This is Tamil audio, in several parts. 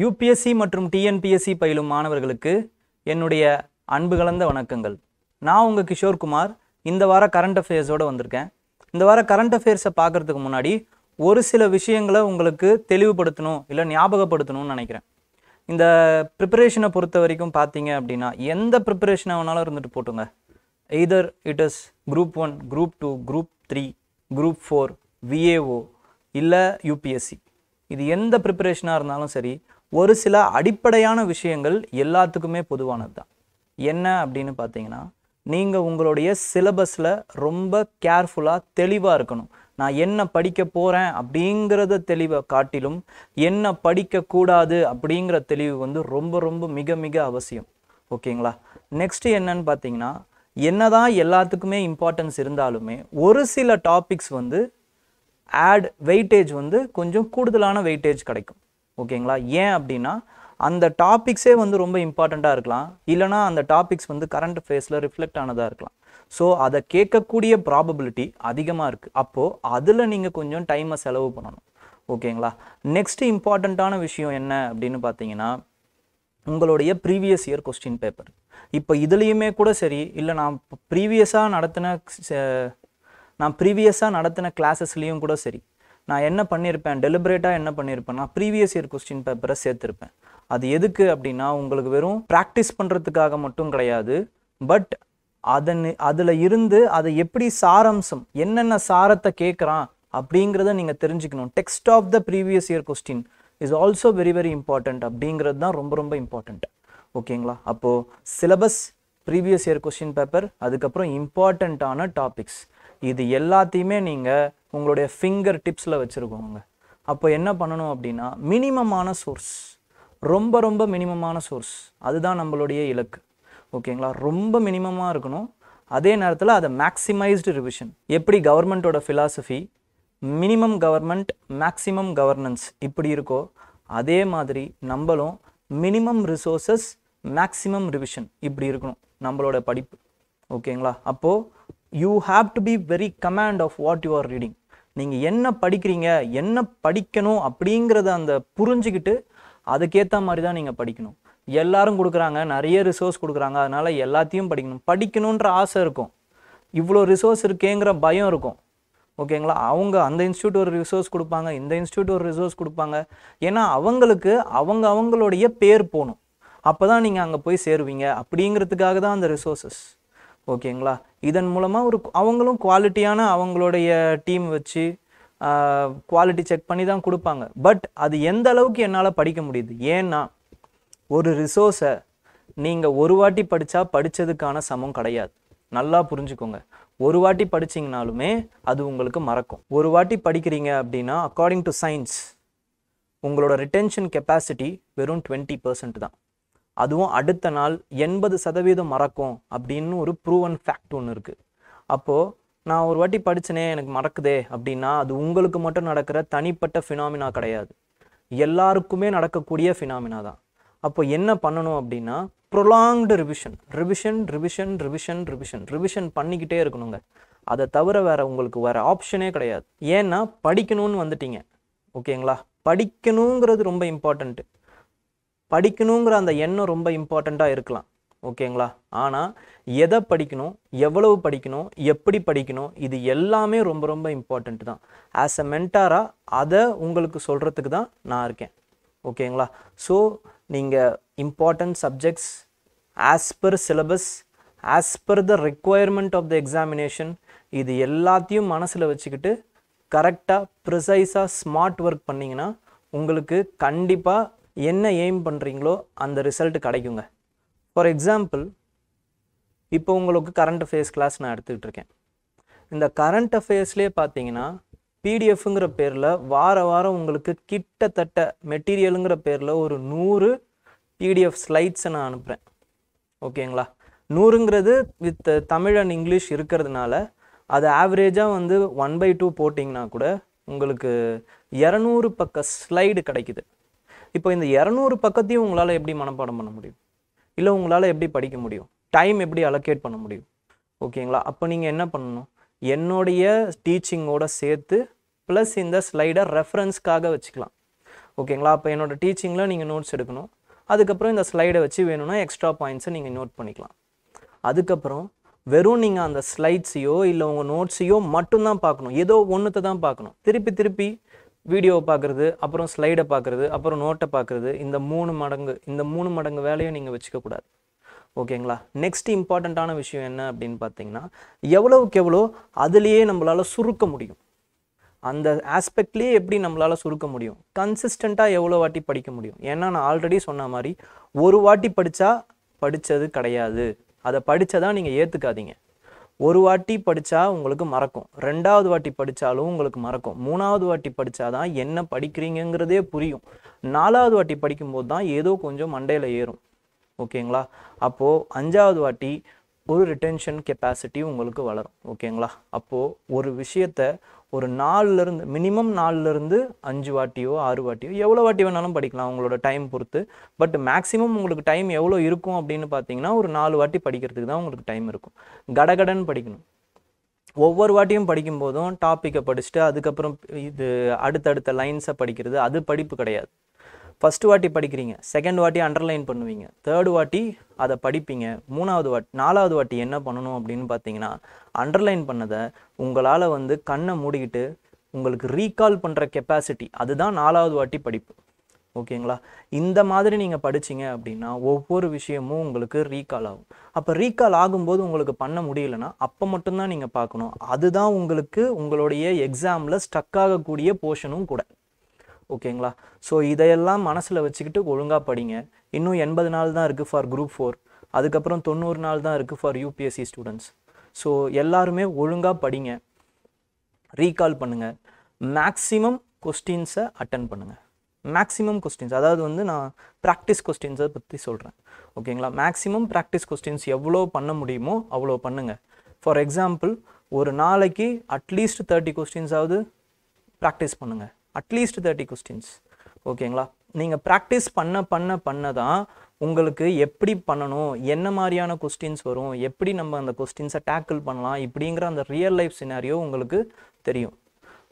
யூபிஎஸ்சி மற்றும் டிஎன்பிஎஸ்சி பயிலும் மாணவர்களுக்கு என்னுடைய அன்பு கலந்த வணக்கங்கள் நான் உங்கள் கிஷோர்குமார் இந்த வார கரண்ட் அஃபேர்ஸோடு வந்திருக்கேன் இந்த வார கரண்ட் அஃபேர்ஸை பார்க்குறதுக்கு முன்னாடி ஒரு சில விஷயங்களை உங்களுக்கு தெளிவுபடுத்தணும் இல்லை ஞாபகப்படுத்தணும்னு நினைக்கிறேன் இந்த ப்ரிப்பரேஷனை பொறுத்த வரைக்கும் பார்த்தீங்க அப்படின்னா எந்த ப்ரிப்பரேஷனாக வேணாலும் இருந்துட்டு போட்டுங்க either it is group one group two group three group four VAO இல்லை யூபிஎஸ்சி இது எந்த ப்ரிப்பரேஷனாக இருந்தாலும் சரி ஒரு சில அடிப்படையான விஷயங்கள் எல்லாத்துக்குமே பொதுவானது தான் என்ன அப்படின்னு பார்த்தீங்கன்னா நீங்கள் உங்களுடைய சிலபஸில் ரொம்ப கேர்ஃபுல்லாக தெளிவாக இருக்கணும் நான் என்ன படிக்க போகிறேன் அப்படிங்கிறத தெளிவை காட்டிலும் என்ன படிக்கக்கூடாது அப்படிங்கிற தெளிவு வந்து ரொம்ப ரொம்ப மிக மிக அவசியம் ஓகேங்களா நெக்ஸ்ட்டு என்னன்னு பார்த்தீங்கன்னா என்னதான் எல்லாத்துக்குமே இம்பார்ட்டன்ஸ் இருந்தாலுமே ஒரு சில டாபிக்ஸ் வந்து ஆட் வெயிட்டேஜ் வந்து கொஞ்சம் கூடுதலான வெயிட்டேஜ் கிடைக்கும் ஓகேங்களா ஏன் அப்படின்னா அந்த டாபிக்ஸே வந்து ரொம்ப இம்பார்ட்டண்ட்டாக இருக்கலாம் இல்லைனா அந்த டாபிக்ஸ் வந்து கரண்ட் ஃபேஸில் ரிஃப்ளெக்ட் ஆனதாக இருக்கலாம் ஸோ அதை கேட்கக்கூடிய ப்ராபபிலிட்டி அதிகமாக இருக்குது அப்போது அதில் நீங்கள் கொஞ்சம் டைமை செலவு பண்ணணும் ஓகேங்களா நெக்ஸ்ட் இம்பார்ட்டண்ட்டான விஷயம் என்ன அப்படின்னு பார்த்தீங்கன்னா உங்களுடைய ப்ரீவியஸ் இயர் கொஸ்டின் பேப்பர் இப்போ இதுலேயுமே கூட சரி இல்லை நான் ப்ரீவியஸாக நடத்தின நான் ப்ரீவியஸாக நடத்தின கிளாஸஸ்லேயும் கூட சரி நான் என்ன பண்ணியிருப்பேன் டெலிபரேட்டாக என்ன பண்ணியிருப்பேன்னா ப்ரீவியஸ் இயர் கொஸ்டின் பேப்பரை சேர்த்துருப்பேன் அது எதுக்கு அப்படின்னா உங்களுக்கு வெறும் ப்ராக்டிஸ் பண்ணுறதுக்காக மட்டும் கிடையாது பட் அதன் அதில் இருந்து அதை எப்படி சாரம்சம் என்னென்ன சாரத்தை கேட்குறான் அப்படிங்கிறத நீங்கள் தெரிஞ்சுக்கணும் text of the previous year question is also very very important அப்படிங்கிறது தான் ரொம்ப ரொம்ப இம்பார்ட்டண்ட் ஓகேங்களா அப்போது syllabus previous year question paper அதுக்கப்புறம் இம்பார்ட்டண்ட்டான டாபிக்ஸ் இது எல்லாத்தையுமே நீங்கள் உங்களுடைய ஃபிங்கர் டிப்ஸில் வச்சுருக்கோங்க அப்போ என்ன பண்ணணும் அப்படின்னா மினிமமான சோர்ஸ் ரொம்ப ரொம்ப மினிமமான சோர்ஸ் அதுதான் நம்மளுடைய இலக்கு ஓகேங்களா ரொம்ப மினிமமாக இருக்கணும் அதே நேரத்தில் அதை மேக்ஸிமைஸ்டு ரிவிஷன் எப்படி கவர்மெண்ட்டோட philosophy minimum government maximum governance இப்படி இருக்கோ அதே மாதிரி நம்மளும் மினிமம் ரிசோர்ஸஸ் மேக்ஸிமம் ரிவிஷன் இப்படி இருக்கணும் நம்மளோட படிப்பு ஓகேங்களா அப்போது you have to be very command of what you are reading நீங்கள் என்ன படிக்கிறீங்க என்ன படிக்கணும் அப்படிங்கிறத அந்த புரிஞ்சுக்கிட்டு அதுக்கேற்ற மாதிரி தான் நீங்கள் படிக்கணும் எல்லாரும் கொடுக்குறாங்க நிறைய ரிசோர்ஸ் கொடுக்குறாங்க அதனால் எல்லாத்தையும் படிக்கணும் படிக்கணுன்ற ஆசை இருக்கும் இவ்வளோ ரிசோர்ஸ் இருக்கேங்கிற பயம் இருக்கும் ஓகேங்களா அவங்க அந்த இன்ஸ்டியூட் ஒரு ரிசோர்ஸ் கொடுப்பாங்க இந்த இன்ஸ்டியூட் ஒரு ரிசோர்ஸ் கொடுப்பாங்க ஏன்னா அவங்களுக்கு அவங்க அவங்களுடைய பேர் போகணும் அப்போ தான் நீங்கள் அங்கே போய் சேருவீங்க அப்படிங்கிறதுக்காக தான் அந்த ரிசோர்ஸஸ் ஓகேங்களா இதன் மூலமாக ஒரு அவங்களும் குவாலிட்டியான அவங்களுடைய டீம் வச்சு குவாலிட்டி செக் பண்ணி தான் கொடுப்பாங்க பட் அது எந்த அளவுக்கு என்னால் படிக்க முடியுது ஏன்னா ஒரு ரிசோர்ஸை நீங்கள் ஒரு வாட்டி படித்தா படித்ததுக்கான சமம் கிடையாது நல்லா புரிஞ்சுக்கோங்க ஒரு வாட்டி படிச்சிங்கனாலுமே அது உங்களுக்கு மறக்கும் ஒரு வாட்டி படிக்கிறீங்க அப்படின்னா அக்கார்டிங் டு சயின்ஸ் உங்களோட ரிட்டென்ஷன் கெப்பாசிட்டி வெறும் டுவெண்ட்டி பர்சன்ட் தான் அதுவும் அடுத்த நாள் எண்பது சதவீதம் மறக்கும் அப்படின்னு ஒரு ப்ரூவன் ஃபேக்ட் ஒன்று இருக்குது அப்போது நான் ஒரு வாட்டி படித்தனே எனக்கு மறக்குதே அப்படின்னா அது உங்களுக்கு மட்டும் நடக்கிற தனிப்பட்ட ஃபினாமினா கிடையாது எல்லாருக்குமே நடக்கக்கூடிய ஃபினாமினா தான் அப்போ என்ன பண்ணணும் அப்படின்னா prolonged revision revision revision revision revision revision பண்ணிக்கிட்டே இருக்கணுங்க அதை தவிர வேற உங்களுக்கு வேறு ஆப்ஷனே கிடையாது ஏன்னா படிக்கணும்னு வந்துட்டீங்க ஓகேங்களா படிக்கணுங்கிறது ரொம்ப இம்பார்ட்டண்ட்டு படிக்கணுங்கிற அந்த எண்ணம் ரொம்ப இம்பார்ட்டண்ட்டாக இருக்கலாம் ஓகேங்களா ஆனால் எதை படிக்கணும் எவ்வளவு படிக்கணும் எப்படி படிக்கணும் இது எல்லாமே ரொம்ப ரொம்ப இம்பார்ட்டண்ட் தான் ஆஸ் அ மென்டாராக அதை உங்களுக்கு சொல்கிறதுக்கு தான் நான் இருக்கேன் ஓகேங்களா ஸோ நீங்கள் important subjects as per syllabus as per the requirement of the examination இது எல்லாத்தையும் மனசில் வச்சுக்கிட்டு கரெக்டாக ப்ரிசைஸாக ஸ்மார்ட் ஒர்க் பண்ணிங்கன்னா உங்களுக்கு கண்டிப்பாக என்ன எய்ம் பண்ணுறீங்களோ அந்த ரிசல்ட் கிடைக்குங்க ஃபார் எக்ஸாம்பிள் இப்போ உங்களுக்கு கரண்ட் அஃபேர்ஸ் கிளாஸ் நான் எடுத்துக்கிட்டு இருக்கேன் இந்த கரண்ட் அஃபேர்ஸ்லேயே பார்த்தீங்கன்னா பிடிஎஃப்ங்கிற பேரில் வார வாரம் உங்களுக்கு கிட்டத்தட்ட மெட்டீரியலுங்கிற பேரில் ஒரு நூறு பிடிஎஃப் ஸ்லைட்ஸை நான் அனுப்புகிறேன் ஓகேங்களா நூறுங்கிறது வித் தமிழ் அண்ட் இங்கிலீஷ் இருக்கிறதுனால அது ஆவரேஜாக வந்து ஒன் பை டூ போட்டிங்கன்னா கூட உங்களுக்கு இரநூறு பக்க ஸ்லைடு கிடைக்குது இப்போ இந்த இரநூறு பக்கத்தையும் உங்களால் எப்படி மனப்பாடம் பண்ண முடியும் இல்லை உங்களால் எப்படி படிக்க முடியும் டைம் எப்படி அலோகேட் பண்ண முடியும் ஓகேங்களா அப்போ நீங்கள் என்ன பண்ணணும் என்னுடைய டீச்சிங்கோட சேர்த்து ப்ளஸ் இந்த ஸ்லைடை ரெஃபரன்ஸ்க்காக வச்சுக்கலாம் ஓகேங்களா அப்போ என்னோடய டீச்சிங்கில் நீங்கள் நோட்ஸ் எடுக்கணும் அதுக்கப்புறம் இந்த ஸ்லைடை வச்சு வேணும்னா எக்ஸ்ட்ரா பாயிண்ட்ஸை நீங்கள் நோட் பண்ணிக்கலாம் அதுக்கப்புறம் வெறும் நீங்கள் அந்த ஸ்லைட்ஸையோ இல்லை உங்கள் நோட்ஸையோ மட்டும்தான் பார்க்கணும் ஏதோ ஒன்றுத்தை தான் பார்க்கணும் திருப்பி திருப்பி வீடியோவை பார்க்குறது அப்புறம் ஸ்லைடை பார்க்குறது அப்புறம் நோட்டை பார்க்குறது இந்த மூணு மடங்கு இந்த மூணு மடங்கு வேலையும் நீங்கள் வச்சுக்கக்கூடாது ஓகேங்களா நெக்ஸ்ட் இம்பார்ட்டண்ட்டான விஷயம் என்ன அப்படின்னு பார்த்தீங்கன்னா எவ்வளவுக்கு எவ்வளோ அதுலேயே நம்மளால் சுருக்க முடியும் அந்த ஆஸ்பெக்ட்லேயே எப்படி நம்மளால் சுருக்க முடியும் கன்சிஸ்டண்ட்டாக எவ்வளோ வாட்டி படிக்க முடியும் ஏன்னா நான் ஆல்ரெடி சொன்ன மாதிரி ஒரு வாட்டி படித்தா படித்தது கிடையாது அதை படித்ததான் நீங்கள் ஏற்றுக்காதீங்க ஒரு வாட்டி படித்தா உங்களுக்கு மறக்கும் ரெண்டாவது வாட்டி படித்தாலும் உங்களுக்கு மறக்கும் மூணாவது வாட்டி படித்தா தான் என்ன படிக்கிறீங்கிறதே புரியும் நாலாவது வாட்டி படிக்கும்போது தான் ஏதோ கொஞ்சம் மண்டையில் ஏறும் ஓகேங்களா அப்போது அஞ்சாவது வாட்டி ஒரு ரிட்டென்ஷன் கெப்பாசிட்டி உங்களுக்கு வளரும் ஓகேங்களா அப்போது ஒரு விஷயத்தை ஒரு நாலுலேருந்து மினிமம் நாலுலேருந்து அஞ்சு வாட்டியோ ஆறு வாட்டியோ எவ்வளோ வாட்டி வேணாலும் படிக்கலாம் உங்களோட டைம் பொறுத்து பட் மேக்ஸிமம் உங்களுக்கு டைம் எவ்வளோ இருக்கும் அப்படின்னு பார்த்தீங்கன்னா ஒரு நாலு வாட்டி படிக்கிறதுக்கு தான் உங்களுக்கு டைம் இருக்கும் கடகடன் படிக்கணும் ஒவ்வொரு வாட்டியும் படிக்கும்போதும் டாப்பிக்கை படிச்சுட்டு அதுக்கப்புறம் இது அடுத்தடுத்த லைன்ஸை படிக்கிறது அது படிப்பு கிடையாது ஃபஸ்ட்டு வாட்டி படிக்கிறீங்க செகண்ட் வாட்டி அண்டர்லைன் பண்ணுவீங்க தேர்டு வாட்டி அதை படிப்பீங்க மூணாவது வாட்டி நாலாவது வாட்டி என்ன பண்ணணும் அப்படின்னு பார்த்தீங்கன்னா அண்டர்லைன் பண்ணதை உங்களால் வந்து கண்ணை மூடிக்கிட்டு உங்களுக்கு ரீகால் பண்ணுற கெப்பாசிட்டி அதுதான் நாலாவது வாட்டி படிப்பு ஓகேங்களா இந்த மாதிரி நீங்கள் படிச்சிங்க அப்படின்னா ஒவ்வொரு விஷயமும் உங்களுக்கு ரீகால் ஆகும் அப்போ ரீகால் ஆகும்போது உங்களுக்கு பண்ண முடியலன்னா அப்போ மட்டும்தான் நீங்கள் பார்க்கணும் அதுதான் உங்களுக்கு உங்களுடைய எக்ஸாமில் ஸ்டக் ஆகக்கூடிய போர்ஷனும் கூட ஓகேங்களா ஸோ இதையெல்லாம் மனசில் வச்சுக்கிட்டு ஒழுங்காக படிங்க இன்னும் எண்பது நாள் தான் இருக்குது ஃபார் குரூப் ஃபோர் அதுக்கப்புறம் தொண்ணூறு நாள் தான் இருக்குது ஃபார் யூபிஎஸ்சி ஸ்டூடெண்ட்ஸ் ஸோ எல்லாருமே ஒழுங்காக படிங்க ரீகால் பண்ணுங்கள் மேக்ஸிமம் கொஸ்டின்ஸை அட்டன் பண்ணுங்கள் மேக்ஸிமம் கொஸ்டின்ஸ் அதாவது வந்து நான் ப்ராக்டிஸ் கொஸ்டின்ஸை பற்றி சொல்கிறேன் ஓகேங்களா மேக்ஸிமம் ப்ராக்டிஸ் கொஸ்டின்ஸ் எவ்வளோ பண்ண முடியுமோ அவ்வளோ பண்ணுங்கள் ஃபார் எக்ஸாம்பிள் ஒரு நாளைக்கு அட்லீஸ்ட் தேர்ட்டி கொஸ்டின்ஸாவது ப்ராக்டிஸ் பண்ணுங்கள் அட்லீஸ்ட் தேர்ட்டி கொஸ்டின்ஸ் ஓகேங்களா நீங்கள் ப்ராக்டிஸ் பண்ண பண்ண பண்ண தான் உங்களுக்கு எப்படி பண்ணணும் என்ன மாதிரியான கொஸ்டின்ஸ் வரும் எப்படி நம்ம அந்த கொஸ்டின்ஸை டேக்கிள் பண்ணலாம் இப்படிங்கிற அந்த ரியல் லைஃப் சினாரியோ உங்களுக்கு தெரியும்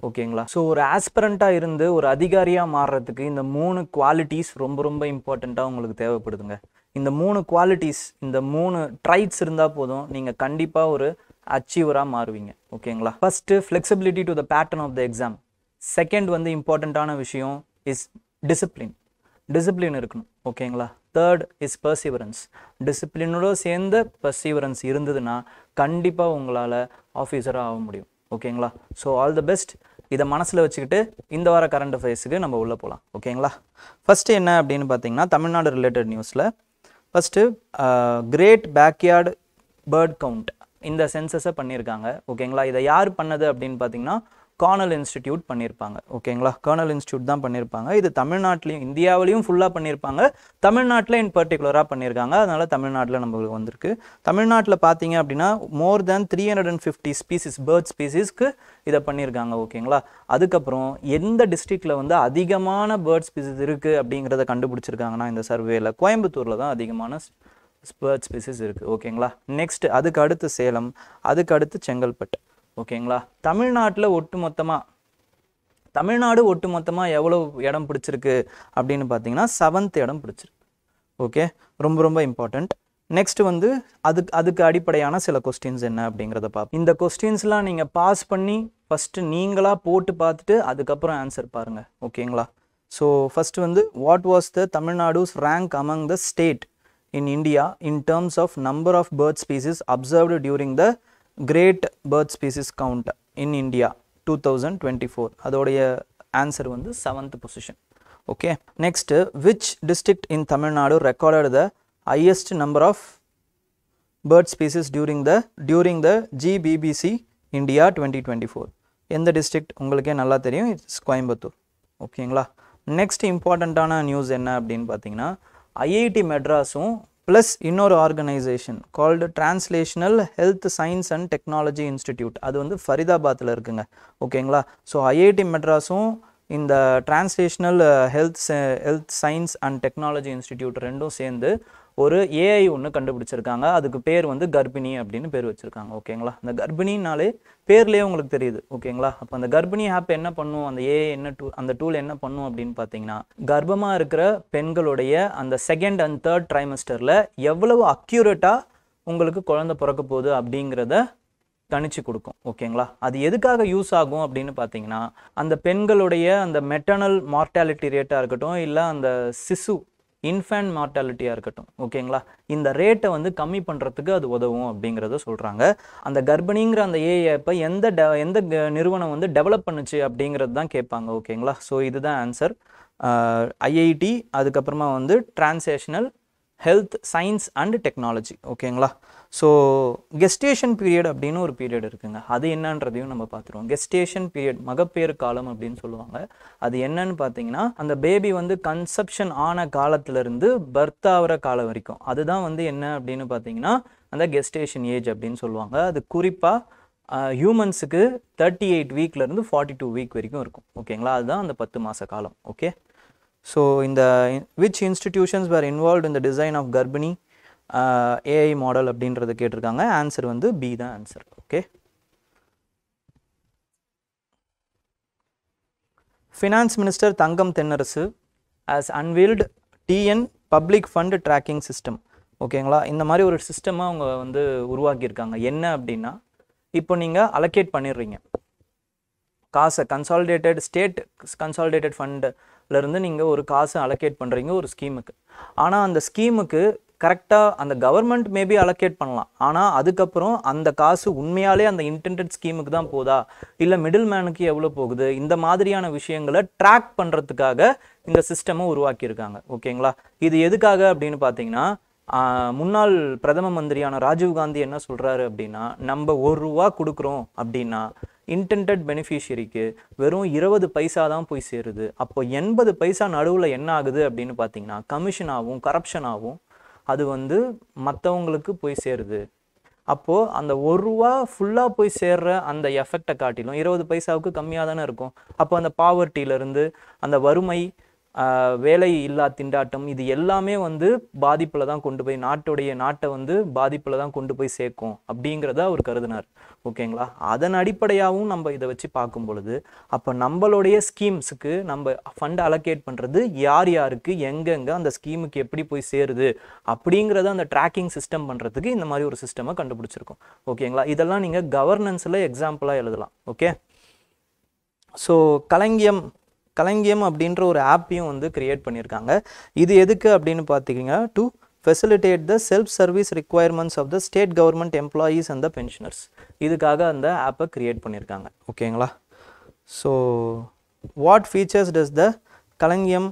ஓகேங்களா ஸோ ஒரு ஆஸ்பரண்ட்டாக இருந்து ஒரு அதிகாரியாக மாறுறதுக்கு இந்த மூணு குவாலிட்டிஸ் ரொம்ப ரொம்ப இம்பார்ட்டண்ட்டாக உங்களுக்கு தேவைப்படுதுங்க இந்த மூணு குவாலிட்டிஸ் இந்த மூணு ட்ரைட்ஸ் இருந்தால் போதும் நீங்கள் கண்டிப்பாக ஒரு அச்சீவராக மாறுவீங்க ஓகேங்களா first flexibility to the pattern of the exam second வந்து இம்பார்ட்டண்ட்டான விஷயம் இஸ் டிசிப்ளின் டிசிப்ளின் இருக்கணும் ஓகேங்களா தேர்ட் இஸ் பர்சிவரன்ஸ் டிசிப்ளினோட சேர்ந்த பர்சிவரன்ஸ் இருந்ததுன்னா கண்டிப்பாக உங்களால் ஆஃபீஸராக ஆக முடியும் ஓகேங்களா ஸோ ஆல் த பெஸ்ட் இதை மனசில் வச்சுக்கிட்டு இந்த வார கரண்ட் அஃபேர்ஸுக்கு நம்ம உள்ளே போகலாம் ஓகேங்களா ஃபஸ்ட்டு என்ன அப்படின்னு பார்த்தீங்கன்னா தமிழ்நாடு ரிலேட்டட் நியூஸில் first great backyard bird count இந்த சென்சஸை பண்ணியிருக்காங்க ஓகேங்களா இதை யார் பண்ணது அப்படின்னு பார்த்தீங்கன்னா கார்னல் இன்ஸ்டிடியூட் பண்ணியிருப்பாங்க ஓகேங்களா கர்னல் இன்ஸ்டியூட் தான் பண்ணியிருப்பாங்க இது தமிழ்நாட்டிலையும் இந்தியாவிலையும் ஃபுல்லாக பண்ணியிருப்பாங்க தமிழ்நாட்டில் இன் பர்டிகுலராக பண்ணியிருக்காங்க அதனால் தமிழ்நாட்டில் நம்மளுக்கு வந்திருக்கு தமிழ்நாட்டில் பார்த்தீங்க அப்படின்னா more than three hundred and fifty species bird ஸ்பீசிஸ்க்கு இதை பண்ணியிருக்காங்க ஓகேங்களா அதுக்கப்புறம் எந்த டிஸ்ட்ரிக்டில் வந்து அதிகமான பேர்ட் ஸ்பீசிஸ் இருக்குது அப்படிங்கிறத கண்டுபிடிச்சிருக்காங்கன்னா இந்த சர்வேல கோயம்புத்தூரில் தான் அதிகமான பேர்ட் ஸ்பீசிஸ் இருக்குது ஓகேங்களா நெக்ஸ்ட் அதுக்கு அடுத்து சேலம் அதுக்கு அடுத்து செங்கல்பட்டு ஓகேங்களா தமிழ்நாட்டில் ஒட்டு மொத்தமாக தமிழ்நாடு ஒட்டு மொத்தமாக எவ்வளோ இடம் பிடிச்சிருக்கு அப்படின்னு பார்த்தீங்கன்னா செவன்த் இடம் பிடிச்சிருக்கு ஓகே ரொம்ப ரொம்ப இம்பார்ட்டண்ட் நெக்ஸ்ட் வந்து அதுக்கு அதுக்கு அடிப்படையான சில கொஸ்டின்ஸ் என்ன அப்படிங்கிறத பார்ப்போம் இந்த கொஸ்டின்ஸ்லாம் நீங்கள் பாஸ் பண்ணி ஃபஸ்ட்டு நீங்களாக போட்டு பார்த்துட்டு அதுக்கப்புறம் ஆன்சர் பாருங்கள் ஓகேங்களா ஸோ ஃபஸ்ட்டு வந்து what was the Tamil Nadu's rank among the state in India in terms of number of bird species observed during the great bird species count in India two thousand twenty four அதோடைய ஆன்சர் வந்து seventh position okay next which district in Tamil Nadu recorded the highest number of bird species during the during the GBBC India twenty twenty four எந்த டிஸ்ட்ரிக்ட் உங்களுக்கே நல்லா தெரியும் இட்ஸ் கோயம்புத்தூர் ஓகேங்களா நெக்ஸ்ட் இம்பார்ட்டண்ட்டான நியூஸ் என்ன அப்படின்னு பார்த்தீங்கன்னா ஐஐடி மெட்ராஸும் ப்ளஸ் இன்னொரு organisation called translational health science and technology institute அது வந்து ஃபரிதாபாத்தில் இருக்குங்க ஓகேங்களா ஸோ ஐஐடி மெட்ராஸும் இந்த translational health health science and technology institute ரெண்டும் சேர்ந்து ஒரு ஏஐ ஒன்று கண்டுபிடிச்சிருக்காங்க அதுக்கு பேர் வந்து கர்ப்பிணி அப்படின்னு பேர் வச்சுருக்காங்க ஓகேங்களா அந்த கர்ப்பிணினாலே பேர்லேயே உங்களுக்கு தெரியுது ஓகேங்களா அப்போ அந்த கர்ப்பிணி ஆப் என்ன பண்ணும் அந்த ஏஐ என்ன டூ அந்த டூல் என்ன பண்ணும் அப்படின்னு பார்த்தீங்கன்னா கர்ப்பமாக இருக்கிற பெண்களுடைய அந்த செகண்ட் அண்ட் தேர்ட் ட்ரைமஸ்டரில் எவ்வளவு அக்யூரேட்டாக உங்களுக்கு குழந்த பிறக்க போகுது அப்படிங்கிறத கணிச்சு கொடுக்கும் ஓகேங்களா அது எதுக்காக யூஸ் ஆகும் அப்படின்னு பார்த்தீங்கன்னா அந்த பெண்களுடைய அந்த மெட்டர்னல் மார்ட்டாலிட்டி ரேட்டாக இருக்கட்டும் இல்லை அந்த சிசு இன்ஃபேண்ட் மார்ட்டாலிட்டியாக இருக்கட்டும் ஓகேங்களா இந்த ரேட்டை வந்து கம்மி பண்ணுறதுக்கு அது உதவும் அப்படிங்கிறத சொல்கிறாங்க அந்த கர்ப்பிணிங்கிற அந்த ஏஐ இப்போ எந்த ட எந்த நிறுவனம் வந்து டெவலப் பண்ணுச்சு அப்படிங்கிறது தான் கேட்பாங்க ஓகேங்களா ஸோ இதுதான் ஆன்சர் ஐஐடி அதுக்கப்புறமா வந்து translational health science and technology ஓகேங்களா ஸோ கெஸ்டேஷன் பீரியட் அப்படின்னு ஒரு பீரியட் இருக்குங்க அது என்னன்றதையும் நம்ம பார்த்துருவோம் கெஸ்டேஷன் பீரியட் மகப்பேறு காலம் அப்படின்னு சொல்லுவாங்க அது என்னன்னு பார்த்தீங்கன்னா அந்த பேபி வந்து கன்செப்ஷன் ஆன காலத்திலிருந்து பர்த் ஆகிற காலம் வரைக்கும் அதுதான் வந்து என்ன அப்படின்னு பார்த்தீங்கன்னா அந்த கெஸ்டேஷன் ஏஜ் அப்படின்னு சொல்லுவாங்க அது குறிப்பாக ஹியூமன்ஸுக்கு தேர்ட்டி எயிட் வீக்லேருந்து ஃபார்ட்டி டூ வீக் வரைக்கும் இருக்கும் ஓகேங்களா அதுதான் அந்த பத்து மாத காலம் okay So, in the which institutions were involved in the design of Garbini AI uh, model அப்படின்றத கேட்டிருக்காங்க ஆன்சர் வந்து பி தான் answer okay finance minister Thangam Thennarasu as unveiled TN public fund tracking system ஓகேங்களா இந்த மாதிரி ஒரு சிஸ்டமாக அவங்க வந்து உருவாக்கியிருக்காங்க என்ன அப்படின்னா இப்போ நீங்கள் அலோகேட் பண்ணிடுறீங்க காசை கன்சாலிடேட்டட் ஸ்டேட் கன்சாலிடேட்டட் ஃபண்டு இருந்து நீங்கள் ஒரு காசு அலோகேட் பண்ணுறீங்க ஒரு ஸ்கீமுக்கு ஆனால் அந்த ஸ்கீமுக்கு கரெக்டாக அந்த கவர்மெண்ட் மேபி அலோகேட் பண்ணலாம் ஆனால் அதுக்கப்புறம் அந்த காசு உண்மையாலே அந்த இன்டென்டட் ஸ்கீமுக்கு தான் போதா இல்லை மிடில் மேனுக்கு எவ்வளோ போகுது இந்த மாதிரியான விஷயங்களை ட்ராக் பண்ணுறதுக்காக இந்த சிஸ்டமும் உருவாக்கியிருக்காங்க ஓகேங்களா இது எதுக்காக அப்படின்னு பார்த்தீங்கன்னா முன்னாள் பிரதம மந்திரியான ராஜீவ்காந்தி என்ன சொல்கிறாரு அப்படின்னா நம்ம ஒரு ரூபா கொடுக்குறோம் அப்படின்னா இன்டென்டட் பெனிஃபிஷியரிக்கு வெறும் இருபது பைசா தான் போய் சேருது அப்போ எண்பது பைசா நடுவில் என்ன ஆகுது அப்படின்னு பார்த்தீங்கன்னா கமிஷனாகவும் கரப்ஷனாகவும் அது வந்து மற்றவங்களுக்கு போய் சேருது அப்போது அந்த ஒரு ரூபா ஃபுல்லாக போய் சேர்ற அந்த எஃபெக்டை காட்டிலும் இருபது பைசாவுக்கு கம்மியாக தானே இருக்கும் அப்போ அந்த பாவர்ட்டியிலேருந்து அந்த வறுமை வேலை இல்லா திண்டாட்டம் இது எல்லாமே வந்து பாதிப்பில் தான் கொண்டு போய் நாட்டுடைய நாட்டை வந்து பாதிப்பில் தான் கொண்டு போய் சேர்க்கும் அப்படிங்கிறத அவர் கருதினார் ஓகேங்களா அதன் அடிப்படையாகவும் நம்ம இதை வச்சு பார்க்கும் பொழுது அப்போ நம்மளுடைய ஸ்கீம்ஸுக்கு நம்ம ஃபண்ட் அலோகேட் பண்ணுறது யார் யாருக்கு எங்கெங்கே அந்த ஸ்கீமுக்கு எப்படி போய் சேருது அப்படிங்கிறத அந்த ட்ராக்கிங் சிஸ்டம் பண்ணுறதுக்கு இந்த மாதிரி ஒரு சிஸ்டமை கண்டுபிடிச்சிருக்கோம் ஓகேங்களா இதெல்லாம் நீங்கள் கவர்னன்ஸில் எக்ஸாம்பிளாக எழுதலாம் ஓகே ஸோ கலங்கியம் கலங்கியம் அப்படின்ற ஒரு ஆப்பையும் வந்து க்ரியேட் பண்ணியிருக்காங்க இது எதுக்கு அப்படின்னு பார்த்தீங்கன்னா to facilitate the self service requirements of the state government employees and the pensioners இதுக்காக அந்த ஆப்பை க்ரியேட் பண்ணியிருக்காங்க ஓகேங்களா so what features does the Kalanjiyam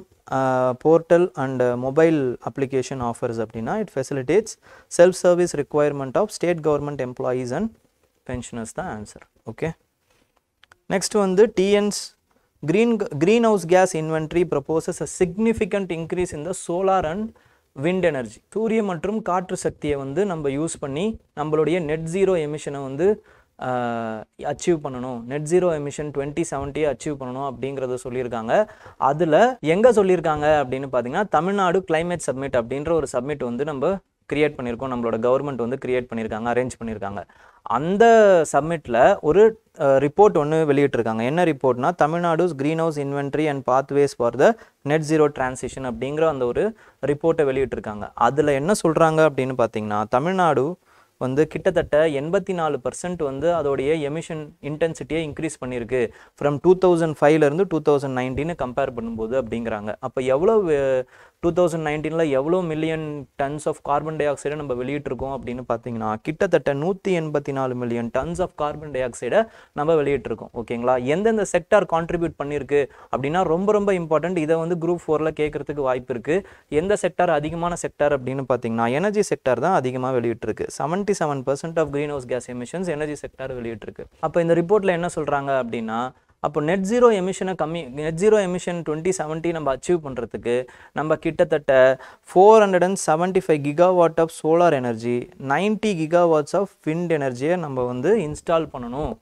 portal and mobile application offers அப்படின்னா it facilitates self service requirement of state government employees and pensioners தான் ஆன்சர் ஓகே நெக்ஸ்ட் வந்து TN's Green, greenhouse gas inventory proposes a significant increase in the solar and wind energy சூரிய மற்றும் காற்று சக்தியை வந்து நம்ம யூஸ் பண்ணி நம்மளுடைய நெட் ஜீரோ எமிஷனை வந்து அச்சீவ் பண்ணணும் நெட் ஜீரோ எமிஷன் டுவெண்ட்டி செவன்ட்டியை அச்சீவ் பண்ணணும் அப்படிங்கிறத சொல்லியிருக்காங்க அதில் எங்கே சொல்லியிருக்காங்க அப்படின்னு பார்த்தீங்கன்னா தமிழ்நாடு கிளைமேட் சப்மிட் அப்படின்ற ஒரு சப்மிட் வந்து நம்ம கிரியேட் பண்ணியிருக்கோம் நம்மளோட கவர்மெண்ட் வந்து கிரியேட் பண்ணியிருக்காங்க அரேஞ்ச் பண்ணியிருக்காங்க அந்த சம்மிட்டில் ஒரு ரிப்போர்ட் ஒன்று வெளியிட்டிருக்காங்க என்ன ரிப்போர்ட்னா Tamil Nadu's green house inventory and pathways for the net zero transition அப்படிங்கிற அந்த ஒரு ரிப்போர்ட்டை வெளியிட்டிருக்காங்க அதில் என்ன சொல்கிறாங்க அப்படின்னு பார்த்தீங்கன்னா தமிழ்நாடு வந்து கிட்டத்தட்ட எண்பத்தி நாலு பர்சன்ட் வந்து அதோடைய எமிஷன் இன்டென்சிட்டியை இன்க்ரீஸ் பண்ணியிருக்கு ஃப்ரம் டூ தௌசண்ட் ஃபைவ்லேருந்து டூ தௌசண்ட் நைன்டீனு கம்பேர் பண்ணும்போது அப்படிங்கிறாங்க அப்போ எவ்வளோ டூ தௌசண்ட் நைன்டீனில் எவ்வளோ மில்லியன் டன்ஸ் ஆஃப் கார்பன் டை ஆக்சைடை நம்ம வெளியிட்டிருக்கோம் அப்படின்னு பார்த்தீங்கன்னா கிட்டத்தட்ட நூற்றி எண்பத்தி நாலு மில்லியன் டன்ஸ் ஆஃப் கார்பன் டை ஆக்சைடை நம்ம வெளியிட்டிருக்கோம் ஓகேங்களா எந்தெந்த செக்டார் கான்ட்ரிபியூட் பண்ணியிருக்கு அப்படின்னா ரொம்ப ரொம்ப இம்பார்ட்டன்ட் இதை வந்து குரூப் ஃபோரில் கேட்குறதுக்கு வாய்ப்பு இருக்குது எந்த செக்டார் அதிகமான செக்டார் அப்படின்னு பார்த்தீங்கன்னா எனர்ஜி செக்டார் தான் அதிகமாக வெளியிட்டிருக்கு seventy seven percent of green house gas emissions energy sector வெளியிட்டிருக்கு அப்போ இந்த ரிப்போர்ட்டில் என்ன சொல்கிறாங்க அப்படின்னா அப்போ நெட் ஜீரோ எமிஷனை கம்மி net zero emission twenty seventy நம்ம அச்சீவ் பண்ணுறதுக்கு நம்ம கிட்டத்தட்ட four hundred and seventy five gigawatt of solar energy ninety gigawatts of wind எனர்ஜியை நம்ம வந்து இன்ஸ்டால் பண்ணணும்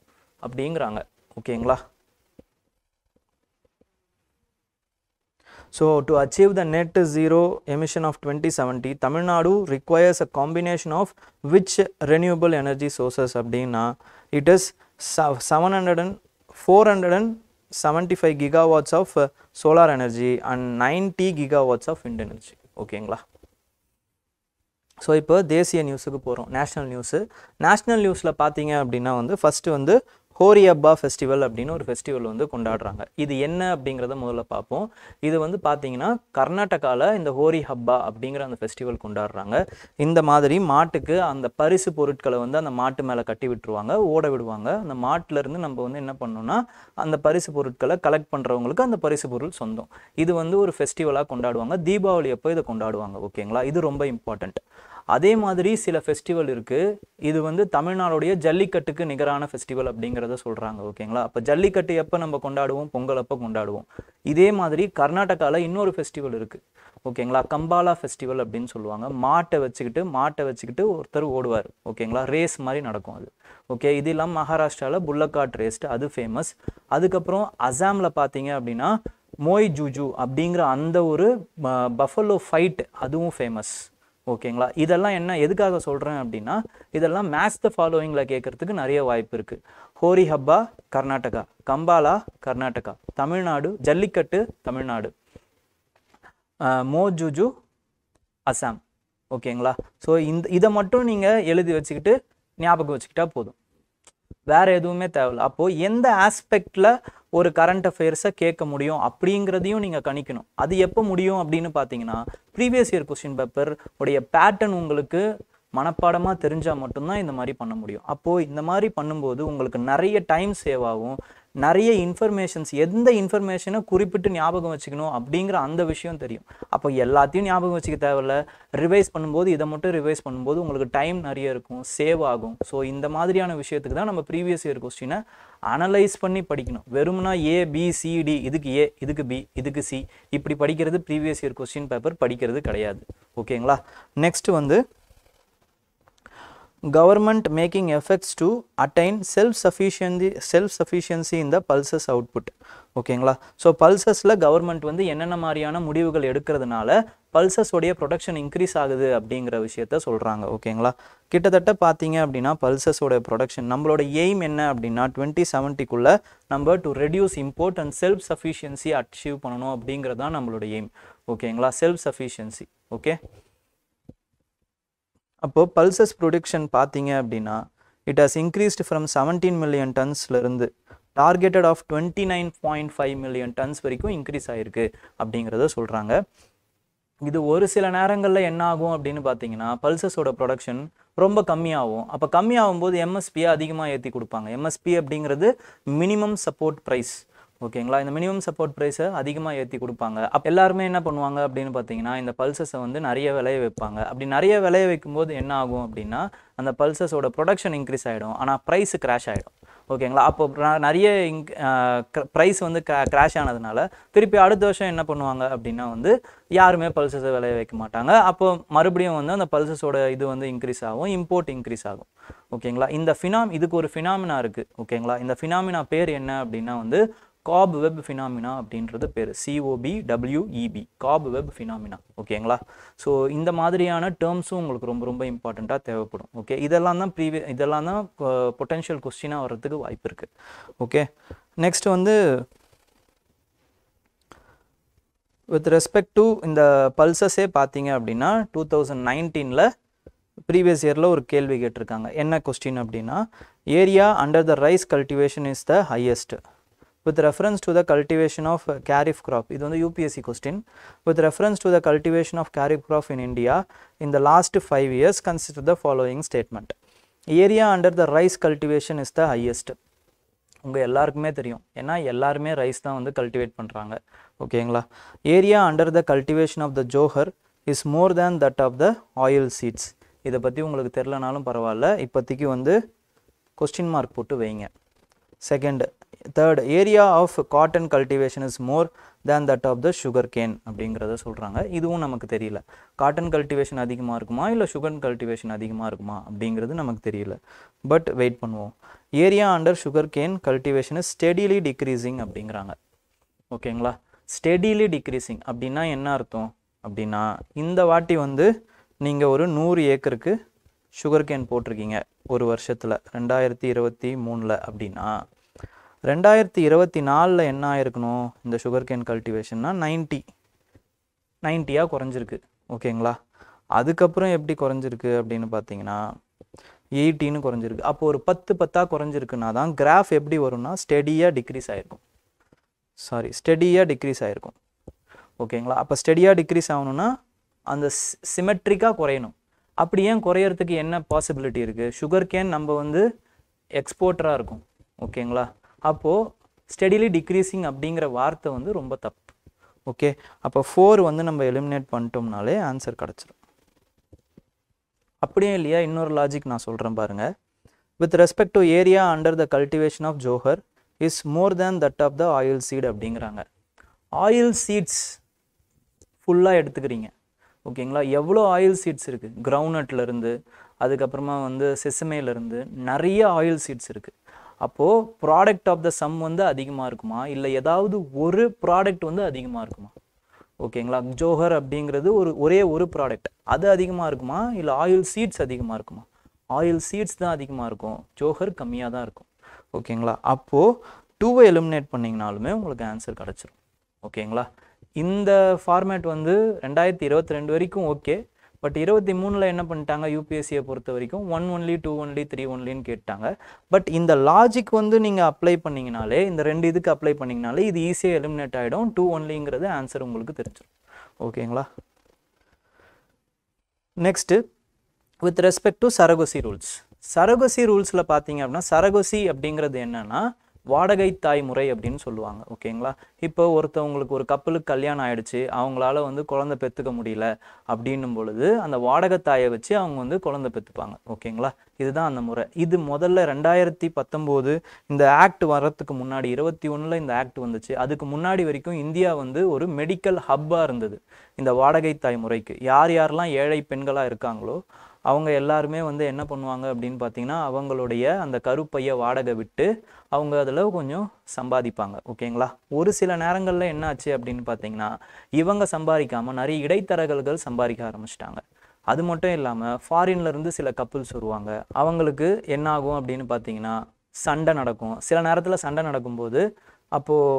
அப்படிங்கிறாங்க ஓகேங்களா so to achieve the net zero emission of twenty seventy Tamil Nadu requires a combination of which renewable energy sources அப்படின்னா it is seven hundred and 475 gigawatts of uh, solar energy and 90 gigawatts of wind energy ஓகேங்களா ஸோ இப்போ தேசிய நியூஸுக்கு போகிறோம் நேஷ்னல் நியூஸு நேஷ்னல் நியூஸில் பார்த்தீங்க அப்படின்னா வந்து ஃபஸ்ட்டு வந்து ஹோரி அப்பா ஃபெஸ்டிவல் அப்படின்னு ஒரு ஃபெஸ்டிவல் வந்து கொண்டாடுறாங்க இது என்ன அப்படிங்கிறத முதல்ல பார்ப்போம் இது வந்து பார்த்தீங்கன்னா கர்நாடகாவில் இந்த ஹோரி ஹப்பா அப்படிங்கிற அந்த ஃபெஸ்டிவல் கொண்டாடுறாங்க இந்த மாதிரி மாட்டுக்கு அந்த பரிசு பொருட்களை வந்து அந்த மாட்டு மேலே கட்டி விட்டுருவாங்க ஓட விடுவாங்க அந்த மாட்டிலேருந்து நம்ம வந்து என்ன பண்ணோம்னா அந்த பரிசு பொருட்களை கலெக்ட் பண்ணுறவங்களுக்கு அந்த பரிசு பொருள் சொந்தம் இது வந்து ஒரு ஃபெஸ்டிவலாக கொண்டாடுவாங்க தீபாவளி அப்போ இதை கொண்டாடுவாங்க ஓகேங்களா இது ரொம்ப இம்பார்ட்டண்ட் அதே மாதிரி சில ஃபெஸ்டிவல் இருக்குது இது வந்து தமிழ்நாடுடைய ஜல்லிக்கட்டுக்கு நிகரான ஃபெஸ்டிவல் அப்படிங்கிறத சொல்கிறாங்க ஓகேங்களா அப்போ ஜல்லிக்கட்டு எப்போ நம்ம கொண்டாடுவோம் பொங்கல் அப்போ கொண்டாடுவோம் இதே மாதிரி கர்நாடகாவில் இன்னொரு ஃபெஸ்டிவல் இருக்குது ஓகேங்களா கம்பாலா ஃபெஸ்டிவல் அப்படின்னு சொல்லுவாங்க மாட்டை வச்சுக்கிட்டு மாட்டை வச்சுக்கிட்டு ஒருத்தர் ஓடுவார் ஓகேங்களா ரேஸ் மாதிரி நடக்கும் அது ஓகே இது இல்லாமல் மகாராஷ்டிராவில் புல்லக்காட் ரேஸ்ட் அது ஃபேமஸ் அதுக்கப்புறம் அசாமில் பார்த்தீங்க அப்படின்னா மோய் ஜூஜு அப்படிங்கிற அந்த ஒரு பஃபலோ ஃபைட் அதுவும் ஃபேமஸ் ஓகேங்களா இதெல்லாம் என்ன எதுக்காக சொல்கிறேன் அப்படின்னா இதெல்லாம் மேக்ஸ் த ஃபாலோவிங்கில் கேட்குறதுக்கு நிறைய வாய்ப்பு இருக்குது ஹோரி ஹப்பா கர்நாடகா கம்பாலா கர்நாடகா தமிழ்நாடு ஜல்லிக்கட்டு தமிழ்நாடு மோஜுஜு அசாம் ஓகேங்களா ஸோ இந்த இதை மட்டும் நீங்கள் எழுதி வச்சுக்கிட்டு ஞாபகம் வச்சுக்கிட்டா போதும் வேறு எதுவுமே தேவையில்ல அப்போது எந்த ஆஸ்பெக்டில் ஒரு கரண்ட் அஃபேர்ஸை கேட்க முடியும் அப்படிங்கிறதையும் நீங்கள் கணிக்கணும் அது எப்போ முடியும் அப்படின்னு பார்த்தீங்கன்னா ப்ரீவியஸ் இயர் கொஸ்டின் பேப்பர் உடைய பேட்டர்ன் உங்களுக்கு மனப்பாடமாக தெரிஞ்சால் மட்டும்தான் இந்த மாதிரி பண்ண முடியும் அப்போது இந்த மாதிரி பண்ணும்போது உங்களுக்கு நிறைய டைம் சேவ் ஆகும் நிறைய இன்ஃபர்மேஷன்ஸ் எந்த இன்ஃபர்மேஷனை குறிப்பிட்டு ஞாபகம் வச்சுக்கணும் அப்படிங்கிற அந்த விஷயம் தெரியும் அப்போ எல்லாத்தையும் ஞாபகம் வச்சுக்க தேவையில்ல ரிவைஸ் பண்ணும்போது இதை மட்டும் ரிவைஸ் பண்ணும்போது உங்களுக்கு டைம் நிறைய இருக்கும் சேவ் ஆகும் ஸோ இந்த மாதிரியான விஷயத்துக்கு தான் நம்ம ப்ரீவியஸ் இயர் கொஸ்டினை அனலைஸ் பண்ணி படிக்கணும் வெறும்னா ஏ பி சிடி இதுக்கு ஏ இதுக்கு பி இதுக்கு சி இப்படி படிக்கிறது ப்ரீவியஸ் இயர் கொஸ்டின் பேப்பர் படிக்கிறது கிடையாது ஓகேங்களா நெக்ஸ்ட் வந்து government making efforts to attain self sufficiency self sufficiency in the pulses output ஓகேங்களா ஸோ பல்சஸில் கவர்மெண்ட் வந்து என்னென்ன மாதிரியான முடிவுகள் எடுக்கிறதுனால பல்சஸோடைய ப்ரொடக்ஷன் இன்க்ரீஸ் ஆகுது அப்படிங்கிற விஷயத்த சொல்கிறாங்க ஓகேங்களா கிட்டத்தட்ட பார்த்தீங்க அப்படின்னா பல்சஸோட ப்ரொடக்ஷன் நம்மளோட எய்ம் என்ன அப்படின்னா டுவெண்ட்டி செவன்ட்டிக்குள்ளே நம்ம to reduce import and self sufficiency achieve பண்ணணும் அப்படிங்கிறது தான் நம்மளோட எய்ம் ஓகேங்களா செல்ஃப் சஃபிஷியன்சி ஓகே அப்போது பல்சஸ் ப்ரொடக்ஷன் பார்த்தீங்க அப்படின்னா it has increased from seventeen million டன்ஸ்லேருந்து targeted of twenty nine point five million tons வரைக்கும் இன்க்ரீஸ் ஆகிருக்கு அப்படிங்கிறத சொல்கிறாங்க இது ஒரு சில நேரங்களில் என்ன ஆகும் அப்படின்னு பார்த்தீங்கன்னா பல்சஸோட ப்ரொடக்ஷன் ரொம்ப கம்மியாகும் அப்போ கம்மியாகும் போது எம்எஸ்பியை அதிகமாக ஏற்றி கொடுப்பாங்க எம்எஸ்பி அப்படிங்கிறது மினிமம் சப்போர்ட் ப்ரைஸ் ஓகேங்களா இந்த மினிமம் சப்போர்ட் ப்ரைஸை அதிகமாக ஏற்றி கொடுப்பாங்க அப்போ எல்லாருமே என்ன பண்ணுவாங்க அப்படின்னு பார்த்தீங்கன்னா இந்த பல்சஸை வந்து நிறைய விளைய வைப்பாங்க அப்படி நிறைய விளைய வைக்கும்போது என்ன ஆகும் அப்படின்னா அந்த பல்சஸோட ப்ரொடக்ஷன் இன்க்ரீஸ் ஆகிடும் ஆனால் ப்ரைஸ் க்ராஷ் ஆகிடும் ஓகேங்களா அப்போ நிறைய இங்க் ப்ரைஸ் வந்து க்ராஷ் ஆனதுனால திருப்பி அடுத்த வருஷம் என்ன பண்ணுவாங்க அப்படின்னா வந்து யாருமே பல்சஸை விளைய வைக்க மாட்டாங்க அப்போ மறுபடியும் வந்து அந்த பல்சஸோட இது வந்து இன்க்ரீஸ் ஆகும் இம்போர்ட் இன்க்ரீஸ் ஆகும் ஓகேங்களா இந்த ஃபினாம் இதுக்கு ஒரு ஃபினாமினா இருக்குது ஓகேங்களா இந்த ஃபினாமினா பேர் என்ன அப்படின்னா வந்து காப் வெப் ஃபினாமினா அப்படின்றது பேர் COP WEB COP web phenomena ஓகேங்களா ஸோ இந்த மாதிரியான டேர்ம்ஸும் உங்களுக்கு ரொம்ப ரொம்ப இம்பார்ட்டண்ட்டாக தேவைப்படும் ஓகே இதெல்லாம் தான் ப்ரீவியஸ் இதெல்லாம் தான் பொட்டென்ஷியல் கொஸ்டினாக வர்றதுக்கு வாய்ப்பு இருக்குது ஓகே நெக்ஸ்ட் வந்து வித் ரெஸ்பெக்ட் டு இந்த பல்சஸே பார்த்தீங்க அப்படின்னா டூ தௌசண்ட் நைன்டீனில் ப்ரீவியஸ் இயரில் ஒரு கேள்வி கேட்டிருக்காங்க என்ன கொஸ்டின் அப்படின்னா area under the rice cultivation is the highest with reference to the cultivation of kharif crop இது வந்து UPSC question with reference to the cultivation of kharif crop in India in the last 5 years consider the following statement area under the rice cultivation is the highest உங்கள் எல்லாருக்குமே தெரியும் ஏன்னா எல்லாருமே ரைஸ் தான் வந்து கல்டிவேட் பண்ணுறாங்க ஓகேங்களா area under the cultivation of the jowar is more than that of the oil seeds இதை பத்தி உங்களுக்கு தெரிலனாலும் பரவாயில்ல இப்போதைக்கு வந்து கொஸ்டின் மார்க் போட்டு வைங்க second third area of cotton cultivation is more than that of the sugar cane அப்படிங்கிறத சொல்கிறாங்க இதுவும் நமக்கு தெரியல காட்டன் கல்டிவேஷன் அதிகமாக இருக்குமா இல்லை சுகர் கல்டிவேஷன் அதிகமாக இருக்குமா அப்படிங்கிறது நமக்கு தெரியல பட் வெயிட் பண்ணுவோம் area under sugar cane cultivation is steadily decreasing அப்படிங்கிறாங்க ஓகேங்களா ஸ்டெடிலி டிக்ரீஸிங் அப்படின்னா என்ன அர்த்தம் அப்படின்னா இந்த வாட்டி வந்து நீங்கள் ஒரு நூறு ஏக்கருக்கு சுகர் கேன் போட்டிருக்கீங்க ஒரு வருஷத்தில் ரெண்டாயிரத்தி இருபத்தி மூணில் அப்படின்னா ரெண்டாயிரத்தி இருபத்தி நாலில் என்ன ஆயிருக்கணும் இந்த சுகர் கேன் கல்டிவேஷன்னா நைன்ட்டி நைன்ட்டியாக குறைஞ்சிருக்கு ஓகேங்களா அதுக்கப்புறம் எப்படி குறைஞ்சிருக்கு அப்படின்னு பார்த்தீங்கன்னா எயிட்டின்னு குறைஞ்சிருக்கு அப்போ ஒரு பத்து பத்தாக குறைஞ்சிருக்குன்னா தான் கிராஃப் எப்படி வரும்னா ஸ்டெடியாக டிக்ரீஸ் ஆகிருக்கும் சாரி ஸ்டெடியாக டிக்ரீஸ் ஆகிருக்கும் ஓகேங்களா அப்போ ஸ்டெடியாக டிக்ரீஸ் ஆகணும்னா அந்த சிமெட்ரிக்காக குறையணும் அப்படி ஏன் குறையறதுக்கு என்ன பாசிபிலிட்டி இருக்குது சுகர் கேன் நம்ம வந்து எக்ஸ்போர்ட்டராக இருக்கும் ஓகேங்களா அப்போது ஸ்டெடிலி டிக்ரீஸிங் அப்படிங்கிற வார்த்தை வந்து ரொம்ப தப்பு ஓகே அப்போ ஃபோர் வந்து நம்ம எலிமினேட் பண்ணிட்டோம்னாலே ஆன்சர் கிடச்சிரும் அப்படியே இல்லையா இன்னொரு லாஜிக் நான் சொல்கிறேன் பாருங்கள் with respect to area under the cultivation of jowar is more than that of the oil seed அப்படிங்கிறாங்க ஆயில் சீட்ஸ் ஃபுல்லாக எடுத்துக்கிறீங்க ஓகேங்களா எவ்வளோ ஆயில் சீட்ஸ் இருக்குது கிரவுண்ட்நட்லேருந்து அதுக்கப்புறமா வந்து செசமேலேருந்து நிறைய ஆயில் சீட்ஸ் இருக்குது அப்போது ப்ராடக்ட் ஆஃப் த சம் வந்து அதிகமாக இருக்குமா இல்லை ஏதாவது ஒரு ப்ராடக்ட் வந்து அதிகமாக இருக்குமா ஓகேங்களா ஜோஹர் அப்படிங்கிறது ஒரு ஒரே ஒரு ப்ராடக்ட் அது அதிகமாக இருக்குமா இல்லை ஆயில் சீட்ஸ் அதிகமாக இருக்குமா ஆயில் சீட்ஸ் தான் அதிகமாக இருக்கும் ஜோஹர் கம்மியாக தான் இருக்கும் ஓகேங்களா அப்போது டூவை எலிமினேட் பண்ணிங்கனாலுமே உங்களுக்கு ஆன்சர் கிடச்சிரும் ஓகேங்களா இந்த ஃபார்மேட் வந்து ரெண்டாயிரத்தி இருபத்தி ரெண்டு வரைக்கும் ஓகே பட் இருபத்தி மூணில் என்ன பண்ணிட்டாங்க யூபிஎஸ்சியை பொறுத்த வரைக்கும் one only two only three ஒன்லின்னு கேட்டாங்க பட் இந்த லாஜிக் வந்து நீங்கள் அப்ளை பண்ணிங்கனாலே இந்த ரெண்டு இதுக்கு அப்ளை பண்ணிங்கனாலே இது ஈஸியாக எலிமினேட் ஆகிடும் டூ ஒன்லிங்கிறது ஆன்சர் உங்களுக்கு தெரிஞ்சிடும் ஓகேங்களா next with respect to surrogacy rules surrogacy ரூல்ஸில் பார்த்தீங்க அப்படின்னா சரகோசி அப்படிங்கிறது என்னென்னா வாடகை தாய் முறை அப்படின்னு சொல்லுவாங்க ஓகேங்களா இப்போ ஒருத்தவங்களுக்கு ஒரு கப்பலுக்கு கல்யாணம் ஆயிடுச்சு அவங்களால வந்து குழந்தை பெற்றுக்க முடியல அப்படின்னும் பொழுது அந்த வாடகை தாயை வச்சு அவங்க வந்து குழந்தை பெற்றுப்பாங்க ஓகேங்களா இதுதான் அந்த முறை இது முதல்ல ரெண்டாயிரத்தி பத்தொம்போது இந்த ஆக்ட் வரத்துக்கு முன்னாடி இருபத்தி ஒன்றில் இந்த ஆக்ட் வந்துச்சு அதுக்கு முன்னாடி வரைக்கும் இந்தியா வந்து ஒரு மெடிக்கல் ஹப்பாக இருந்தது இந்த வாடகை தாய் முறைக்கு யார் யாரெல்லாம் ஏழை பெண்களாக இருக்காங்களோ அவங்க எல்லாருமே வந்து என்ன பண்ணுவாங்க அப்படின்னு பார்த்தீங்கன்னா அவங்களுடைய அந்த கருப்பையை வாடகை விட்டு அவங்க அதில் கொஞ்சம் சம்பாதிப்பாங்க ஓகேங்களா ஒரு சில நேரங்களில் என்ன ஆச்சு அப்படின்னு பார்த்தீங்கன்னா இவங்க சம்பாதிக்காமல் நிறைய இடைத்தரகர்கள் சம்பாதிக்க ஆரம்பிச்சிட்டாங்க அது மட்டும் இல்லாமல் ஃபாரின்லேருந்து சில கப்புல்ஸ் வருவாங்க அவங்களுக்கு என்ன ஆகும் அப்படின்னு பார்த்தீங்கன்னா சண்டை நடக்கும் சில நேரத்தில் சண்டை நடக்கும்போது அப்போது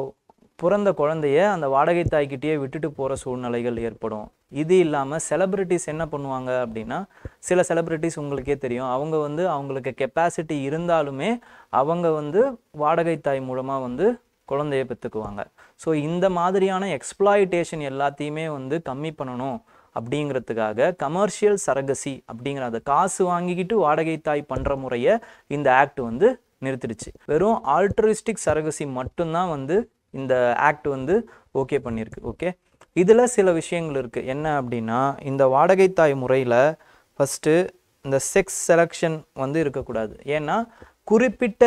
பிறந்த குழந்தைய அந்த வாடகை தாய்கிட்டேயே விட்டுட்டு போகிற சூழ்நிலைகள் ஏற்படும் இது இல்லாமல் செலப்ரிட்டிஸ் என்ன பண்ணுவாங்க அப்படின்னா சில செலப்ரிட்டிஸ் உங்களுக்கே தெரியும் அவங்க வந்து அவங்களுக்கு கெப்பாசிட்டி இருந்தாலுமே அவங்க வந்து வாடகை தாய் மூலமாக வந்து குழந்தைய பெற்றுக்குவாங்க ஸோ இந்த மாதிரியான எக்ஸ்ப்ளாய்டேஷன் எல்லாத்தையுமே வந்து கம்மி பண்ணணும் அப்படிங்கிறதுக்காக கமர்ஷியல் சரகசி அப்படிங்கிற அந்த காசு வாங்கிக்கிட்டு வாடகை தாய் பண்ணுற முறையை இந்த ஆக்ட் வந்து நிறுத்திடுச்சு வெறும் ஆல்ட்ரிஸ்டிக் சரகசி மட்டும்தான் வந்து இந்த ஆக்ட் வந்து ஓகே பண்ணியிருக்கு ஓகே இதில் சில விஷயங்கள் இருக்குது என்ன அப்படின்னா இந்த வாடகைத்தாய் முறையில் ஃபஸ்ட்டு இந்த செக்ஸ் செலக்ஷன் வந்து இருக்கக்கூடாது ஏன்னா குறிப்பிட்ட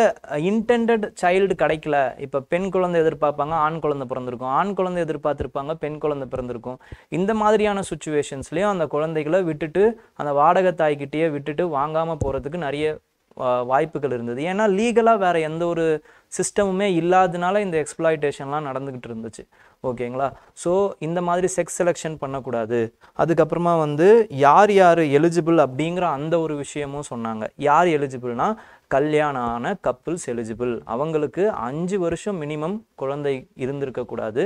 இன்டெண்டட் சைல்டு கிடைக்கல இப்போ பெண் குழந்தை எதிர்பார்ப்பாங்க ஆண் குழந்தை பிறந்திருக்கும் ஆண் குழந்தை எதிர்பார்த்துருப்பாங்க பெண் குழந்தை பிறந்திருக்கும் இந்த மாதிரியான சுச்சுவேஷன்ஸ்லேயும் அந்த குழந்தைகளை விட்டுட்டு அந்த வாடகை தாய்கிட்டேயே விட்டுட்டு வாங்காமல் போகிறதுக்கு நிறைய வாய்ப்புகள் இருந்தது ஏன்னா லீகலாக வேறு எந்த ஒரு சிஸ்டமுமே இல்லாதனால இந்த எக்ஸ்ப்ளாய்டேஷன்லாம் நடந்துக்கிட்டு இருந்துச்சு ஓகேங்களா ஸோ இந்த மாதிரி செக்ஸ் செலெக்ஷன் பண்ணக்கூடாது அதுக்கப்புறமா வந்து யார் யார் எலிஜிபிள் அப்படிங்கிற அந்த ஒரு விஷயமும் சொன்னாங்க யார் எலிஜிபிள்னா கல்யாணம் ஆன கப்புள்ஸ் எலிஜிபிள் அவங்களுக்கு அஞ்சு வருஷம் மினிமம் குழந்தை இருந்திருக்கக்கூடாது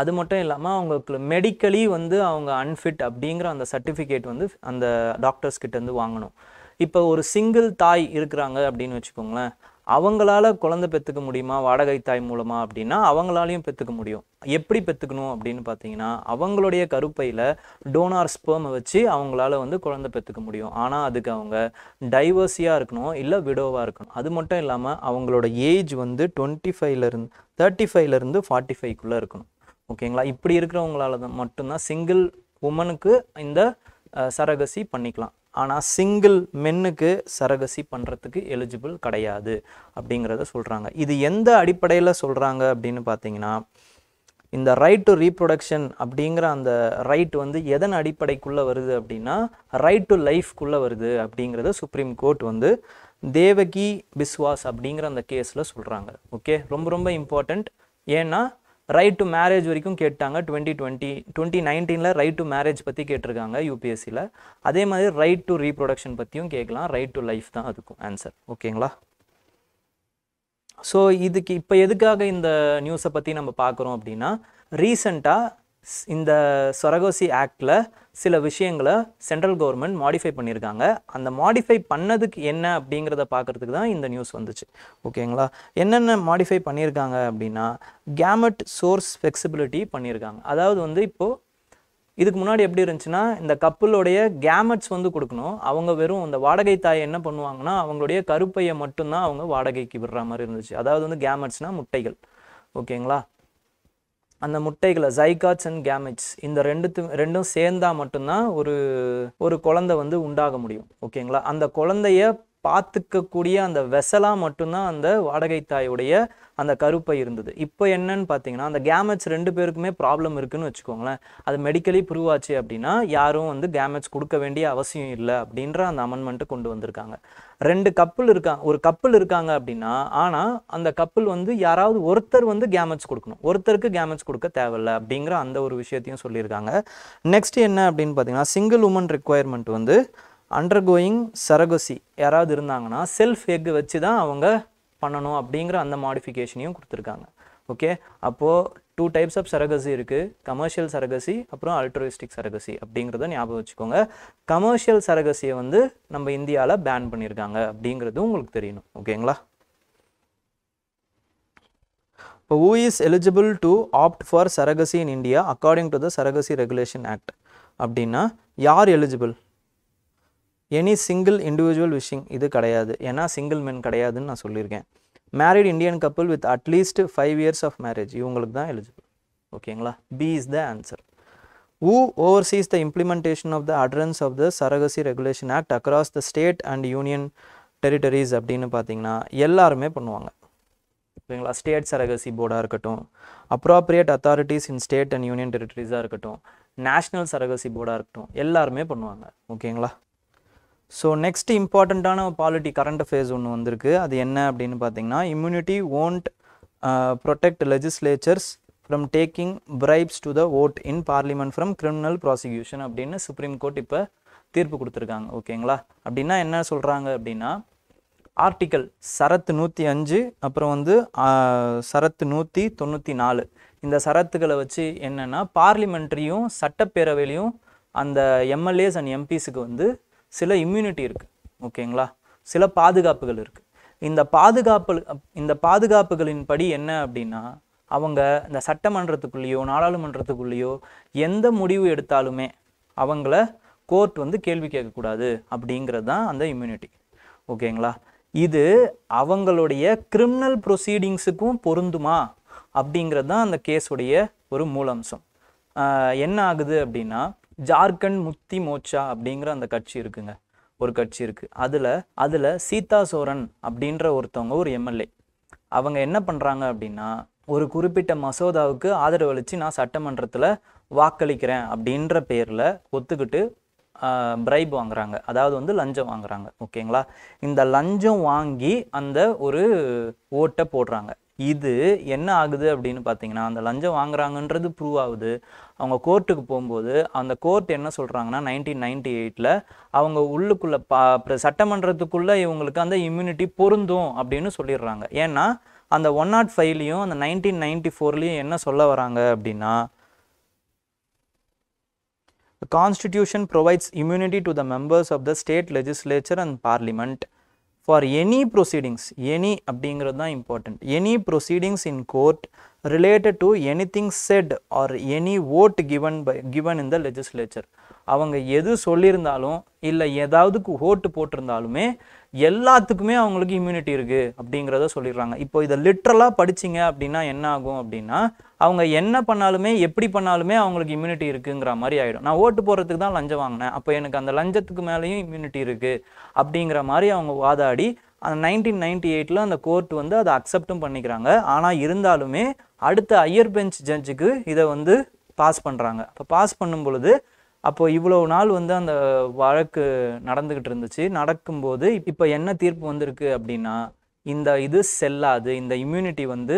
அது மட்டும் இல்லாமல் அவங்களுக்கு மெடிக்கலி வந்து அவங்க அன்ஃபிட் அப்படிங்கிற அந்த சர்டிஃபிகேட் வந்து அந்த டாக்டர்ஸ் கிட்டேருந்து வாங்கணும் இப்போ ஒரு சிங்கிள் தாய் இருக்கிறாங்க அப்படின்னு வச்சுக்கோங்களேன் அவங்களால குழந்தை பெற்றுக்க முடியுமா வாடகை தாய் மூலமா அப்படின்னா அவங்களாலையும் பெற்றுக்க முடியும் எப்படி பெற்றுக்கணும் அப்படின்னு பார்த்தீங்கன்னா அவங்களுடைய கருப்பையில் டோனார் ஸ்பேமை வச்சு அவங்களால வந்து குழந்தை பெற்றுக்க முடியும் ஆனால் அதுக்கு அவங்க டைவர்ஸியாக இருக்கணும் இல்லை விடோவாக இருக்கணும் அது மட்டும் இல்லாமல் அவங்களோட ஏஜ் வந்து டுவெண்ட்டி ஃபைவ்லேருந்து தேர்ட்டி ஃபைவ்லேருந்து ஃபார்ட்டி ஃபைவ்க்குள்ளே இருக்கணும் ஓகேங்களா இப்படி இருக்கிறவங்களால தான் மட்டும்தான் சிங்கிள் உமனுக்கு இந்த சரகசி பண்ணிக்கலாம் ஆனால் சிங்கிள் மென்னுக்கு சரகசி பண்ணுறதுக்கு எலிஜிபிள் கிடையாது அப்படிங்கிறத சொல்கிறாங்க இது எந்த அடிப்படையில் சொல்கிறாங்க அப்படின்னு பார்த்தீங்கன்னா இந்த ரைட் டு ரீப்ரொடக்ஷன் அப்படிங்கிற அந்த ரைட் வந்து எதன் அடிப்படைக்குள்ளே வருது அப்படின்னா ரைட் டு லைஃப்குள்ளே வருது அப்படிங்கிறத சுப்ரீம் கோர்ட் வந்து தேவகி பிஸ்வாஸ் அப்படிங்கிற அந்த கேஸில் சொல்கிறாங்க ஓகே ரொம்ப ரொம்ப இம்பார்ட்டண்ட் ஏன்னா ரைட் டு மேரேஜ் வரைக்கும் கேட்டாங்க டுவெண்ட்டி டுவெண்ட்டி டுவெண்ட்டி நைன்டீனில் ரைட் டு மேரேஜ் பற்றி கேட்டிருக்காங்க யூபிஎஸ்சியில் அதே மாதிரி ரைட் டு ரீப்ரொடக்ஷன் பற்றியும் கேட்கலாம் ரைட் டு லைஃப் தான் அதுக்கும் ஆன்சர் ஓகேங்களா ஸோ இதுக்கு இப்போ எதுக்காக இந்த நியூஸை பற்றி நம்ம பார்க்குறோம் அப்படின்னா ரீசண்டாக இந்த சொரகோசி ஆக்டில் சில விஷயங்களை சென்ட்ரல் கவர்மெண்ட் மாடிஃபை பண்ணியிருக்காங்க அந்த மாடிஃபை பண்ணதுக்கு என்ன அப்படிங்கிறத பார்க்குறதுக்கு தான் இந்த நியூஸ் வந்துச்சு ஓகேங்களா என்னென்ன மாடிஃபை பண்ணியிருக்காங்க அப்படின்னா கேமட் சோர்ஸ் ஃப்ளெக்சிபிலிட்டி பண்ணியிருக்காங்க அதாவது வந்து இப்போது இதுக்கு முன்னாடி எப்படி இருந்துச்சுன்னா இந்த கப்பலுடைய கேமட்ஸ் வந்து கொடுக்கணும் அவங்க வெறும் அந்த வாடகை தாய் என்ன பண்ணுவாங்கன்னா அவங்களுடைய கருப்பையை மட்டும்தான் அவங்க வாடகைக்கு விடுற மாதிரி இருந்துச்சு அதாவது வந்து கேமட்ஸ்னால் முட்டைகள் ஓகேங்களா அந்த முட்டைகளை ஜைகாட்ஸ் அண்ட் கேமிட்ஸ் இந்த ரெண்டுத்து ரெண்டும் சேர்ந்தால் மட்டும்தான் ஒரு ஒரு குழந்தை வந்து உண்டாக முடியும் ஓகேங்களா அந்த குழந்தைய பார்த்துக்கக்கூடிய அந்த வெசலாக மட்டும்தான் அந்த வாடகை தாயுடைய அந்த கருப்பை இருந்தது இப்போ என்னன்னு பார்த்தீங்கன்னா அந்த கேமெட்ஸ் ரெண்டு பேருக்குமே ப்ராப்ளம் இருக்குன்னு வச்சுக்கோங்களேன் அது மெடிக்கலி ப்ரூவ் ஆச்சு அப்படின்னா யாரும் வந்து கேமெட்ஸ் கொடுக்க வேண்டிய அவசியம் இல்லை அப்படின்ற அந்த அமெண்ட்மெண்ட்டை கொண்டு வந்திருக்காங்க ரெண்டு கப்பல் இருக்கா ஒரு கப்பல் இருக்காங்க அப்படின்னா ஆனால் அந்த கப்பல் வந்து யாராவது ஒருத்தர் வந்து கேமெட்ஸ் கொடுக்கணும் ஒருத்தருக்கு கேமெட்ஸ் கொடுக்க தேவையில்லை அப்படிங்கிற அந்த ஒரு விஷயத்தையும் சொல்லியிருக்காங்க நெக்ஸ்ட் என்ன அப்படின்னு பார்த்தீங்கன்னா சிங்கிள் உமன் ரெக்குவயர்மெண்ட் வந்து அண்டர்கோயிங் சரகசி யாராவது இருந்தாங்கன்னா செல்ஃப் எக் வச்சு தான் அவங்க பண்ணணும் அப்படிங்கிற அந்த மாடிஃபிகேஷனையும் கொடுத்துருக்காங்க ஓகே அப்போது டூ டைப்ஸ் ஆஃப் சரகசி இருக்குது கமர்ஷியல் சரகசி அப்புறம் அல்ட்ரோயிஸ்டிக் சரகசி அப்படிங்கிறத ஞாபகம் வச்சுக்கோங்க கமர்ஷியல் சரகசியை வந்து நம்ம இந்தியாவில் பேன் பண்ணியிருக்காங்க அப்படிங்கிறதும் உங்களுக்கு தெரியணும் ஓகேங்களா இப்போ who is eligible to opt for surrogacy in India according to the surrogacy regulation act அப்படின்னா யார் eligible any single individual wishing இது கிடையாது ஏன்னா சிங்கிள் மென் கிடையாதுன்னு நான் சொல்லியிருக்கேன் married Indian couple with at least five years of marriage இவங்களுக்கு தான் எலிஜிபிள் ஓகேங்களா B is the answer over overseas the implementation of the adherence of the surrogacy regulation act across the state and union territories அப்படின்னு பார்த்தீங்கன்னா எல்லாருமே பண்ணுவாங்க ஓகேங்களா ஸ்டேட் சரகசி போர்டாக இருக்கட்டும் appropriate authorities in state and union டெரிட்டரிஸாக இருக்கட்டும் நேஷ்னல் சரகசி போர்டாக இருக்கட்டும் எல்லாருமே பண்ணுவாங்க ஓகேங்களா ஸோ நெக்ஸ்ட் இம்பார்ட்டண்ட்டான பாலிட்டி கரண்ட் அஃபேர்ஸ் ஒன்று வந்திருக்கு அது என்ன அப்படின்னு பார்த்தீங்கன்னா immunity won't protect legislators from taking bribes to the vote in parliament from criminal prosecution அப்படின்னு சுப்ரீம் கோர்ட் இப்போ தீர்ப்பு கொடுத்துருக்காங்க ஓகேங்களா அப்படின்னா என்ன சொல்கிறாங்க அப்படின்னா ஆர்டிக்கல் சரத்து நூற்றி அஞ்சு அப்புறம் வந்து uh, சரத்து நூற்றி தொண்ணூற்றி நாலு இந்த சரத்துக்களை வச்சு என்னென்னா பார்லிமெண்ட்ரியும் சட்டப்பேரவையிலையும் அந்த எம்எல்ஏஸ் அண்ட் எம்பிஸுக்கு வந்து சில இம்யூனிட்டி இருக்குது ஓகேங்களா சில பாதுகாப்புகள் இருக்குது இந்த பாதுகாப்பு இந்த பாதுகாப்புகளின் படி என்ன அப்படின்னா அவங்க இந்த சட்டமன்றத்துக்குள்ளேயோ நாடாளுமன்றத்துக்குள்ளேயோ எந்த முடிவு எடுத்தாலுமே அவங்கள கோர்ட் வந்து கேள்வி கேட்கக்கூடாது அப்படிங்கிறது தான் அந்த இம்யூனிட்டி ஓகேங்களா இது அவங்களுடைய கிரிமினல் ப்ரொசீடிங்ஸுக்கும் பொருந்துமா அப்படிங்கிறது தான் அந்த கேஸுடைய ஒரு மூலம்சம் என்ன ஆகுது அப்படின்னா ஜார்க்கண்ட் முக்தி மோர்ச்சா அப்படிங்கிற அந்த கட்சி இருக்குங்க ஒரு கட்சி இருக்குது அதில் அதில் சீதா சோரன் அப்படின்ற ஒருத்தவங்க ஒரு எம்எல்ஏ அவங்க என்ன பண்ணுறாங்க அப்படின்னா ஒரு குறிப்பிட்ட மசோதாவுக்கு ஆதரவளித்து நான் சட்டமன்றத்தில் வாக்களிக்கிறேன் அப்படின்ற பேரில் ஒத்துக்கிட்டு பிரைப் வாங்குறாங்க அதாவது வந்து லஞ்சம் வாங்குறாங்க ஓகேங்களா இந்த லஞ்சம் வாங்கி அந்த ஒரு ஓட்டை போடுறாங்க இது என்ன ஆகுது அப்படின்னு பார்த்தீங்கன்னா அந்த லஞ்சம் வாங்குறாங்கன்றது ப்ரூவ் ஆகுது அவங்க கோர்ட்டுக்கு போகும்போது அந்த கோர்ட் என்ன சொல்கிறாங்கன்னா நைன்டீன் நைன்டி எயிட்டில் அவங்க உள்ளுக்குள்ளே பா சட்டமன்றத்துக்குள்ளே இவங்களுக்கு அந்த இம்யூனிட்டி பொருந்தும் அப்படின்னு சொல்லிடுறாங்க ஏன்னா அந்த ஒன் நாட் ஃபைவ்லேயும் அந்த நைன்டீன் நைன்டி ஃபோர்லேயும் என்ன சொல்ல வராங்க அப்படின்னா The Constitution provides immunity to the members of the state legislature and parliament for any proceedings, any அப்படிங்கிறது தான் important any proceedings in court related to anything said or any vote given by given in the legislature அவங்க எது சொல்லியிருந்தாலும் இல்லை ஏதாவதுக்கு ஓட்டு போட்டிருந்தாலுமே எல்லாத்துக்குமே அவங்களுக்கு இம்யூனிட்டி இருக்குது அப்படிங்கிறத சொல்லிடுறாங்க இப்போ இதை லிட்ரலாக படிச்சிங்க அப்படின்னா என்ன ஆகும் அப்படின்னா அவங்க என்ன பண்ணாலுமே எப்படி பண்ணாலுமே அவங்களுக்கு இம்யூனிட்டி இருக்குங்கிற மாதிரி ஆகிடும் நான் ஓட்டு போடுறதுக்கு தான் லஞ்சம் வாங்கினேன் அப்போ எனக்கு அந்த லஞ்சத்துக்கு மேலேயும் இம்யூனிட்டி இருக்குது அப்படிங்கிற மாதிரி அவங்க வாதாடி அந்த நைன்டீன் நைன்டி எயிட்டில் அந்த கோர்ட் வந்து அதை அக்செப்டும் பண்ணிக்கிறாங்க ஆனால் இருந்தாலுமே அடுத்த ஐயர் பெஞ்ச் ஜட்ஜுக்கு இதை வந்து பாஸ் பண்ணுறாங்க இப்போ பாஸ் பண்ணும் பொழுது அப்போ இவ்வளோ நாள் வந்து அந்த வழக்கு நடந்துக்கிட்டு இருந்துச்சு நடக்கும்போது இப்போ என்ன தீர்ப்பு வந்திருக்கு அப்படின்னா இந்த இது செல்லாது இந்த இம்யூனிட்டி வந்து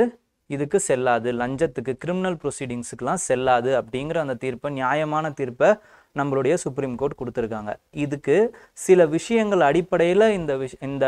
இதுக்கு செல்லாது லஞ்சத்துக்கு கிரிமினல் ப்ரொசீடிங்ஸுக்கெலாம் செல்லாது அப்படிங்கிற அந்த தீர்ப்பை நியாயமான தீர்ப்பை நம்மளுடைய சுப்ரீம் கோர்ட் கொடுத்துருக்காங்க இதுக்கு சில விஷயங்கள் அடிப்படையில் இந்த விஷ் இந்த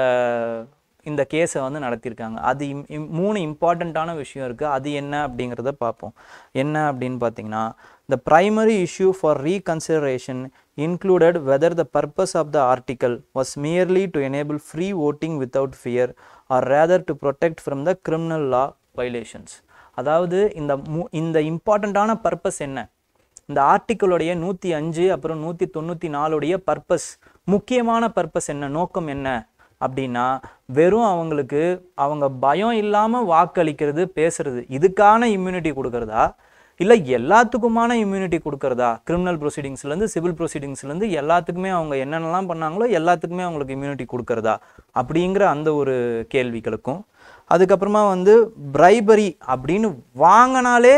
இந்த கேஸை வந்து நடத்தியிருக்காங்க அது இம் மூணு இம்பார்ட்டண்ட்டான விஷயம் இருக்குது அது என்ன அப்படிங்கிறத பார்ப்போம் என்ன அப்படின்னு பார்த்தீங்கன்னா the primary issue for reconsideration included whether the purpose of the article was merely to enable free voting without fear or rather to protect from the criminal law violations அதாவது இந்த மு இந்த இம்பார்ட்டண்ட்டான பர்பஸ் என்ன இந்த ஆர்டிக்கிளுடைய நூற்றி அஞ்சு அப்புறம் நூற்றி தொண்ணூற்றி நாலுடைய பர்பஸ் முக்கியமான பர்பஸ் என்ன நோக்கம் என்ன அப்படின்னா வெறும் அவங்களுக்கு அவங்க பயம் இல்லாமல் வாக்களிக்கிறது பேசுறது இதுக்கான இம்யூனிட்டி கொடுக்கறதா இல்லை எல்லாத்துக்குமான இம்யூனிட்டி கொடுக்கறதா கிரிமினல் ப்ரொசீடிங்ஸ்லேருந்து சிவில் ப்ரொசீடிங்ஸ்லேருந்து எல்லாத்துக்குமே அவங்க என்னென்னலாம் பண்ணாங்களோ எல்லாத்துக்குமே அவங்களுக்கு இம்யூனிட்டி கொடுக்கறதா அப்படிங்கிற அந்த ஒரு கேள்விகளுக்கும் அதுக்கப்புறமா வந்து பிரைபரி அப்படின்னு வாங்கினாலே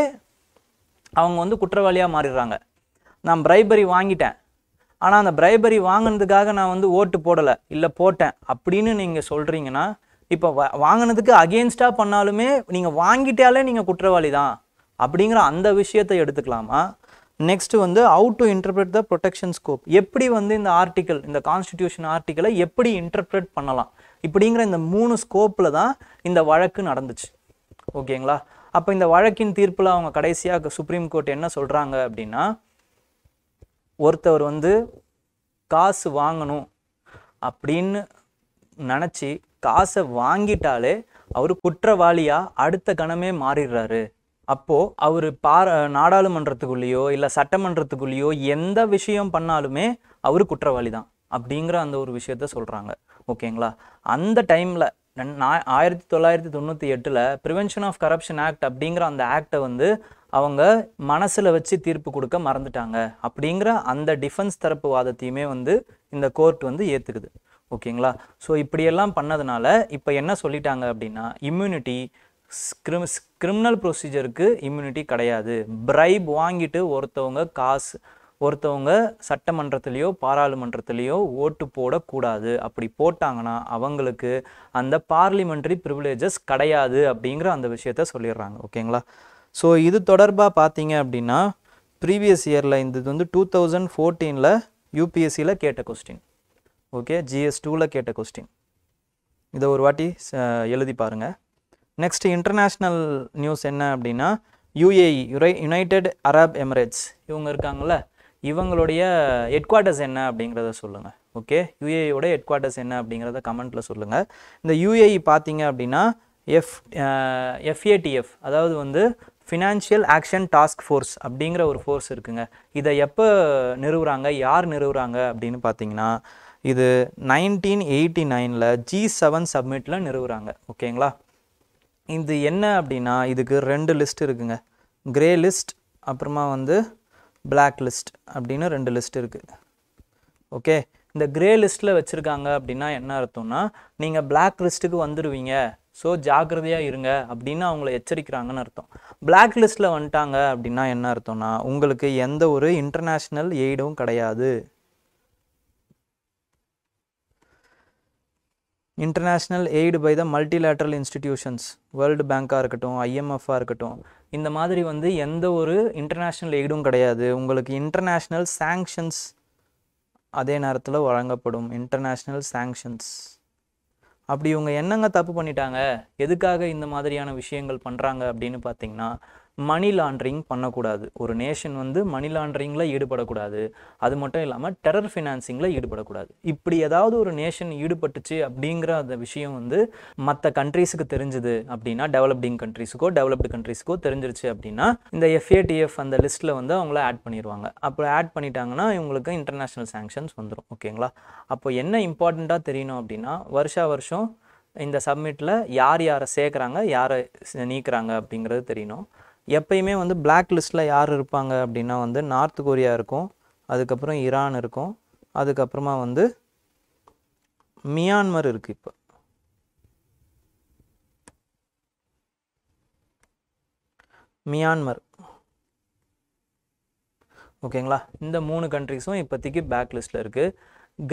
அவங்க வந்து குற்றவாளியாக மாறிடுறாங்க நான் பிரைபரி வாங்கிட்டேன் ஆனால் அந்த பிரைபரி வாங்கினதுக்காக நான் வந்து ஓட்டு போடலை இல்லை போட்டேன் அப்படின்னு நீங்கள் சொல்கிறீங்கன்னா இப்போ வ வாங்கினதுக்கு அகேன்ஸ்டாக பண்ணாலுமே நீங்கள் வாங்கிட்டாலே நீங்கள் குற்றவாளி தான் அப்படிங்கிற அந்த விஷயத்தை எடுத்துக்கலாமா நெக்ஸ்ட் வந்து out to interpret the protection scope எப்படி வந்து இந்த ஆர்டிக்கல் இந்த கான்ஸ்டிடியூஷன் ஆர்டிக்கலை எப்படி இன்டர்பிரட் பண்ணலாம் இப்படிங்கிற இந்த மூணு ஸ்கோப்பில் தான் இந்த வழக்கு நடந்துச்சு ஓகேங்களா அப்போ இந்த வழக்கின் தீர்ப்பில் அவங்க கடைசியாக சுப்ரீம் கோர்ட் என்ன சொல்கிறாங்க அப்படின்னா ஒருத்தவர் வந்து காசு வாங்கணும் அப்படின்னு நினச்சி காசை வாங்கிட்டாலே அவர் குற்றவாளியாக அடுத்த கணமே மாறிடுறாரு அப்போது அவர் பார நாடாளுமன்றத்துக்குள்ளேயோ இல்லை சட்டமன்றத்துக்குள்ளேயோ எந்த விஷயம் பண்ணாலுமே அவர் குற்றவாளி தான் அப்படிங்கிற அந்த ஒரு விஷயத்த சொல்கிறாங்க ஓகேங்களா அந்த டைமில் நான் ஆயிரத்தி தொள்ளாயிரத்தி தொண்ணூற்றி எட்டில் ப்ரிவென்ஷன் ஆஃப் கரப்ஷன் ஆக்ட் அப்படிங்கிற அந்த ஆக்டை வந்து அவங்க மனசில் வச்சு தீர்ப்பு கொடுக்க மறந்துட்டாங்க அப்படிங்கிற அந்த டிஃபென்ஸ் தரப்பு வாதத்தையுமே வந்து இந்த கோர்ட் வந்து ஏற்றுக்குது ஓகேங்களா ஸோ இப்படியெல்லாம் பண்ணதுனால இப்போ என்ன சொல்லிட்டாங்க அப்படின்னா இம்யூனிட்டி கிரிமினல் ப்ரொசீஜருக்கு இம்யூனிட்டி கிடையாது பிரைப் வாங்கிட்டு ஒருத்தவங்க காசு ஒருத்தவங்க சட்டமன்றத்திலேயோ பாராளுமன்றத்திலேயோ ஓட்டு போடக்கூடாது அப்படி போட்டாங்கன்னா அவங்களுக்கு அந்த பார்லிமெண்ட்ரி ப்ரிவிலேஜஸ் கிடையாது அப்படிங்கிற அந்த விஷயத்த சொல்லிடுறாங்க ஓகேங்களா ஸோ இது தொடர்பாக பார்த்தீங்க அப்படின்னா ப்ரீவியஸ் இயரில் இந்த வந்து டூ தௌசண்ட் ஃபோர்டீனில் யூபிஎஸ்சியில் கேட்ட கொஸ்டின் ஓகே ஜிஎஸ் டூவில் கேட்ட கொஸ்டின் இதை ஒரு வாட்டி எழுதி பாருங்கள் நெக்ஸ்ட் இன்டர்நேஷ்னல் நியூஸ் என்ன அப்படின்னா யுஏஇ யுரை யுனைடெட் அரப் எமிரேட்ஸ் இவங்க இருக்காங்களே இவங்களுடைய ஹெட் குவார்ட்டர்ஸ் என்ன அப்படிங்கிறத சொல்லுங்கள் ஓகே யூஏயோட ஹெட் குவார்ட்டர்ஸ் என்ன அப்படிங்கிறத கமெண்ட்டில் சொல்லுங்கள் இந்த யூஏஇ e பார்த்தீங்க அப்படின்னா எஃப் எஃப்ஏடிஎஃப் அதாவது வந்து ஃபினான்ஷியல் ஆக்ஷன் டாஸ்க் ஃபோர்ஸ் அப்படிங்கிற ஒரு ஃபோர்ஸ் இருக்குங்க இதை எப்போ நிறுவுறாங்க யார் நிறுவுறாங்க அப்படின்னு பார்த்தீங்கன்னா இது நைன்டீன் எயிட்டி நைனில் ஜி செவன் சப்மிட்டில் நிறுவுறாங்க ஓகேங்களா இது என்ன அப்படின்னா இதுக்கு ரெண்டு லிஸ்ட் இருக்குங்க கிரே லிஸ்ட் அப்புறமா வந்து பிளாக் லிஸ்ட் அப்படின்னு ரெண்டு லிஸ்ட் இருக்குது ஓகே இந்த கிரே லிஸ்ட்டில் வச்சுருக்காங்க அப்படின்னா என்ன அர்த்தம்னா நீங்கள் பிளாக் லிஸ்ட்டுக்கு வந்துடுவீங்க ஸோ ஜாக்கிரதையாக இருங்க அப்படின்னு அவங்கள எச்சரிக்கிறாங்கன்னு அர்த்தம் பிளாக் லிஸ்ட்டில் வந்துட்டாங்க அப்படின்னா என்ன அர்த்தம்னா உங்களுக்கு எந்த ஒரு இன்டர்நேஷ்னல் எய்டும் கிடையாது international aid by the multilateral institutions world பேங்காக இருக்கட்டும் ஐஎம்எஃப்பாக இருக்கட்டும் இந்த மாதிரி வந்து எந்த ஒரு இன்டர்நேஷ்னல் எய்டும் கிடையாது உங்களுக்கு இன்டர்நேஷ்னல் சாங்ஷன்ஸ் அதே நேரத்தில் வழங்கப்படும் இன்டர்நேஷ்னல் சாங்ஷன்ஸ் அப்படி இவங்க என்னங்க தப்பு பண்ணிட்டாங்க எதுக்காக இந்த மாதிரியான விஷயங்கள் பண்ணுறாங்க அப்படின்னு பார்த்தீங்கன்னா மணி லாண்ட்ரிங் பண்ணக்கூடாது ஒரு நேஷன் வந்து மணி லாண்ட்ரிங்கில் ஈடுபடக்கூடாது அது மட்டும் இல்லாமல் டெரர் ஃபினான்சிங்கில் ஈடுபடக்கூடாது இப்படி ஏதாவது ஒரு நேஷன் ஈடுபட்டுச்சு அப்படிங்கிற அந்த விஷயம் வந்து மற்ற கண்ட்ரீஸுக்கு தெரிஞ்சுது அப்படின்னா டெவலப்டிங் கண்ட்ரீஸுக்கோ டெவலப்டு கண்ட்ரீஸுக்கோ தெரிஞ்சிருச்சு அப்படின்னா இந்த எஃப்ஏடிஎஃப் அந்த லிஸ்ட்டில் வந்து அவங்கள ஆட் பண்ணிடுவாங்க அப்போ ஆட் பண்ணிட்டாங்கன்னா இவங்களுக்கு இன்டர்நேஷ்னல் சேங்ஷன்ஸ் வந்துடும் ஓகேங்களா அப்போ என்ன இம்பார்ட்டண்ட்டாக தெரியணும் அப்படின்னா வருஷா வருஷம் இந்த சப்மிட்டில் யார் யாரை சேர்க்குறாங்க யாரை நீக்கிறாங்க அப்படிங்கிறது தெரியணும் எப்பயுமே வந்து பிளாக் லிஸ்ட்டில் யார் இருப்பாங்க அப்படின்னா வந்து நார்த் கொரியா இருக்கும் அதுக்கப்புறம் ஈரான் இருக்கும் அதுக்கப்புறமா வந்து மியான்மர் இருக்குது இப்போ மியான்மர் ஓகேங்களா இந்த மூணு கண்ட்ரிஸும் இப்போதைக்கு பேக் லிஸ்ட்டில் இருக்குது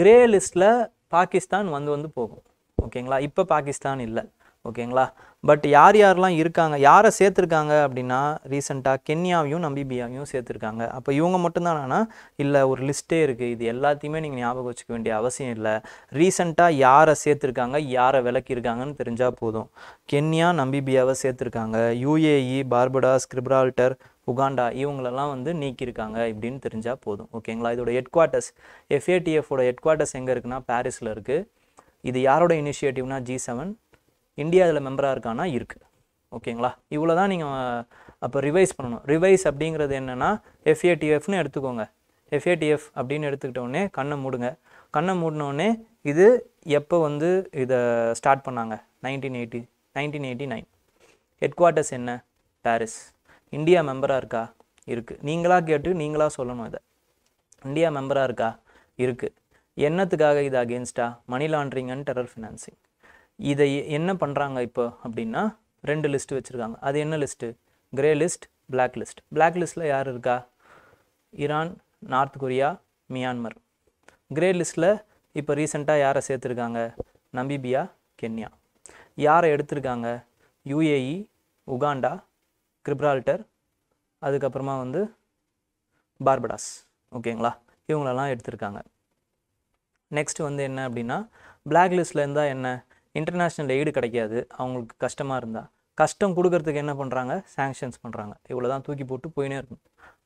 கிரே லிஸ்ட்டில் பாகிஸ்தான் வந்து வந்து போகும் ஓகேங்களா இப்போ பாகிஸ்தான் இல்லை ஓகேங்களா பட் யார் யாரெல்லாம் இருக்காங்க யாரை சேர்த்துருக்காங்க அப்படின்னா ரீசெண்டாக கென்யாவையும் நம்பிபியாவையும் சேர்த்துருக்காங்க அப்போ இவங்க மட்டும்தானா இல்லை ஒரு லிஸ்ட்டே இருக்குது இது எல்லாத்தையுமே நீங்கள் ஞாபகம் வச்சுக்க வேண்டிய அவசியம் இல்லை ரீசெண்டாக யாரை சேர்த்துருக்காங்க யாரை விளக்கியிருக்காங்கன்னு தெரிஞ்சால் போதும் கென்யா நம்பிபியாவை சேர்த்துருக்காங்க யூஏஇ பார்படாஸ் கிரிப்ரால்டர் உகாண்டா இவங்களெல்லாம் வந்து நீக்கியிருக்காங்க இப்படின்னு தெரிஞ்சால் போதும் ஓகேங்களா இதோட ஹெட் குவார்ட்டர்ஸ் எஃப்ஏடிஎஃபோட ஹெட் குவார்ட்டர்ஸ் எங்கே இருக்குன்னா பாரிஸில் இருக்குது இது யாரோட இனிஷியேட்டிவ்னா ஜி செவன் இந்தியா அதில் மெம்பராக இருக்கானா இருக்குது ஓகேங்களா இவ்வளோ தான் நீங்கள் அப்போ ரிவைஸ் பண்ணணும் ரிவைஸ் அப்படிங்கிறது என்னென்னா எஃப்ஏடிஎஃப்னு எடுத்துக்கோங்க எஃப்ஏடிஎஃப் அப்படின்னு எடுத்துக்கிட்டோடனே கண்ணை மூடுங்க கண்ணை மூடினோடனே இது எப்போ வந்து இதை ஸ்டார்ட் பண்ணாங்க nineteen eighty nineteen eighty nine headquarters என்ன பாரிஸ் இந்தியா மெம்பராக இருக்கா இருக்குது நீங்களாக கேட்டு நீங்களாக சொல்லணும் இதை இந்தியா மெம்பராக இருக்கா இருக்குது என்னத்துக்காக இது அகேன்ஸ்டா money laundering and terror financing இதை என்ன பண்ணுறாங்க இப்போ அப்படின்னா ரெண்டு லிஸ்ட்டு வச்சுருக்காங்க அது என்ன list grey list black list black லிஸ்ட்டில் யார் இருக்கா Iran north Korea Myanmar grey லிஸ்ட்டில் இப்போ ரீசெண்டாக யாரை சேர்த்துருக்காங்க நம்பிபியா கென்யா யாரை எடுத்திருக்காங்க யுஏஇ உகாண்டா கிரிப்ரால்டர் அதுக்கப்புறமா வந்து பார்படாஸ் ஓகேங்களா இவங்களெல்லாம் எடுத்திருக்காங்க நெக்ஸ்ட் வந்து என்ன அப்படின்னா பிளாக் லிஸ்ட்டில் இருந்தால் என்ன இன்டர்நேஷ்னல் எய்டு கிடைக்காது அவங்களுக்கு கஷ்டமாக இருந்தால் கஷ்டம் கொடுக்கறதுக்கு என்ன பண்ணுறாங்க சேங்ஷன்ஸ் பண்ணுறாங்க இவ்வளோ தான் தூக்கி போட்டு போயினே இருக்கும்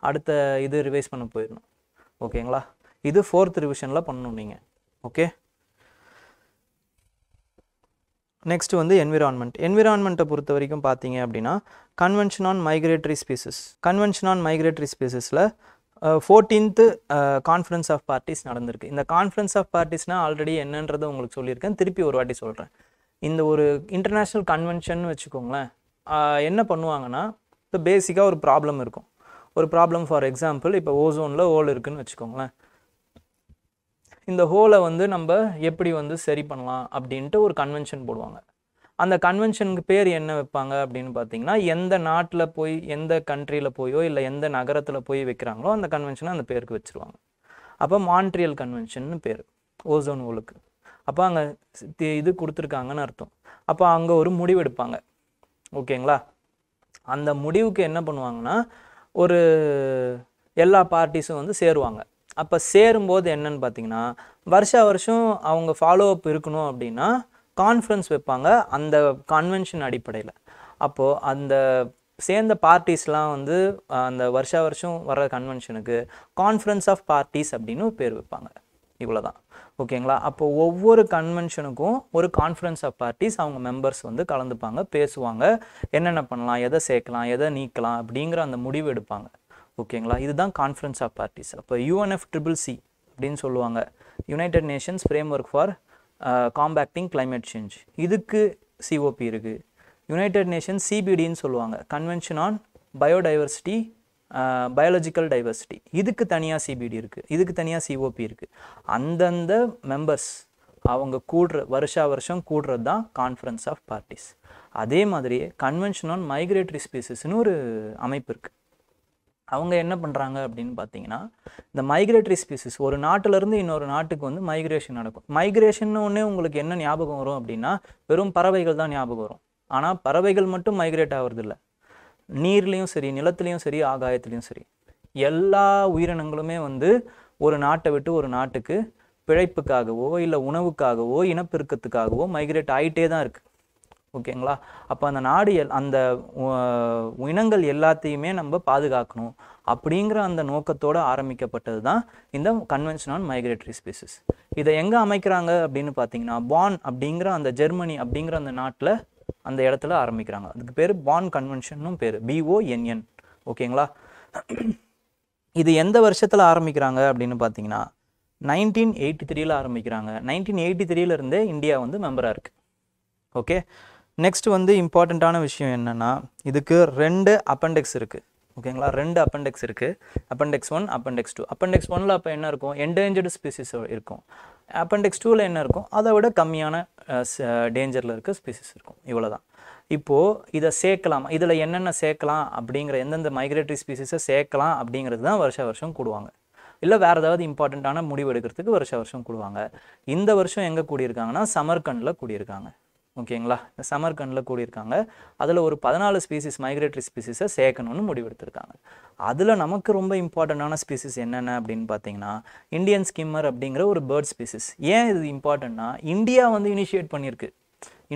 அடுத்த இது ரிவைஸ் பண்ண போயிடணும் ஓகேங்களா இது ஃபோர்த் ரிவிஷனில் பண்ணணும் நீங்கள் ஓகே நெக்ஸ்ட் வந்து என்விரான்மெண்ட் என்விரான்மெண்ட்டை பொறுத்த வரைக்கும் பார்த்தீங்க அப்படின்னா convention on migratory species convention on migratory ஸ்பீசஸில் ஃபோர்டீன்த்து கான்ஃபரன்ஸ் ஆஃப் பார்ட்டிஸ் நடந்திருக்கு இந்த கான்ஃபரன்ஸ் ஆஃப் பார்ட்டிஸ்னால் ஆல்ரெடி என்னன்றது உங்களுக்கு சொல்லியிருக்கேன் திருப்பி ஒரு வாட்டி சொல்கிறேன் இந்த ஒரு இன்டர்நேஷ்னல் கன்வென்ஷன் வச்சுக்கோங்களேன் என்ன பண்ணுவாங்கன்னா இப்போ பேசிக்காக ஒரு ப்ராப்ளம் இருக்கும் ஒரு ப்ராப்ளம் ஃபார் எக்ஸாம்பிள் இப்போ ஓசோனில் ஹோல் இருக்குதுன்னு வச்சுக்கோங்களேன் இந்த ஹோலை வந்து நம்ம எப்படி வந்து சரி பண்ணலாம் அப்படின்ட்டு ஒரு கன்வென்ஷன் போடுவாங்க அந்த கன்வென்ஷனுக்கு பேர் என்ன வைப்பாங்க அப்படின்னு பார்த்தீங்கன்னா எந்த நாட்டில் போய் எந்த கண்ட்ரியில் போயோ இல்லை எந்த நகரத்தில் போய் வைக்கிறாங்களோ அந்த கன்வென்ஷனை அந்த பேருக்கு வச்சுருவாங்க அப்போ மான்ட்ரியல் கன்வென்ஷன்னு பேர் ஓசோன் ஓலுக்கு அப்போ அங்கே இது கொடுத்துருக்காங்கன்னு அர்த்தம் அப்போ அங்கே ஒரு முடிவு எடுப்பாங்க ஓகேங்களா அந்த முடிவுக்கு என்ன பண்ணுவாங்கன்னா ஒரு எல்லா பார்ட்டிஸும் வந்து சேருவாங்க அப்போ சேரும்போது என்னன்னு பார்த்தீங்கன்னா வருஷா வருஷம் அவங்க ஃபாலோ அப் இருக்கணும் அப்படின்னா கான்ஃபரன்ஸ் வைப்பாங்க அந்த கான்வென்ஷன் அடிப்படையில் அப்போது அந்த சேர்ந்த பார்ட்டிஸ்லாம் வந்து அந்த வருஷா வருஷம் வர்ற கன்வென்ஷனுக்கு கான்ஃபரன்ஸ் ஆஃப் பார்ட்டிஸ் அப்படின்னு பேர் வைப்பாங்க இவ்வளோ தான் ஓகேங்களா அப்போது ஒவ்வொரு கன்வென்ஷனுக்கும் ஒரு கான்ஃபரன்ஸ் ஆஃப் பார்ட்டிஸ் அவங்க மெம்பர்ஸ் வந்து கலந்துப்பாங்க பேசுவாங்க என்னென்ன பண்ணலாம் எதை சேர்க்கலாம் எதை நீக்கலாம் அப்படிங்கிற அந்த முடிவு எடுப்பாங்க ஓகேங்களா இதுதான் கான்ஃபரன்ஸ் ஆஃப் பார்ட்டிஸ் அப்போ யூஎன்எஃப் ட்ரிபிள் சி அப்படின்னு சொல்லுவாங்க united nations framework for combating climate change இதுக்கு சிஓபி இருக்குது யுனைடெட் நேஷன்ஸ் சிபிடின்னு சொல்லுவாங்க convention on biodiversity biological diversity இதுக்கு தனியாக சிபிடி இருக்குது இதுக்கு தனியாக சிஓபி இருக்குது அந்தந்த மெம்பர்ஸ் அவங்க கூடுற வருஷா வருஷம் கூடுறது தான் கான்ஃபரன்ஸ் ஆஃப் பார்ட்டிஸ் அதே மாதிரியே கன்வென்ஷன் ஆன் மைக்ரேட்டரி ஸ்பீசஸ்னு ஒரு அமைப்பு இருக்குது அவங்க என்ன பண்ணுறாங்க அப்படின்னு பார்த்தீங்கன்னா இந்த மைக்ரேட்டரி ஸ்பீசிஸ் ஒரு நாட்டிலேருந்து இன்னொரு நாட்டுக்கு வந்து மைக்ரேஷன் நடக்கும் மைக்ரேஷன் ஒன்றே உங்களுக்கு என்ன ஞாபகம் வரும் அப்படின்னா வெறும் பறவைகள் தான் ஞாபகம் வரும் ஆனால் பறவைகள் மட்டும் மைக்ரேட் ஆகிறதில்ல நீர்லேயும் சரி நிலத்துலேயும் சரி ஆகாயத்துலேயும் சரி எல்லா உயிரினங்களுமே வந்து ஒரு நாட்டை விட்டு ஒரு நாட்டுக்கு பிழைப்புக்காகவோ இல்லை உணவுக்காகவோ இனப்பெருக்கத்துக்காகவோ மைக்ரேட் ஆகிட்டே தான் இருக்குது ஓகேங்களா அப்போ அந்த நாடு எல் அந்த இனங்கள் எல்லாத்தையுமே நம்ம பாதுகாக்கணும் அப்படிங்கிற அந்த நோக்கத்தோடு ஆரம்பிக்கப்பட்டது தான் இந்த கன்வென்ஷன் ஆன் மைக்ரேட்டரி ஸ்பீசிஸ் இதை எங்கே அமைக்கிறாங்க அப்படின்னு பார்த்தீங்கன்னா பான் அப்படிங்கிற அந்த ஜெர்மனி அப்படிங்கிற அந்த நாட்டில் அந்த இடத்துல ஆரம்பிக்கிறாங்க அதுக்கு பேர் பான் கன்வென்ஷன்னும் பேர் பிஓஎன்என் ஓகேங்களா இது எந்த வருஷத்தில் ஆரம்பிக்கிறாங்க அப்படின்னு பார்த்தீங்கன்னா நைன்டீன் எயிட்டி த்ரீல ஆரம்பிக்கிறாங்க நைன்டீன் எயிட்டி த்ரீலேருந்தே இந்தியா வந்து மெம்பராக இருக்குது ஓகே நெக்ஸ்ட் வந்து இம்பார்ட்டண்ட்டான விஷயம் என்னென்னா இதுக்கு ரெண்டு அப்பெண்டெக்ஸ் இருக்குது ஓகேங்களா ரெண்டு அப்பெண்டெக்ஸ் இருக்குது அப்பெண்டெக்ஸ் ஒன் அப்பெண்டெக்ஸ் டூ அப்பெண்டெக்ஸ் ஒனில் அப்போ என்ன இருக்கும் என்டேஞ்சர்டு ஸ்பீசிஸ் இருக்கும் அப்பெண்டெக்ஸ் டூவில் என்ன இருக்கும் அதை விட கம்மியான டேஞ்சரில் இருக்க ஸ்பீசிஸ் இருக்கும் இவ்வளோ தான் இப்போது இதை சேர்க்கலாம் இதில் என்னென்ன சேர்க்கலாம் அப்படிங்கிற எந்தெந்த மைக்ரேட்டரி ஸ்பீசிஸை சேர்க்கலாம் அப்படிங்கிறது தான் வருஷ வருஷம் கூடுவாங்க இல்லை வேறு ஏதாவது இம்பார்ட்டண்ட்டான முடிவு எடுக்கிறதுக்கு வருஷ வருஷம் கூடுவாங்க இந்த வருஷம் எங்கே கூடியிருக்காங்கன்னா சமர்கண்டில் கூடியிருக்காங்க ஓகேங்களா இந்த சமர்கண்டில் கூடியிருக்காங்க அதில் ஒரு பதினாலு ஸ்பீசிஸ் மைக்ரேட்டரி ஸ்பீசிஸை சேர்க்கணும்னு முடிவெடுத்திருக்காங்க அதில் நமக்கு ரொம்ப இம்பார்ட்டண்ட்டான ஸ்பீசிஸ் என்னென்ன அப்படின்னு பார்த்தீங்கன்னா இந்தியன் ஸ்கிம்மர் அப்படிங்கிற ஒரு பேர்ட் ஸ்பீசிஸ் ஏன் இது இம்பார்ட்டன்ட்னா இந்தியா வந்து இனிஷியேட் பண்ணியிருக்கு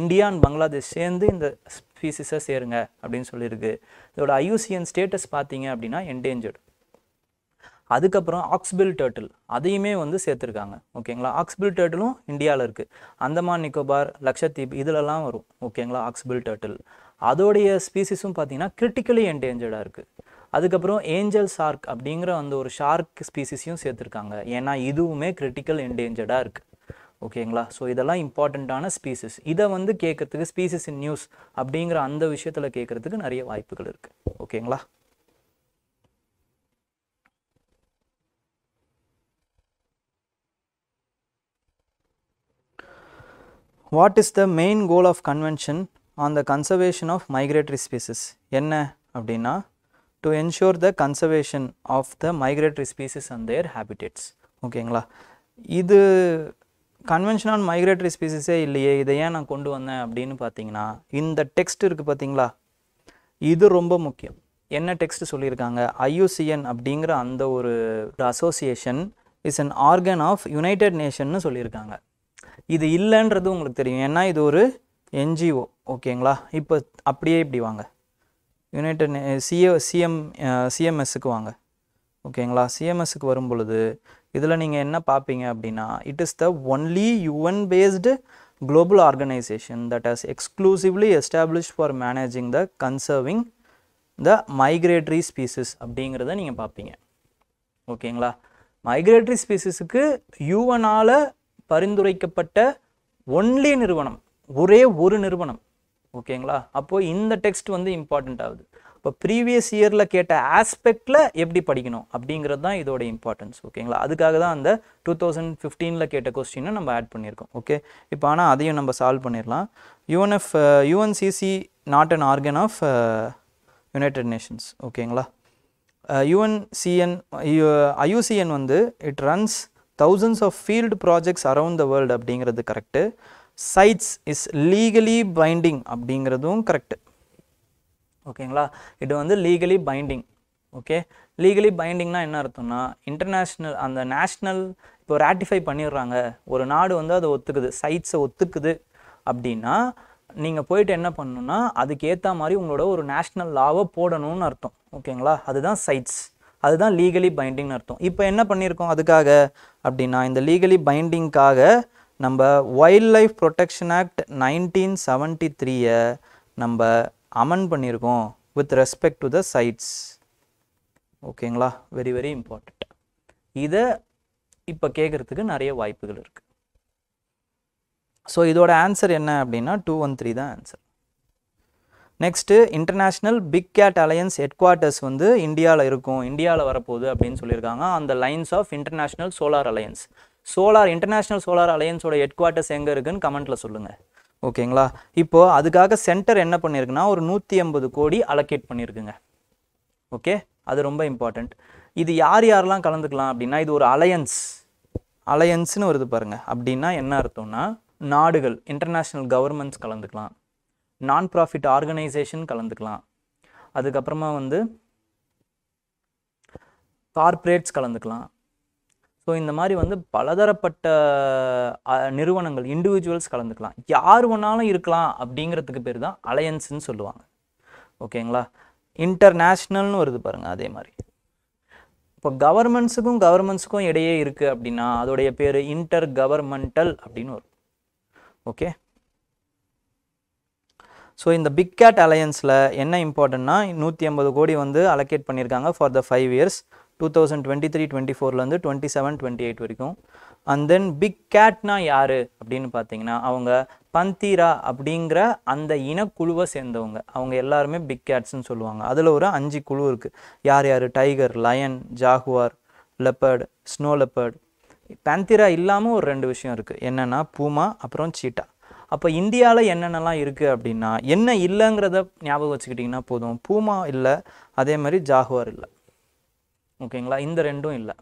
இந்தியா அண்ட் பங்களாதேஷ் சேர்ந்து இந்த ஸ்பீசிஸை சேருங்க அப்படின்னு சொல்லியிருக்கு இதோட ஐயூசியன் ஸ்டேட்டஸ் பார்த்தீங்க அப்படின்னா என்டேஞ்சர்டு அதுக்கப்புறம் ஆக்ஸ்பில் டேர்ட்டில் அதையுமே வந்து சேர்த்துருக்காங்க ஓகேங்களா ஆக்ஸ்பில் டேர்ட்டிலும் இந்தியாவில் இருக்குது அந்தமான் நிக்கோபார் லக்ஷத்தீப் இதிலலாம் வரும் ஓகேங்களா ஆக்ஸ்பில் டேர்ட்டில் அதோடைய ஸ்பீசிஸும் பார்த்தீங்கன்னா கிரிட்டிக்கலி என்டேஞ்சர்டாக இருக்குது அதுக்கப்புறம் ஏஞ்சல் ஷார்க் அப்படிங்கிற அந்த ஒரு ஷார்க் ஸ்பீசிஸையும் சேர்த்துருக்காங்க ஏன்னா இதுவுமே கிரிட்டிக்கல் என்டேஞ்சர்டாக இருக்குது ஓகேங்களா ஸோ இதெல்லாம் இம்பார்ட்டண்ட்டான ஸ்பீசிஸ் இதை வந்து கேட்குறதுக்கு ஸ்பீசிஸ் இன் நியூஸ் அப்படிங்கிற அந்த விஷயத்தில் கேட்குறதுக்கு நிறைய வாய்ப்புகள் இருக்குது ஓகேங்களா what is the main goal of convention on the conservation of migratory species என்ன அப்படின்னா to ensure the conservation of the migratory species and their habitats ஓகேங்களா இது கன்வென்ஷன் ஆன் மைக்ரேட்டரி ஸ்பீசிஸே இல்லையே இதை ஏன் நான் கொண்டு வந்தேன் அப்படின்னு பார்த்தீங்கன்னா இந்த டெக்ஸ்ட் இருக்குது பார்த்தீங்களா இது ரொம்ப முக்கியம் என்ன டெக்ஸ்ட் சொல்லியிருக்காங்க ஐயூசிஎன் அப்படிங்கிற அந்த ஒரு association is an organ of United நேஷன்னு சொல்லியிருக்காங்க இது இல்லைன்றது உங்களுக்கு தெரியும் ஏன்னா இது ஒரு என்ஜிஓ ஓகேங்களா இப்போ அப்படியே இப்படி வாங்க யுனைடட் சிஏ சிஎம் சிஎம்எஸ்க்கு வாங்க ஓகேங்களா சிஎம்எஸ்க்கு வரும் பொழுது இதில் நீங்கள் என்ன பார்ப்பீங்க அப்படின்னா it is the only UN based global organisation that has exclusively establish for managing the conserving the migratory species அப்படிங்கிறத நீங்கள் பார்ப்பீங்க ஓகேங்களா மைக்ரேட்டரி ஸ்பீசிஸுக்கு யூஎனால் பரிந்துரைக்கப்பட்ட ஒன்லி நிறுவனம் ஒரே ஒரு நிறுவனம் ஓகேங்களா அப்போது இந்த டெக்ஸ்ட் வந்து இம்பார்ட்டண்ட் ஆகுது இப்போ ப்ரீவியஸ் இயரில் கேட்ட ஆஸ்பெக்டில் எப்படி படிக்கணும் அப்படிங்கிறது தான் இதோட இம்பார்ட்டன்ஸ் ஓகேங்களா அதுக்காக தான் அந்த டூ தௌசண்ட் ஃபிஃப்டீனில் கேட்ட கொஸ்டினை நம்ம ஆட் பண்ணியிருக்கோம் ஓகே இப்போ ஆனால் அதையும் நம்ம சால்வ் பண்ணிடலாம் UNF UNCC not an organ of United Nations ஓகேங்களா UNCN uh, IUCN uh, uh, வந்து it runs thousands of field projects around the world அப்படிங்கிறது correct CITES is legally binding அப்படிங்கிறதும் கரெக்டு ஓகேங்களா இது வந்து லீகலி பைண்டிங் ஓகே லீகலி பைண்டிங்னா என்ன அர்த்தம்னா இன்டர்நேஷ்னல் அந்த நேஷ்னல் இப்போ ரேட்டிஃபை பண்ணிடுறாங்க ஒரு நாடு வந்து அதை ஒத்துக்குது சைட்ஸை ஒத்துக்குது அப்படின்னா நீங்கள் போயிட்டு என்ன பண்ணணுன்னா அதுக்கேற்ற மாதிரி உங்களோட ஒரு நேஷ்னல் லாவை போடணும்னு அர்த்தம் ஓகேங்களா அதுதான் சைட்ஸ் அதுதான் லீகலி பைண்டிங்னு அர்த்தம் இப்போ என்ன பண்ணியிருக்கோம் அதுக்காக அப்படின்னா இந்த லீகலி பைண்டிங்க்காக நம்ம wild life protection act nineteen seventy த்ரீயை நம்ம அமன் பண்ணியிருக்கோம் with respect to the CITES ஓகேங்களா வெரி வெரி இம்பார்ட்டண்ட் இதை இப்போ கேட்குறதுக்கு நிறைய வாய்ப்புகள் இருக்குது ஸோ இதோட ஆன்சர் என்ன அப்படின்னா டூ ஒன் த்ரீ தான் answer next international big cat alliance headquarters வந்து இந்தியாவில் இருக்கும் இந்தியாவில் வரப்போகுது அப்படின்னு சொல்லியிருக்காங்க அந்த lines of international solar alliance solar international solar அலையன்ஸோட ஹெட் குவார்ட்டர்ஸ் எங்கே இருக்குன்னு கமெண்ட்டில் சொல்லுங்கள் ஓகேங்களா இப்போது அதுக்காக சென்டர் என்ன பண்ணியிருக்குன்னா ஒரு நூற்றி ஐம்பது கோடி அலோகேட் பண்ணியிருக்குங்க ஓகே அது ரொம்ப இம்பார்ட்டண்ட் இது யார் யாரெல்லாம் கலந்துக்கலாம் அப்படின்னா இது ஒரு அலையன்ஸ் அலையன்ஸ்னு வருது பாருங்கள் அப்படின்னா என்ன அர்த்தம்னா நாடுகள் இன்டர்நேஷ்னல் கவர்மெண்ட்ஸ் கலந்துக்கலாம் நான் ப்ராஃபிட் ஆர்கனைசேஷன் கலந்துக்கலாம் அதுக்கப்புறமா வந்து கார்ப்பரேட்ஸ் கலந்துக்கலாம் ஸோ இந்த மாதிரி வந்து பலதரப்பட்ட நிறுவனங்கள் இண்டிவிஜுவல்ஸ் கலந்துக்கலாம் யார் வேணாலும் இருக்கலாம் அப்படிங்கிறதுக்கு பேர் தான் அலையன்ஸ்ன்னு சொல்லுவாங்க ஓகேங்களா இன்டர்நேஷ்னல்னு வருது பாருங்கள் அதே மாதிரி இப்போ கவர்மெண்ட்ஸுக்கும் கவர்மெண்ட்ஸுக்கும் இடையே இருக்குது அப்படின்னா அதோடைய பேர் இன்டர் கவர்மெண்டல் அப்படின்னு வரும் ஓகே ஸோ இந்த பிக் கேட் அலையன்ஸில் என்ன இம்பார்ட்டன்னா நூற்றி ஐம்பது கோடி வந்து அலோகேட் பண்ணியிருக்காங்க for the five years two thousand twenty three twenty ஃபோர்லேருந்து டுவெண்ட்டி செவன் டுவெண்ட்டி எயிட் வரைக்கும் அண்ட் தென் பிக் கேட்னா யார் அப்படின்னு பார்த்தீங்கன்னா அவங்க பந்தீரா அப்படிங்கிற அந்த இனக்குழுவை சேர்ந்தவங்க அவங்க எல்லாருமே பிக் கேட்ஸ்ன்னு சொல்லுவாங்க அதில் ஒரு அஞ்சு குழு இருக்குது யார் யார் tiger lion jaguar leopard snow leopard panthera இல்லாமல் ஒரு ரெண்டு விஷயம் இருக்குது என்னென்னா பூமா அப்புறம் சீட்டா அப்போ இந்தியாவில் என்னென்னலாம் இருக்குது அப்படின்னா என்ன இல்லைங்கிறத ஞாபகம் வச்சுக்கிட்டிங்கன்னா போதும் பூமா இல்லை அதே மாதிரி ஜாகுவார் இல்லை ஓகேங்களா இந்த ரெண்டும் இல்லை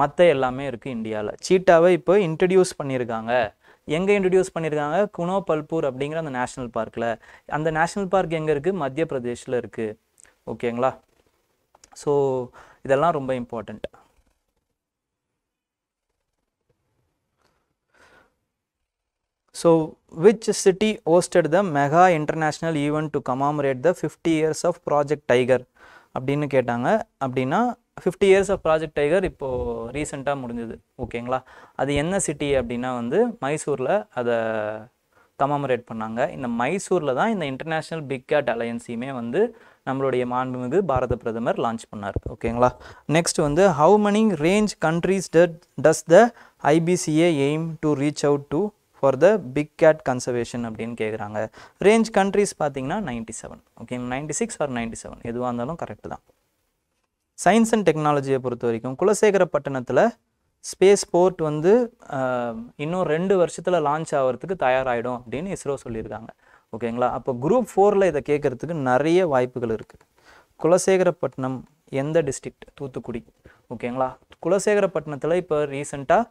மற்ற எல்லாமே இருக்குது இந்தியாவில் சீட்டாவை இப்போ இன்ட்ரடியூஸ் பண்ணியிருக்காங்க எங்கே இன்ட்ரடியூஸ் பண்ணியிருக்காங்க குனோ பல்பூர் அப்படிங்கிற அந்த நேஷ்னல் பார்க்கில் அந்த நேஷ்னல் பார்க் எங்கே இருக்குது மத்திய பிரதேஷில் இருக்குது ஓகேங்களா ஸோ இதெல்லாம் ரொம்ப important So, which city hosted the mega international event to commemorate the 50 years of Project Tiger அப்படின்னு கேட்டாங்க அப்படின்னா fifty years of Project Tiger இப்போது ரீசெண்டாக முடிஞ்சது ஓகேங்களா அது என்ன சிட்டி அப்படின்னா வந்து மைசூரில் அதை கமாமரேட் பண்ணாங்க இந்த மைசூரில் தான் இந்த இன்டர்நேஷ்னல் பிக் கேட் அலையன்ஸையுமே வந்து நம்மளுடைய மாண்புமிகு பாரத பிரதமர் லான்ச் பண்ணார் ஓகேங்களா நெக்ஸ்ட் வந்து how many range countries does the IPCA aim to reach out to for the big cat conservation அப்படின்னு கேட்குறாங்க ரேஞ்ச் கண்ட்ரிஸ் பார்த்தீங்கன்னா ninety seven okay ninety six or ninety seven எதுவாக இருந்தாலும் கரெக்டு தான் சயின்ஸ் அண்ட் டெக்னாலஜியை பொறுத்த வரைக்கும் குலசேகரப்பட்டினத்தில் ஸ்பேஸ் போர்ட் வந்து இன்னும் ரெண்டு வருஷத்தில் லான்ச் ஆகிறதுக்கு தயாராகிடும் அப்படின்னு இஸ்ரோ சொல்லியிருக்காங்க ஓகேங்களா அப்போ குரூப் ஃபோரில் இதை கேட்குறதுக்கு நிறைய வாய்ப்புகள் இருக்குது குலசேகரப்பட்டினம் எந்த டிஸ்ட்ரிக்ட் தூத்துக்குடி ஓகேங்களா குலசேகரப்பட்டினத்தில் இப்போ ரீசெண்டாக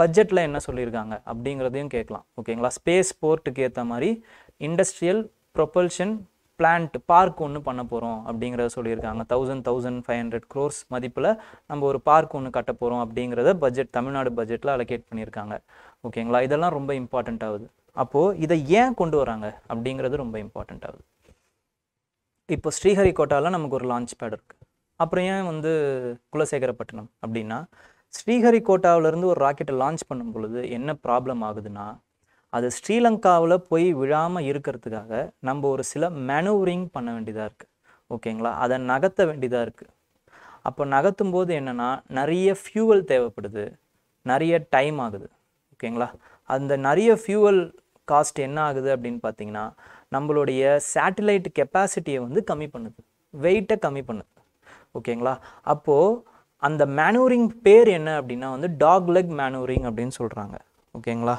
பட்ஜெட்டில் என்ன சொல்லியிருக்காங்க அப்படிங்கிறதையும் கேட்கலாம் ஓகேங்களா ஸ்பேஸ் போர்ட்டுக்கு ஏற்ற மாதிரி இண்டஸ்ட்ரியல் ப்ரொபல்ஷன் பிளான்ட் பார்க் ஒன்று பண்ண போகிறோம் அப்படிங்கிறத சொல்லியிருக்காங்க thousand thousand five hundred crores மதிப்பில் நம்ம ஒரு பார்க் ஒன்று கட்ட போகிறோம் அப்படிங்கிறத பட்ஜெட் தமிழ்நாடு பட்ஜெட்டில் அலோகேட் பண்ணியிருக்காங்க ஓகேங்களா இதெல்லாம் ரொம்ப இம்பார்ட்டண்ட் ஆகுது அப்போது இதை ஏன் கொண்டு வராங்க அப்படிங்கிறது ரொம்ப இம்பார்ட்டண்ட் ஆகுது இப்போ ஸ்ரீஹரிகோட்டாவில் நமக்கு ஒரு லான்ச் பேட் இருக்குது அப்புறம் ஏன் வந்து குலசேகரப்பட்டினம் அப்படின்னா ஸ்ரீஹரிகோட்டாவிலேருந்து ஒரு ராக்கெட்டை லான்ச் பண்ணும் பொழுது என்ன ப்ராப்ளம் ஆகுதுன்னா அது ஸ்ரீலங்காவில் போய் விழாமல் இருக்கிறதுக்காக நம்ம ஒரு சில மேனூவரிங் பண்ண வேண்டியதாக இருக்குது ஓகேங்களா அதை நகர்த்த வேண்டியதாக இருக்குது அப்போ நகர்த்தும் போது என்னென்னா நிறைய ஃபியூவல் தேவைப்படுது நிறைய டைம் ஆகுது ஓகேங்களா அந்த நிறைய ஃபியூவல் காஸ்ட் என்ன ஆகுது அப்படின்னு பார்த்தீங்கன்னா நம்மளுடைய சேட்டலைட் கெப்பாசிட்டியை வந்து கம்மி பண்ணுது வெயிட்டை கம்மி பண்ணுது ஓகேங்களா அப்போது அந்த மேனூரிங் பேர் என்ன அப்படின்னா வந்து டாக் லெக் மேனூரிங் அப்படின்னு சொல்கிறாங்க ஓகேங்களா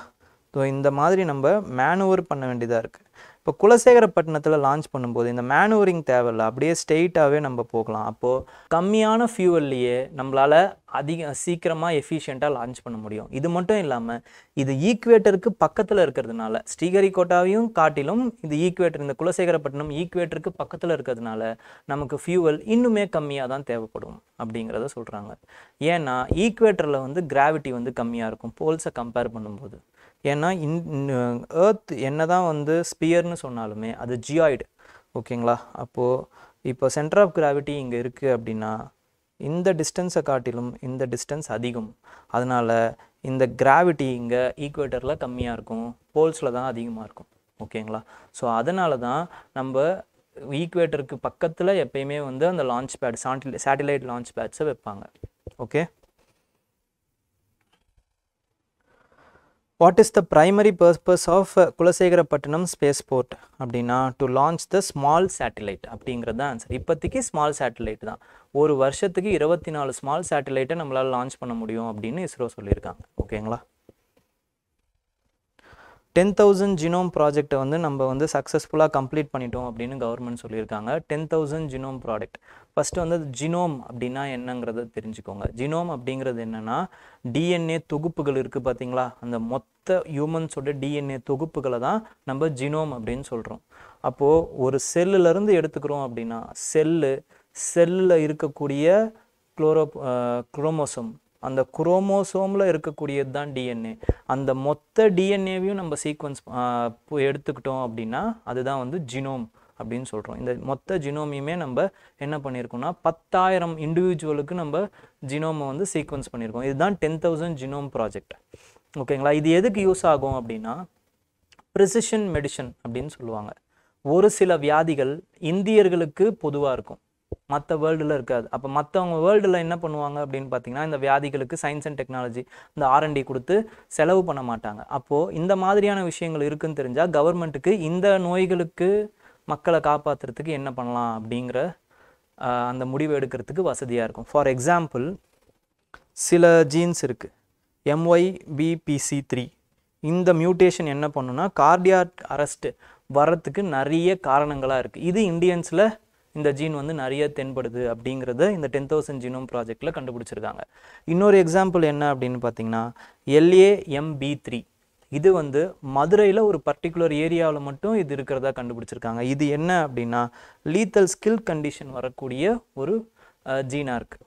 ஸோ இந்த மாதிரி நம்ம மேனுவர் பண்ண வேண்டியதாக இருக்குது இப்போ குலசேகரப்பட்டினத்தில் லான்ச் பண்ணும்போது இந்த மேனூரிங் தேவையில்ல அப்படியே ஸ்டெயிட்டாகவே நம்ம போகலாம் அப்போது கம்மியான ஃபியூவல்லையே நம்மளால் அதிக சீக்கிரமாக எஃபிஷியண்ட்டாக லான்ச் பண்ண முடியும் இது மட்டும் இல்லாமல் இது ஈக்குவேட்டருக்கு பக்கத்தில் இருக்கிறதுனால ஸ்ரீஹரிகோட்டாவையும் காட்டிலும் இது ஈக்குவேட்டர் இந்த குலசேகரப்பட்டினம் ஈக்குவேட்டருக்கு பக்கத்தில் இருக்கிறதுனால நமக்கு ஃபியூவல் இன்னுமே கம்மியாக தான் தேவைப்படும் அப்படிங்கிறத சொல்கிறாங்க ஏன்னா ஈக்குவேட்டரில் வந்து கிராவிட்டி வந்து கம்மியாக இருக்கும் போல்ஸை கம்பேர் பண்ணும்போது ஏன்னா இன் ஏர்த் என்ன தான் வந்து ஸ்பியர்னு சொன்னாலுமே அது ஜியாய்டு ஓகேங்களா அப்போது இப்போ சென்டர் ஆஃப் கிராவிட்டி இங்கே இருக்குது அப்படின்னா இந்த டிஸ்டன்ஸை காட்டிலும் இந்த டிஸ்டன்ஸ் அதிகம் அதனால் இந்த கிராவிட்டி இங்கே ஈக்குவேட்டரில் கம்மியாக இருக்கும் போல்ஸில் தான் அதிகமாக இருக்கும் ஓகேங்களா ஸோ அதனால தான் நம்ம ஈக்குவேட்டருக்கு பக்கத்தில் எப்பயுமே வந்து அந்த launch pad satellite satellite launch பேட்ஸை வைப்பாங்க okay what is the primary purpose of Kulasekarapattinam space port அப்படின்னா to launch the small satellite அப்படிங்கிறது தான் ஆன்சர் இப்போதைக்கு ஸ்மால் சேட்டலைட் தான் ஒரு வருஷத்துக்கு இருபத்தி நாலு ஸ்மால் சேட்டலைட்டை நம்மளால் லான்ச் பண்ண முடியும் அப்படின்னு இஸ்ரோ சொல்லியிருக்காங்க ஓகேங்களா டென் தௌசண்ட் ஜினோம் ப்ராஜெக்டை வந்து நம்ம வந்து சக்ஸஸ்ஃபுல்லாக கம்ப்ளீட் பண்ணிட்டோம் அப்படின்னு கவர்மெண்ட் சொல்லியிருக்காங்க ten thousand genome product first வந்து ஜினோம் அப்படின்னா என்னங்கிறத தெரிஞ்சுக்கோங்க ஜினோம் அப்படிங்கிறது என்னென்னா டிஎன்ஏ தொகுப்புகள் இருக்குது பார்த்தீங்களா அந்த மொத்த ஹியூமன்ஸோட டிஎன்ஏ தொகுப்புகளை தான் நம்ம ஜினோம் அப்படின்னு சொல்கிறோம் அப்போது ஒரு செல்லுலேருந்து எடுத்துக்கிறோம் அப்படின்னா செல்லு செல்லில் இருக்கக்கூடிய குளோரோ குரோமோசோம் அந்த குரோமோசோமில் இருக்கக்கூடியது தான் டிஎன்ஏ அந்த மொத்த டிஎன்ஏவையும் நம்ம சீக்வன்ஸ் எடுத்துக்கிட்டோம் அப்படின்னா அதுதான் வந்து ஜினோம் அப்படின்னு சொல்கிறோம் இந்த மொத்த ஜினோமியுமே நம்ம என்ன பண்ணியிருக்கோம்னா பத்தாயிரம் இண்டிவிஜுவலுக்கு நம்ம ஜினோமை வந்து சீக்வன்ஸ் பண்ணியிருக்கோம் இதுதான் டென் தௌசண்ட் ஜினோம் ப்ராஜெக்ட் ஓகேங்களா இது எதுக்கு யூஸ் ஆகும் அப்படின்னா ப்ரிசிஷன் மெடிசன் அப்படின்னு சொல்லுவாங்க ஒரு சில வியாதிகள் இந்தியர்களுக்கு பொதுவாக இருக்கும் மற்ற வேர்ல்டில் இருக்காது அப்போ மற்றவங்க வேர்ல்டில் என்ன பண்ணுவாங்க அப்படின்னு பார்த்தீங்கன்னா இந்த வியாதிகளுக்கு சயின்ஸ் அண்ட் டெக்னாலஜி இந்த ஆர்என்டி கொடுத்து செலவு பண்ண மாட்டாங்க அப்போது இந்த மாதிரியான விஷயங்கள் இருக்குன்னு தெரிஞ்சால் கவர்மெண்ட்டுக்கு இந்த நோய்களுக்கு மக்களை காப்பாற்றுறதுக்கு என்ன பண்ணலாம் அப்படிங்கிற அந்த முடிவு எடுக்கிறதுக்கு வசதியாக இருக்கும் ஃபார் எக்ஸாம்பிள் சில ஜீன்ஸ் இருக்குது எம்ஒய்பிபிசி த்ரீ இந்த மியூட்டேஷன் என்ன பண்ணுன்னா கார்டியாட் அரெஸ்ட்டு வர்றதுக்கு நிறைய காரணங்களாக இருக்குது இது இந்தியன்ஸில் இந்த ஜீன் வந்து நிறைய தென்படுது அப்படிங்கிறத இந்த டென் தௌசண்ட் ஜீனோம் ப்ராஜெக்டில் கண்டுபிடிச்சிருக்காங்க இன்னொரு எக்ஸாம்பிள் என்ன அப்படின்னு பார்த்தீங்கன்னா எல்ஏஎம்பி த்ரீ இது வந்து மதுரையில் ஒரு பர்டிகுலர் ஏரியாவில் மட்டும் இது இருக்கிறதா கண்டுபிடிச்சிருக்காங்க இது என்ன அப்படின்னா லீத்தல் ஸ்கில் கண்டிஷன் வரக்கூடிய ஒரு ஜீனாக இருக்குது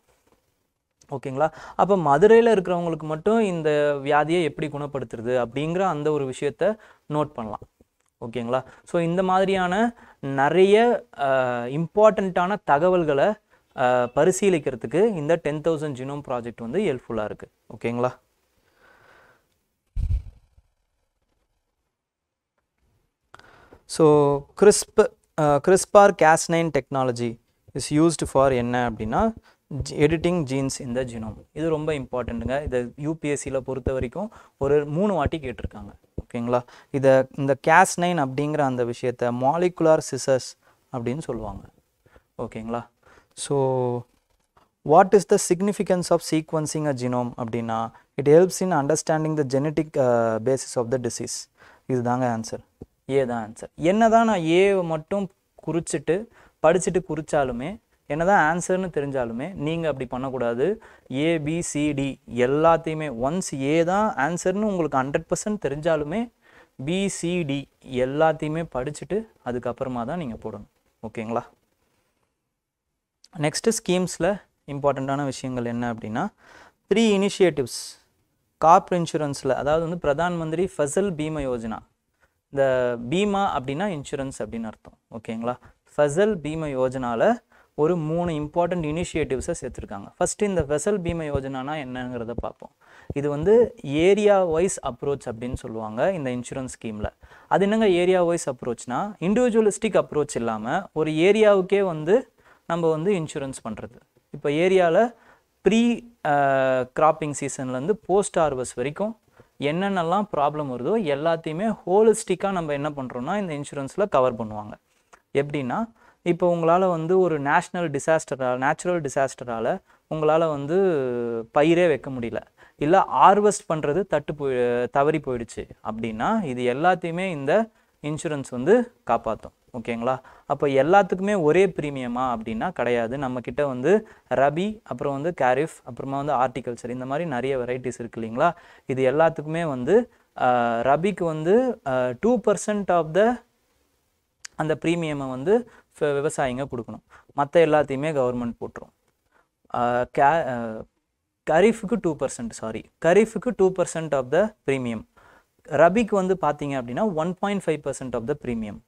ஓகேங்களா அப்போ மதுரையில் இருக்கிறவங்களுக்கு மட்டும் இந்த வியாதியை எப்படி குணப்படுத்துறது அப்படிங்கிற அந்த ஒரு விஷயத்த நோட் பண்ணலாம் ஓகேங்களா ஸோ இந்த மாதிரியான நிறைய இம்பார்ட்டண்ட்டான தகவல்களை பரிசீலிக்கிறதுக்கு இந்த டென் தௌசண்ட் ஜினோம் ப்ராஜெக்ட் வந்து ஹெல்ப்ஃபுல்லாக இருக்குது ஓகேங்களா so crisp CRISPR Cas nine technology is used for என்ன அப்படின்னா எடிட்டிங் ஜீன்ஸ் இந்த ஜினோம் இது ரொம்ப இம்பார்ட்டண்ட்டுங்க இதை யூபிஎஸ்சியில் பொறுத்த வரைக்கும் ஒரு மூணு வாட்டி கேட்டிருக்காங்க ஓகேங்களா இதை இந்த கேஸ் நைன் அப்படிங்கிற அந்த விஷயத்த மாலிகுலார் சிசஸ் அப்படின்னு சொல்லுவாங்க ஓகேங்களா so what is the significance of sequencing a genome அப்படின்னா it helps in understanding the genetic basis of the disease இதுதாங்க ஆன்சர் ஏ தான் ஆன்சர் என்ன தான் நான் ஏ மட்டும் குறிச்சிட்டு படிச்சுட்டு குறித்தாலுமே என்ன தான் ஆன்சர்னு தெரிஞ்சாலுமே நீங்கள் அப்படி பண்ணக்கூடாது ஏபிசிடி எல்லாத்தையுமே ஒன்ஸ் ஏ தான் ஆன்சர்னு உங்களுக்கு ஹண்ட்ரட் பர்சன்ட் தெரிஞ்சாலுமே பிசிடி எல்லாத்தையுமே படிச்சுட்டு அதுக்கப்புறமா தான் நீங்கள் போடணும் ஓகேங்களா நெக்ஸ்ட்டு ஸ்கீம்ஸில் இம்பார்ட்டண்ட்டான விஷயங்கள் என்ன அப்படின்னா த்ரீ இனிஷியேட்டிவ்ஸ் காப் இன்சூரன்ஸில் அதாவது வந்து பிரதான் மந்திரி ஃபசல் பீமா யோஜனா இந்த பீமா அப்படின்னா இன்சூரன்ஸ் அப்படின்னு அர்த்தம் ஓகேங்களா ஃபசல் பீமா யோஜனாவில் ஒரு மூணு இம்பார்ட்டண்ட் இனிஷியேட்டிவ்ஸை சேர்த்துருக்காங்க ஃபஸ்ட்டு இந்த வெசல் பீமை யோஜனானா என்னங்கிறத பார்ப்போம் இது வந்து ஏரியா வைஸ் அப்ரோச் அப்படின்னு சொல்லுவாங்க இந்த இன்சூரன்ஸ் ஸ்கீமில் அது என்னங்க ஏரியா வைஸ் அப்ரோச்னா இண்டிவிஜுவலிஸ்டிக் அப்ரோச் இல்லாமல் ஒரு ஏரியாவுக்கே வந்து நம்ம வந்து இன்சூரன்ஸ் பண்ணுறது இப்போ ஏரியாவில் ப்ரீ கிராப்பிங் சீசன்லேருந்து போஸ்ட் ஹார்வஸ்ட் வரைக்கும் என்னென்னலாம் ப்ராப்ளம் வருதோ எல்லாத்தையுமே ஹோலிஸ்டிக்காக நம்ம என்ன பண்ணுறோன்னா இந்த இன்சூரன்ஸில் கவர் பண்ணுவாங்க எப்படின்னா இப்போ உங்களால் வந்து ஒரு நேஷ்னல் டிசாஸ்டரால் நேச்சுரல் டிசாஸ்டரால் உங்களால் வந்து பயிரே வைக்க முடியல இல்லை ஹார்வெஸ்ட் பண்ணுறது தட்டு போய் தவறி போயிடுச்சு அப்படின்னா இது எல்லாத்தையுமே இந்த இன்சூரன்ஸ் வந்து காப்பாற்றும் ஓகேங்களா அப்போ எல்லாத்துக்குமே ஒரே ப்ரீமியமா அப்படின்னா கிடையாது நம்மக்கிட்ட வந்து ரபி அப்புறம் வந்து கேரிஃப் அப்புறமா வந்து ஆர்டிகல்ச்சர் இந்த மாதிரி நிறைய வெரைட்டிஸ் இருக்குது இல்லைங்களா இது எல்லாத்துக்குமே வந்து ரபிக்கு வந்து டூ பர்சன்ட் ஆஃப் த அந்த ப்ரீமியமை வந்து விவசாயிங்க கொடுக்கணும் மற்ற எல்லாத்தையுமே கவர்மெண்ட் போட்டுரும் கே கரீஃபுக்கு டூ பர்சன்ட் சாரி கரீஃபுக்கு two percent of the premium ரபிக்கு வந்து பார்த்தீங்க அப்படின்னா one point five percent of the premium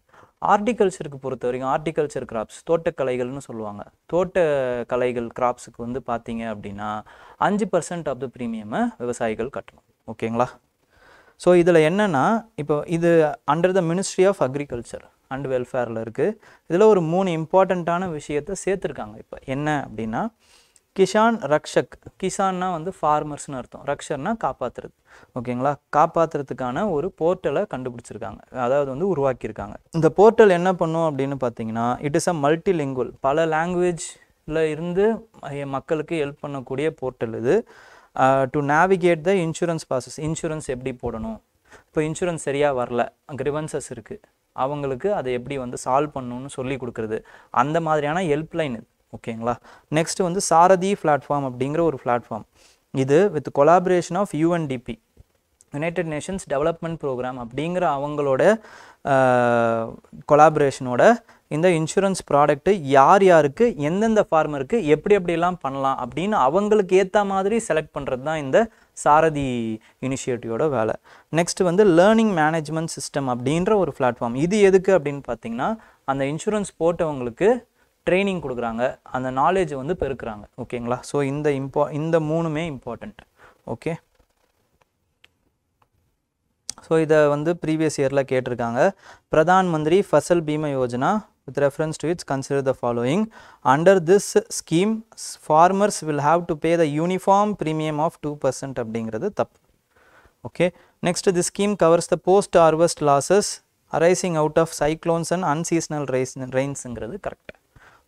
ஆர்டிகல்ச்சருக்கு பொறுத்த வரைக்கும் ஆர்டிகல்ச்சர் கிராப்ஸ் தோட்டக்கலைகள்னு சொல்லுவாங்க தோட்டக்கலைகள் கிராப்ஸுக்கு வந்து பார்த்தீங்க அப்படின்னா அஞ்சு பர்சன்ட் ஆஃப் த ப்ரீமியமை விவசாயிகள் கட்டணும் ஓகேங்களா ஸோ இதில் என்னென்னா இப்போ இது under the ministry of agriculture and வெல்ஃபேரில் இருக்குது இதில் ஒரு மூணு இம்பார்ட்டண்ட்டான விஷயத்தை சேர்த்துருக்காங்க இப்போ என்ன அப்படின்னா கிஷான் ரக்ஷக் கிஷான்னா வந்து ஃபார்மர்ஸ்னு அர்த்தம் ரக்ஷர்னா காப்பாற்றுறது ஓகேங்களா காப்பாற்றுறதுக்கான ஒரு போர்ட்டலை கண்டுபிடிச்சிருக்காங்க அதாவது வந்து உருவாக்கியிருக்காங்க இந்த போர்ட்டல் என்ன பண்ணும் அப்படின்னு பார்த்தீங்கன்னா it is a multi lingual பல லாங்குவேஜில் இருந்து மக்களுக்கு ஹெல்ப் பண்ணக்கூடிய போர்ட்டல் இது to navigate the insurance process insurance எப்படி போடணும் இப்போ இன்சூரன்ஸ் சரியாக வரல கிரிவன்சஸ் இருக்குது அவங்களுக்கு அதை எப்படி வந்து சால்வ் பண்ணணும்னு சொல்லி கொடுக்குறது அந்த மாதிரியான ஹெல்ப்லைன் இது ஓகேங்களா நெக்ஸ்ட் வந்து சாரதி பிளாட்ஃபார்ம் அப்படிங்கிற ஒரு பிளாட்ஃபார்ம் இது with collaboration of UNDP United Nations development programme அப்படிங்கிற அவங்களோட கொலாபரேஷனோட இந்த இன்சூரன்ஸ் ப்ராடக்ட்டு யார் யாருக்கு எந்தெந்த ஃபார்மருக்கு எப்படி எப்படிலாம் பண்ணலாம் அப்படின்னு அவங்களுக்கு ஏற்ற மாதிரி செலக்ட் பண்ணுறது தான் இந்த சாரதி இனிஷியேட்டிவோட வேலை நெக்ஸ்ட் வந்து லேர்னிங் மேனேஜ்மெண்ட் சிஸ்டம் அப்படின்ற ஒரு பிளாட்ஃபார்ம் இது எதுக்கு அப்படின்னு பார்த்தீங்கன்னா அந்த இன்சூரன்ஸ் போட்டவங்களுக்கு ட்ரைனிங் கொடுக்குறாங்க அந்த நாலேஜை வந்து பெருக்கிறாங்க ஓகேங்களா ஸோ இந்த இம்பா இந்த மூணுமே இம்பார்ட்டண்ட் ஓகே ஸோ இதை வந்து ப்ரீவியஸ் இயரில் கேட்டிருக்காங்க பிரதான் மந்திரி Fasal Bima Yojana with reference to which consider the following. Under this scheme farmers will have to pay the uniform premium of 2 percent அப்படிங்கிறது தப்பு okay. Next this scheme covers the post harvest losses arising out of cyclones and unseasonal rains ங்கிறது correct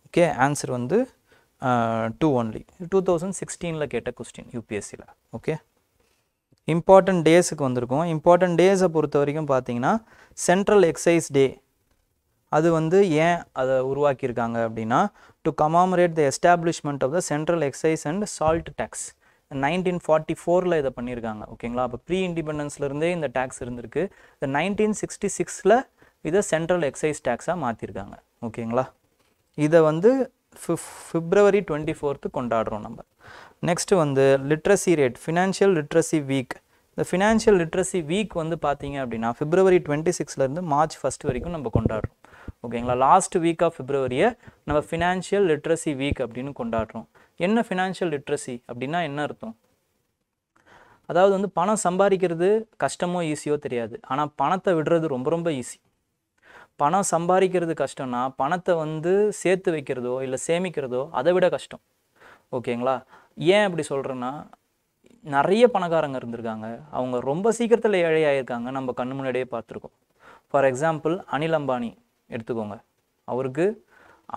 okay answer வந்து 2 only 2016ல கேட்ட question UPSCல okay. இம்பார்ட்டன்ட் டேஸுக்கு வந்திருக்கும் இம்பார்ட்டன்ட் டேஸை பொறுத்த வரைக்கும் பார்த்தீங்கன்னா சென்ட்ரல் எக்ஸைஸ் டே அது வந்து ஏன் அதை உருவாக்கியிருக்காங்க அப்படின்னா to commemorate the establishment of the central excise and salt tax nineteen forty ஃபோரில் இதை பண்ணியிருக்காங்க ஓகேங்களா அப்போ ப்ரீ இண்டிபெண்டன்ஸ்லேருந்தே இந்த டேக்ஸ் இருந்திருக்கு இந்த நைன்டீன் சிக்ஸ்டி சிக்ஸில் இதை சென்ட்ரல் எக்ஸைஸ் டேக்ஸாக மாற்றிருக்காங்க ஓகேங்களா இதை வந்து ஃபிப்ரவரி டுவெண்ட்டி ஃபோர்த்து கொண்டாடுறோம் நம்ம நெக்ஸ்ட்டு வந்து literacy rate financial literacy week இந்த ஃபினான்ஷியல் லிட்ரஸி வீக் வந்து பார்த்தீங்க அப்படின்னா ஃபிப்ரவரி டுவெண்ட்டி சிக்ஸ்லேருந்து மார்ச் ஃபஸ்ட் வரைக்கும் நம்ம கொண்டாடுறோம் ஓகேங்களா லாஸ்ட் வீக் ஆஃப் பிப்ரவரியை நம்ம ஃபினான்ஷியல் லிட்ரஸி வீக் அப்படின்னு கொண்டாடுறோம் என்ன ஃபினான்ஷியல் லிட்ரஸி அப்படின்னா என்ன அர்த்தம் அதாவது வந்து பணம் சம்பாதிக்கிறது கஷ்டமோ ஈஸியோ தெரியாது ஆனால் பணத்தை விடுறது ரொம்ப ரொம்ப ஈஸி பணம் சம்பாதிக்கிறது கஷ்டம்னா பணத்தை வந்து சேர்த்து வைக்கிறதோ இல்லை சேமிக்கிறதோ அதை விட கஷ்டம் ஓகேங்களா ஏன் அப்படி சொல்கிறேன்னா நிறைய பணக்காரங்க இருந்திருக்காங்க அவங்க ரொம்ப சீக்கிரத்தில் ஏழையாயிருக்காங்க நம்ம கண் முன்னாடியே பார்த்துருக்கோம் ஃபார் எக்ஸாம்பிள் அனில் அம்பானி எடுத்துக்கோங்க அவருக்கு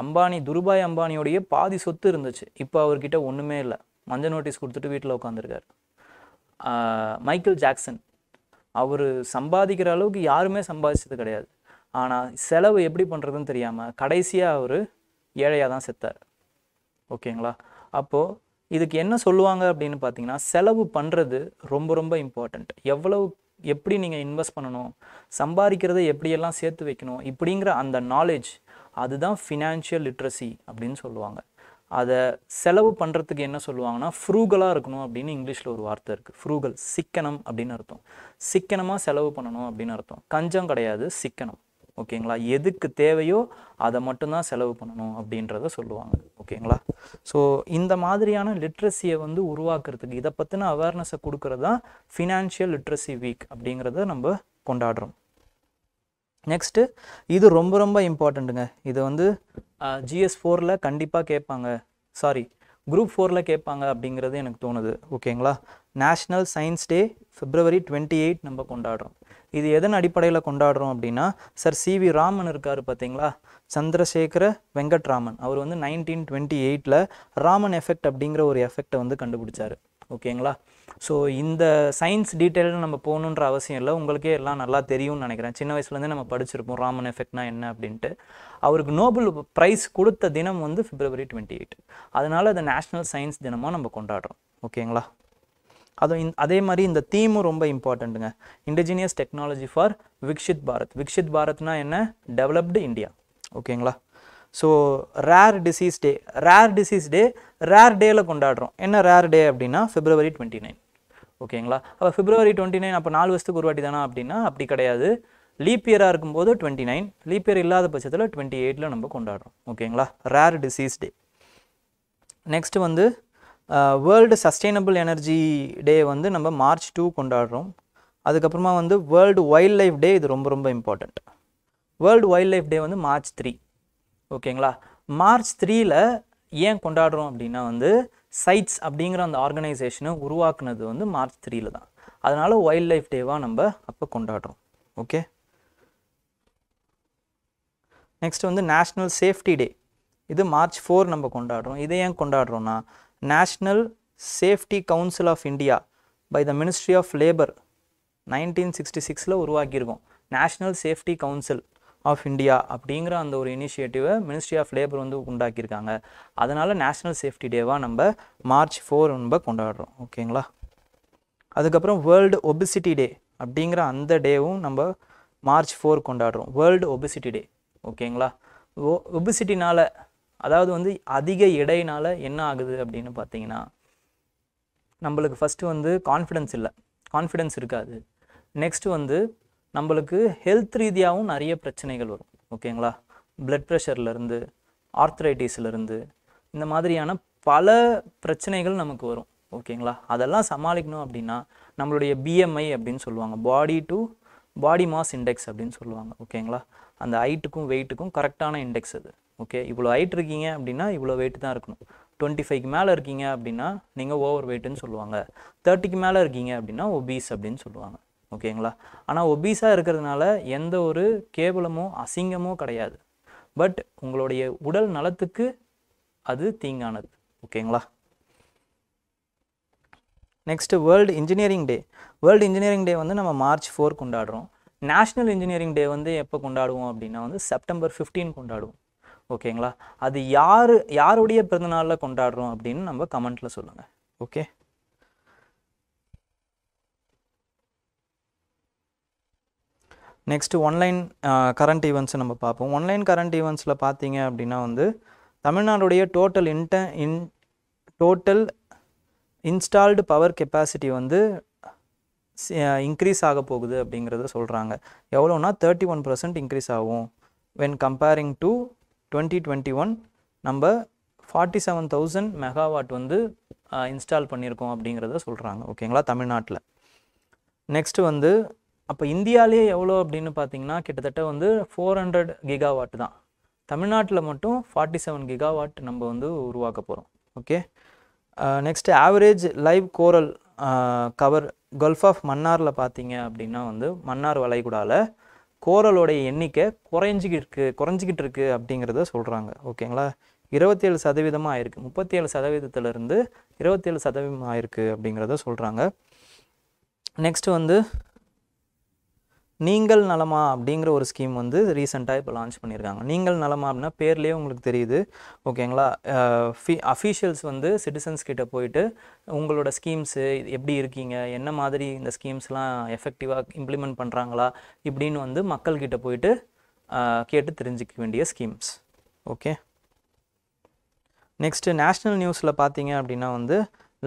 அம்பானி துருபாய் அம்பானியோடைய பாதி சொத்து இருந்துச்சு இப்போ அவர்கிட்ட ஒன்றுமே இல்லை மஞ்சள் நோட்டீஸ் கொடுத்துட்டு வீட்டில் உட்காந்துருக்கார் மைக்கேல் ஜாக்சன் அவர் சம்பாதிக்கிற அளவுக்கு யாருமே சம்பாதிச்சது கிடையாது ஆனால் செலவு எப்படி பண்ணுறதுன்னு தெரியாமல் கடைசியாக அவர் ஏழையாக தான் செத்தார் ஓகேங்களா அப்போது இதுக்கு என்ன சொல்லுவாங்க அப்படின்னு பார்த்தீங்கன்னா செலவு பண்ணுறது ரொம்ப ரொம்ப இம்பார்ட்டண்ட் எவ்வளவு எப்படி நீங்கள் இன்வெஸ்ட் பண்ணணும் சம்பாதிக்கிறத எப்படியெல்லாம் சேர்த்து வைக்கணும் இப்படிங்கிற அந்த நாலேஜ் அதுதான் ஃபினான்ஷியல் லிட்ரஸி அப்படின்னு சொல்லுவாங்க அதை செலவு பண்ணுறதுக்கு என்ன சொல்லுவாங்கன்னா ஃப்ரூகலாக இருக்கணும் அப்படின்னு இங்கிலீஷில் ஒரு வார்த்தை இருக்குது ஃப்ரூகல் சிக்கனம் அப்படின்னு அர்த்தம் சிக்கனமாக செலவு பண்ணணும் அப்படின்னு அர்த்தம் கஞ்சம் கிடையாது சிக்கனம் ஓகேங்களா எதுக்கு தேவையோ அதை மட்டும்தான் செலவு பண்ணணும் அப்படின்றத சொல்லுவாங்க ஓகேங்களா ஸோ இந்த மாதிரியான லிட்ரஸியை வந்து உருவாக்குறதுக்கு இதை பற்றின அவேர்னஸை கொடுக்கறது தான் ஃபினான்ஷியல் லிட்ரஸி வீக் அப்படிங்கிறத நம்ம கொண்டாடுறோம் நெக்ஸ்ட்டு இது ரொம்ப ரொம்ப இம்பார்ட்டண்ட்டுங்க இது வந்து ஜிஎஸ் ஃபோரில் கண்டிப்பாக கேட்பாங்க சாரி குரூப் ஃபோரில் கேட்பாங்க அப்படிங்கிறது எனக்கு தோணுது ஓகேங்களா national science day February twenty eight நம்ம கொண்டாடுறோம் இது எதன் அடிப்படையில் கொண்டாடுறோம் அப்படின்னா சார் சிவி ராமன் இருக்கார் பார்த்தீங்களா சந்திரசேகர வெங்கட்ராமன் அவர் வந்து நைன்டீன் டுவெண்ட்டி எயிட்டில் ராமன் எஃபெக்ட் அப்படிங்கிற ஒரு எஃபெக்டை வந்து கண்டுபிடிச்சார் ஓகேங்களா ஸோ இந்த சயின்ஸ் டீட்டெயில் நம்ம போகணுன்ற அவசியம் இல்லை உங்களுக்கே எல்லாம் நல்லா தெரியும்னு நினைக்கிறேன் சின்ன வயசுலேருந்தே நம்ம படிச்சிருப்போம் ராமன் எஃபெக்ட்னா என்ன அப்படின்ட்டு அவருக்கு நோபல் ப்ரைஸ் கொடுத்த தினம் வந்து ஃபிப்ரவரி டுவெண்ட்டி எயிட் அதனால் அதை நேஷ்னல் சயின்ஸ் தினமாக நம்ம கொண்டாடுறோம் ஓகேங்களா அதுவும் அதே மாதிரி இந்த தீமும் ரொம்ப இம்பார்ட்டண்ட்டுங்க indigenous technology for Viksit Bharat Viksit பாரத்னா என்ன டெவலப்டு இந்தியா ஓகேங்களா so rare disease day rare disease day rare டேயில் கொண்டாடுறோம் என்ன ரேர் டே அப்படின்னா ஃபிப்ரவரி டுவெண்ட்டி நைன் ஓகேங்களா அப்போ ஃபிப்ரவரி டுவெண்ட்டி நைன் அப்போ நாலு வருஷத்துக்கு ஒரு வாட்டி தானே அப்படின்னா அப்படி கிடையாது லீப் இயராக இருக்கும்போது டுவெண்ட்டி நைன் லீப் இயர் இல்லாத பட்சத்தில் டுவெண்ட்டி எயிட்டில் நம்ம கொண்டாடுறோம் ஓகேங்களா ரேர் டிசீஸ் டே நெக்ஸ்ட் வந்து வேர்ல்டு சஸ்டெயினபிள் எனர்ஜி டே வந்து நம்ம மார்ச் டூ கொண்டாடுறோம் அதுக்கப்புறமா வந்து வேர்ல்டு வைல்ட் லைஃப் டே இது ரொம்ப ரொம்ப important world wild life day வந்து மார்ச் த்ரீ ஓகேங்களா மார்ச் த்ரீயில் ஏன் கொண்டாடுறோம் அப்படின்னா வந்து சைட்ஸ் அப்படிங்கிற அந்த ஆர்கனைசேஷனை உருவாக்குனது வந்து மார்ச் த்ரீல தான் அதனால் வைல்ட் லைஃப் டேவாக நம்ம அப்போ கொண்டாடுறோம் ஓகே நெக்ஸ்ட் வந்து நேஷ்னல் சேஃப்டி டே இது மார்ச் ஃபோர் நம்ம கொண்டாடுறோம் இதை ஏன் கொண்டாடுறோன்னா national safety council of India by the ministry of labour nineteen sixty சிக்ஸில் உருவாக்கியிருக்கோம் national safety council of India அப்படிங்கிற அந்த ஒரு இனிஷியேட்டிவை மினிஸ்ட்ரி ஆஃப் லேபர் வந்து உண்டாக்கியிருக்காங்க அதனால் நேஷ்னல் சேஃப்டி டேவாக நம்ம மார்ச் ஃபோர் நம்ம கொண்டாடுறோம் ஓகேங்களா அதுக்கப்புறம் வேர்ல்டு ஒபிசிட்டி டே அப்படிங்கிற அந்த டேவும் நம்ம மார்ச் ஃபோர் கொண்டாடுறோம் வேர்ல்டு ஒபிசிட்டி டே ஓகேங்களா ஒபிசிட்டினால் அதாவது வந்து அதிக எடையினால் என்ன ஆகுது அப்படின்னு பார்த்தீங்கன்னா நம்மளுக்கு ஃபஸ்ட்டு வந்து கான்ஃபிடென்ஸ் இல்லை கான்ஃபிடென்ஸ் இருக்காது நெக்ஸ்ட்டு வந்து நம்மளுக்கு ஹெல்த் ரீதியாகவும் நிறைய பிரச்சனைகள் வரும் ஓகேங்களா பிளட் ப்ரெஷர்லேருந்து ஆர்த்ரைட்டிஸ்லேருந்து இந்த மாதிரியான பல பிரச்சனைகள் நமக்கு வரும் ஓகேங்களா அதெல்லாம் சமாளிக்கணும் அப்படின்னா நம்மளுடைய பிஎம்ஐ அப்படின்னு சொல்லுவாங்க body to body mass index அப்படின்னு சொல்லுவாங்க ஓகேங்களா அந்த ஹைட்டுக்கும் வெயிட்டுக்கும் கரெக்டான இண்டெக்ஸ் அது ஓகே இவ்வளோ ஹைட் இருக்கீங்க அப்படின்னா இவ்வளோ வெயிட் தான் இருக்கணும் டுவெண்ட்டி ஃபைவ்க்கு மேலே இருக்கீங்க அப்படின்னா நீங்கள் ஓவர் வெயிட்டுன்னு சொல்லுவாங்க தேர்ட்டிக்கு மேலே இருக்கீங்க அப்படின்னா ஒபீஸ் அப்படின்னு சொல்லுவாங்க ஓகேங்களா ஆனால் ஒபீஸாக இருக்கிறதுனால எந்த ஒரு கேவலமோ அசிங்கமோ கிடையாது பட் உங்களுடைய உடல் நலத்துக்கு அது தீங்கானது ஓகேங்களா next world engineering day world engineering day வந்து நம்ம மார்ச் ஃபோர் கொண்டாடுறோம் நேஷ்னல் இன்ஜினியரிங் டே வந்து எப்போ கொண்டாடுவோம் அப்படின்னா வந்து செப்டம்பர் ஃபிஃப்டீன் கொண்டாடுவோம் ஓகேங்களா அது யார் யாருடைய பிறந்தநாளில் கொண்டாடுறோம் அப்படின்னு நம்ம கமெண்ட்டில் சொல்லுங்கள் okay next online current events நம்ம பார்ப்போம் ஒன்லைன் கரண்ட் ஈவெண்ட்ஸில் பார்த்தீங்க அப்படின்னா வந்து தமிழ்நாடுடைய டோட்டல் இன்ட in total installed power capacity வந்து இன்க்ரீஸ் ஆக போகுது அப்படிங்கிறத சொல்கிறாங்க எவ்வளோனா தேர்ட்டி ஒன் பர்சன்ட் இன்க்ரீஸ் ஆகும் when comparing to twenty twenty one நம்ம ஃபார்ட்டி செவன் தௌசண்ட் மெகாவாட் வந்து இன்ஸ்டால் பண்ணியிருக்கோம் அப்படிங்கிறத சொல்கிறாங்க ஓகேங்களா தமிழ்நாட்டில் நெக்ஸ்ட்டு வந்து அப்போ இந்தியாவிலே எவ்வளோ அப்படின்னு பார்த்தீங்கன்னா கிட்டத்தட்ட வந்து ஃபோர் ஹண்ட்ரட் கிகாவாட் தான் தமிழ்நாட்டில் மட்டும் ஃபார்ட்டி செவன் கிகாவாட் நம்ம வந்து உருவாக்க போகிறோம் okay next average live coral cover gulf of மன்னாரில் பார்த்தீங்க அப்படின்னா வந்து மன்னார் வளைகுடாவில் கோரலோடைய எண்ணிக்கை குறைஞ்சிக்கிட்டு இருக்குது குறைஞ்சிக்கிட்டு இருக்கு அப்படிங்கிறத சொல்கிறாங்க ஓகேங்களா இருபத்தேழு சதவீதமாக ஆயிருக்கு முப்பத்தேழு சதவீதத்திலிருந்து இருபத்தேழு சதவீதம் ஆயிருக்கு அப்படிங்கிறத சொல்கிறாங்க நெக்ஸ்ட் வந்து நீங்கள் நலமா அப்படிங்கிற ஒரு ஸ்கீம் வந்து ரீசெண்டாக இப்போ லான்ச் பண்ணியிருக்காங்க நீங்கள் நலமா அப்படின்னா பேர்லேயே உங்களுக்கு தெரியுது ஓகேங்களா ஃபி அஃபீஷியல்ஸ் வந்து சிட்டிசன்ஸ் கிட்ட போயிட்டு உங்களோட ஸ்கீம்ஸு எப்படி இருக்கீங்க என்ன மாதிரி இந்த ஸ்கீம்ஸ்லாம் எஃபெக்டிவாக இம்ப்ளிமெண்ட் பண்ணுறாங்களா இப்படின்னு வந்து மக்கள்கிட்ட போயிட்டு கேட்டு தெரிஞ்சிக்க வேண்டிய ஸ்கீம்ஸ் ஓகே நெக்ஸ்ட்டு நேஷ்னல் நியூஸில் பார்த்தீங்க அப்படின்னா வந்து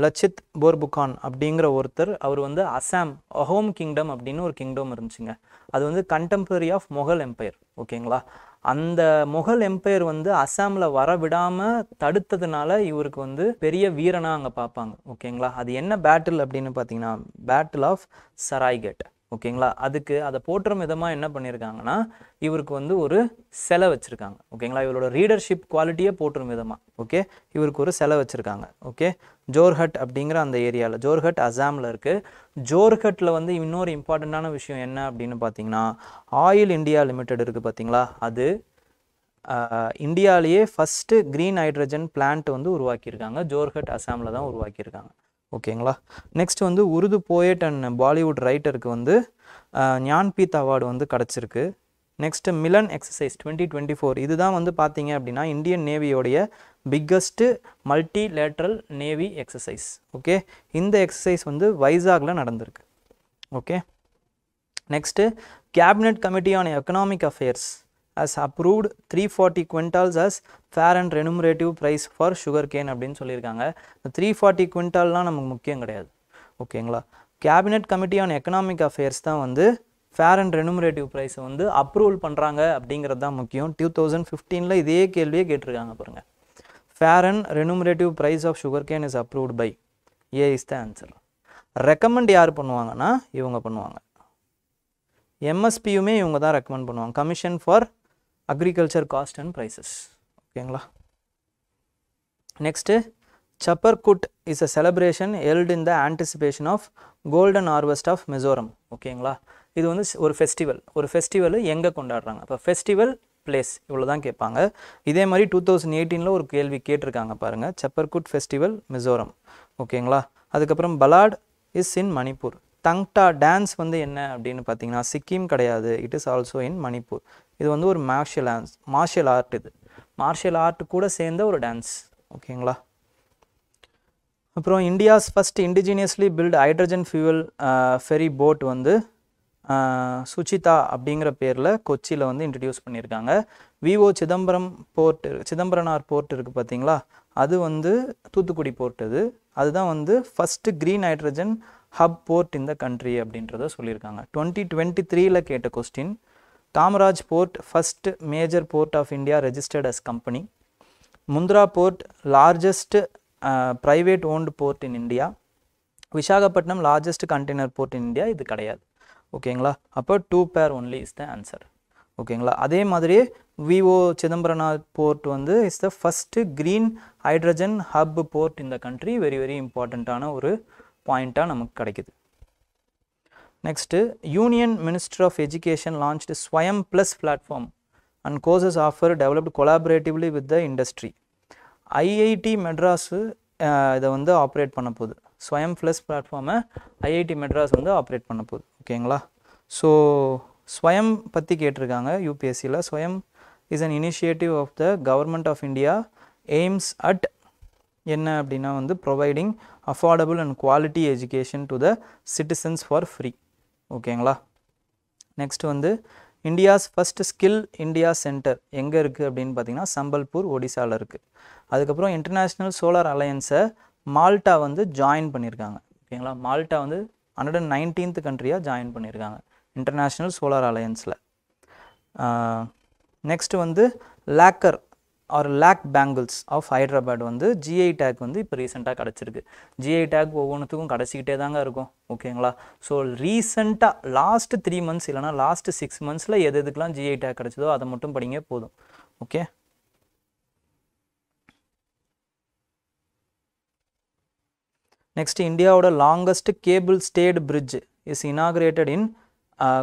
லச்சித் போர்புகான் அப்படிங்கிற ஒருத்தர் அவர் வந்து அசாம் அஹோம் கிங்டம் அப்படின்னு ஒரு கிங்டம் இருந்துச்சுங்க அது வந்து கண்டெம்பரரி ஆஃப் மொகல் எம்பையர் ஓகேங்களா அந்த மொகல் எம்பையர் வந்து அசாமில் வர விடாமல் தடுத்ததுனால இவருக்கு வந்து பெரிய வீரனாக அங்கே பார்ப்பாங்க ஓகேங்களா அது என்ன பேட்டில் அப்படின்னு பார்த்தீங்கன்னா பேட்டில் ஆஃப் சராய்கேட் ஓகேங்களா அதுக்கு அதை போற்றும் விதமாக என்ன பண்ணியிருக்காங்கன்னா இவருக்கு வந்து ஒரு செலை வச்சுருக்காங்க ஓகேங்களா இவரோட ரீடர்ஷிப் குவாலிட்டியே போற்றும் விதமாக ஓகே இவருக்கு ஒரு செலை வச்சுருக்காங்க ஓகே ஜோர்ஹட் அப்படிங்கிற அந்த ஏரியாவில் ஜோர்ஹட் அசாமில் இருக்குது ஜோர்ஹட்டில் வந்து இன்னொரு இம்பார்ட்டண்ட்டான விஷயம் என்ன அப்படின்னு பார்த்தீங்கன்னா ஆயில் இந்தியா லிமிடெட் இருக்குது பார்த்தீங்களா அது இந்தியாவிலேயே ஃபஸ்ட்டு க்ரீன் ஹைட்ரஜன் பிளான்ட் வந்து உருவாக்கியிருக்காங்க ஜோர்ஹட் அசாமில் தான் உருவாக்கியிருக்காங்க ஓகேங்களா நெக்ஸ்ட் வந்து உருது போயட் அண்ட் பாலிவுட் ரைட்டருக்கு வந்து ஞான்பீத் அவார்டு வந்து கிடச்சிருக்கு next Milan exercise twenty twenty four இதுதான் வந்து பார்த்தீங்க அப்படின்னா இந்தியன் நேவியோடைய biggest lateral navy exercise okay இந்த எக்ஸசைஸ் வந்து வைசாகில் நடந்திருக்கு okay next cabinet committee on economic affairs approved three forty quintals as fair and remunerative price for sugarcane அப்படின்னு சொல்லியிருக்காங்க இந்த த்ரீ ஃபார்ட்டி குவிண்டால்லாம் நமக்கு முக்கியம் கிடையாது ஓகேங்களா cabinet committee on economic affairs தான் வந்து ஃபேர் அண்ட் ரெனுமரேட்டிவ் ப்ரைஸை வந்து அப்ரூவல் பண்ணுறாங்க அப்படிங்கிறது தான் முக்கியம் டூ தௌசண்ட் ஃபிஃப்டீனில் இதே கேள்வியே கேட்டிருக்காங்க பாருங்கள் fair and remunerative price of sugar cane is approved by A is the answer recommend யார் பண்ணுவாங்கன்னா இவங்க பண்ணுவாங்க எம்எஸ்பியுமே இவங்க தான் ரெக்கமெண்ட் பண்ணுவாங்க commission for agriculture cost and prices ஓகேங்களா next Chapchar Kut is a celebration held in the anticipation of golden harvest of Mizoram ஓகேங்களா இது வந்து ஒரு ஃபெஸ்டிவல் ஒரு ஃபெஸ்டிவல் எங்கே கொண்டாடுறாங்க இப்போ ஃபெஸ்டிவல் பிளேஸ் இவ்வளோ தான் கேட்பாங்க இதே மாதிரி டூ தௌசண்ட் எயிட்டீனில் ஒரு கேள்வி கேட்டிருக்காங்க பாருங்கள் சப்பர்குட் ஃபெஸ்டிவல் மிசோரம் ஓகேங்களா அதுக்கப்புறம் பலாட் is in Manipur Thangta dance வந்து என்ன அப்படின்னு பார்த்தீங்கன்னா சிக்கிம் கிடையாது it is also in Manipur இது வந்து ஒரு மார்ஷியல் ஆன்ஸ் மார்ஷியல் ஆர்ட் இது மார்ஷியல் ஆர்ட் கூட சேர்ந்த ஒரு டான்ஸ் ஓகேங்களா அப்புறம் India's first indigenously built hydrogen fuel ferry boat வந்து uh, சுச்சிதா அப்படிங்கிற பேரில் கொச்சியில் வந்து இன்ட்ரடியூஸ் பண்ணியிருக்காங்க விஓ சிதம்பரம் போர்ட் சிதம்பரனார் போர்ட் இருக்குது பார்த்தீங்களா அது வந்து தூத்துக்குடி போர்ட் அது அதுதான் வந்து first green hydrogen hub port இந்த கண்ட்ரி அப்படின்றத சொல்லியிருக்காங்க டுவெண்ட்டி டுவெண்ட்டி த்ரீயில் கேட்ட question Kamaraj port first major port of India registered as company Mundra port largest private owned port in India Visakhapatnam largest container port in India இது கிடையாது ஓகேங்களா அப்போ டூ பேர் ஒன்லி இஸ் த ஆன்சர் ஓகேங்களா அதே மாதிரி விஓ சிதம்பரநாத் போர்ட் வந்து is the first green hydrogen hub port இந்த கண்ட்ரி வெரி வெரி இம்பார்ட்டண்ட்டான ஒரு பாயிண்ட்டாக நமக்கு கிடைக்கிது next union minister of education launched Swayam plus platform and courses offer developed collaboratively with the industry IIT Madras இதை வந்து ஆப்ரேட் பண்ண போகுது ஸ்வயம் ப்ளஸ் பிளாட்ஃபார்மை ஐஐடி மெட்ராஸ் வந்து ஆப்ரேட் பண்ண போகுது ஓகேங்களா ஸோ ஸ்வயம் பற்றி கேட்டிருக்காங்க யூபிஎஸ்சியில் Swayam is an initiative of the government of India aims at என்ன அப்படின்னா வந்து providing affordable and quality education to the citizens for free ஓகேங்களா நெக்ஸ்ட் வந்து India's first skill India centre எங்கே இருக்குது அப்படின்னு பார்த்தீங்கன்னா சம்பல்பூர் ஒடிசாவில் இருக்குது அதுக்கப்புறம் இன்டர்நேஷ்னல் சோலார் அலையன்ஸை மால்டா வந்து ஜாயின் பண்ணியிருக்காங்க ஓகேங்களா மால்டா வந்து ஹண்ட்ரட் அண்ட் நைன்டீன்த் கண்ட்ரியாக ஜாயின் பண்ணியிருக்காங்க இன்டர்நேஷ்னல் சோலார் அலையன்ஸில் நெக்ஸ்ட் வந்து lacquer or lac bangles of Hyderabad வந்து ஜிஐ டேக் வந்து இப்போ ரீசெண்டாக கிடச்சிருக்கு ஜிஐ டேக் ஒவ்வொன்றுத்துக்கும் கிடச்சிக்கிட்டே தாங்க இருக்கும் ஓகேங்களா ஸோ ரீசெண்டாக லாஸ்ட் த்ரீ மந்த்ஸ் இல்லைனா லாஸ்ட்டு சிக்ஸ் மந்த்ஸில் எது எதுக்கெலாம் ஜிஐ டேக் கிடச்சதோ அதை மட்டும் படிங்க போதும் ஓகே நெக்ஸ்ட் இந்தியாவோட longest cable stayed bridge is inaugurated in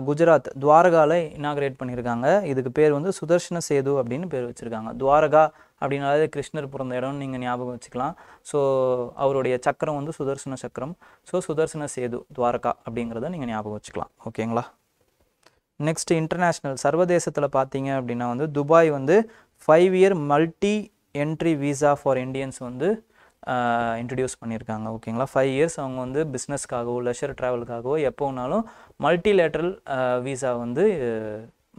Gujarat துவாரகாவில் இனாகிரேட் பண்ணியிருக்காங்க இதுக்கு பேர் வந்து சுதர்ஷன சேது அப்படின்னு பேர் வச்சுருக்காங்க துவாரகா அப்படின்னாலே கிருஷ்ணர் பிறந்த இடம்னு நீங்கள் ஞாபகம் வச்சுக்கலாம் ஸோ அவருடைய சக்கரம் வந்து சுதர்சன சக்கரம் ஸோ சுதர்சன சேது துவாரகா அப்படிங்கிறத நீங்கள் ஞாபகம் வச்சுக்கலாம் ஓகேங்களா நெக்ஸ்ட் இன்டர்நேஷ்னல் சர்வதேசத்தில் பார்த்தீங்க அப்படின்னா வந்து துபாய் வந்து five year multi entry visa for Indians வந்து இன்ட்ரடியூஸ் பண்ணியிருக்காங்க ஓகேங்களா ஃபைவ் இயர்ஸ் அவங்க வந்து பிஸ்னஸ்க்காகவோ லெஷர் ட்ராவலுக்காகவோ எப்போனாலும் மல்டிலேட்ரல் வீசா வந்து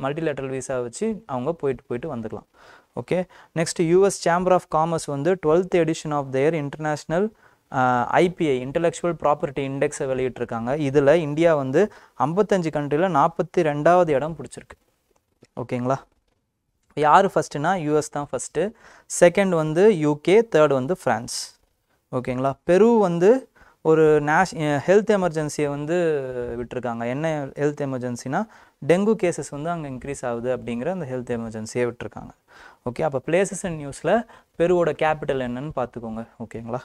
மல்டிலேட்ரல் வீசா வச்சு அவங்க போயிட்டு போயிட்டு வந்துக்கலாம் okay next US chamber of commerce வந்து twelfth edition of their international IPI intellectual property இண்டெக்ஸை வெளியிட்ருக்காங்க இதில் இந்தியா வந்து ஐம்பத்தஞ்சு கண்ட்ரியில் நாற்பத்தி ரெண்டாவது இடம் பிடிச்சிருக்கு ஓகேங்களா யார் ஃபஸ்ட்டுனா யூஎஸ் தான் ஃபஸ்ட்டு செகண்ட் வந்து யூகே தேர்ட் வந்து ஃப்ரான்ஸ் ஓகேங்களா பெரு வந்து ஒரு நேஷ் ஹெல்த் எமர்ஜென்சியை வந்து விட்டுருக்காங்க என்ன ஹெல்த் எமர்ஜென்சினா டெங்கு கேசஸ் வந்து அங்கே இன்க்ரீஸ் ஆகுது அப்படிங்கிற அந்த ஹெல்த் எமர்ஜென்சியை விட்டுருக்காங்க ஓகே அப்போ பிளேசஸ் அண்ட் நியூஸில் பெருவோட கேபிட்டல் என்னன்னு பார்த்துக்கோங்க ஓகேங்களா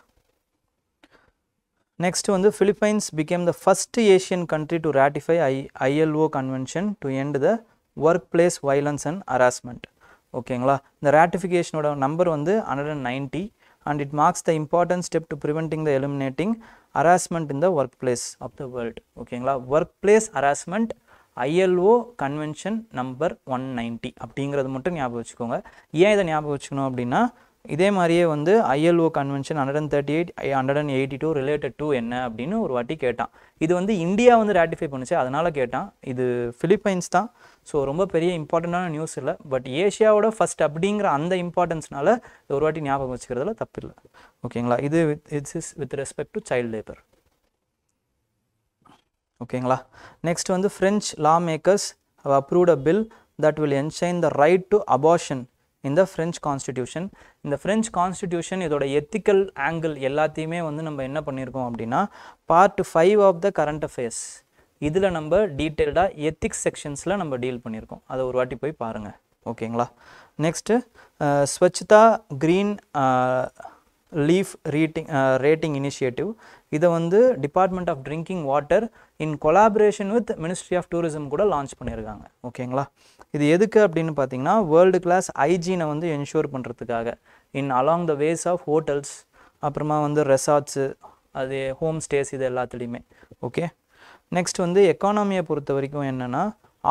நெக்ஸ்ட் வந்து Philippines became the first Asian country to ratify I ILO convention to end the workplace violence and harassment ஓகேங்களா இந்த ரேட்டிஃபிகேஷனோட நம்பர் வந்து hundred and ninety and it marks the important step to preventing the eliminating harassment in the workplace of the world ஓகேங்களா workplace harassment ILO convention number one ninety அப்படிங்கிறது மட்டும் ஞாபகம் வச்சுக்கோங்க ஏன் இதை ஞாபகம் வச்சுக்கணும் அப்படின்னா இதே மாதிரியே வந்து ILO convention hundred and thirty eight hundred and eighty two related to என்ன அப்படின்னு ஒரு வாட்டி கேட்டான் இது வந்து இந்தியா வந்து ரேட்டிஃபை பண்ணுச்சு அதனால் கேட்டான் இது ஃபிலிப்பைன்ஸ் தான் ஸோ ரொம்ப பெரிய இம்பார்ட்டண்டான நியூஸ் இல்லை பட் ஏஷியாவோட ஃபஸ்ட் அப்படிங்கிற அந்த இம்பார்ட்டன்ஸ்னால ஒரு வாட்டி ஞாபகம் வச்சுக்கிறதுல தப்பில்லை ஓகேங்களா இது with it's is with respect to child labour ஓகேங்களா நெக்ஸ்ட் வந்து French lawmakers approved a bill that will enshrine the right to abortion இந்த ஃப்ரெஞ்ச் கான்ஸ்டியூஷன் இந்த ஃப்ரெஞ்ச் கான்ஸ்டியூஷன் இதோட எத்திக்கல் ஆங்கிள் எல்லாத்தையுமே வந்து நம்ம என்ன பண்ணியிருக்கோம் அப்படின்னா part five of the current affairs இதில் நம்ம டீட்டெயில்டாக எத்திக்ஸ் செக்ஷன்ஸில் நம்ம டீல் பண்ணியிருக்கோம் அதை ஒரு வாட்டி போய் பாருங்கள் ஓகேங்களா next Swachhata green leaf rating rating initiative இதை வந்து department of drinking water in collaboration with ministry of tourism கூட லான்ச் பண்ணியிருக்காங்க ஓகேங்களா இது எதுக்கு அப்படின்னு பார்த்தீங்கன்னா வேர்ல்டு கிளாஸ் ஹைஜீனை வந்து என்ஷூர் பண்ணுறதுக்காக in along the ways of hotels அப்புறமா வந்து ரெசார்ட்ஸு அது ஹோம் ஸ்டேஸ் இது எல்லாத்துலேயுமே ஓகே நெக்ஸ்ட் வந்து எக்கானமியை பொறுத்த வரைக்கும் என்னென்னா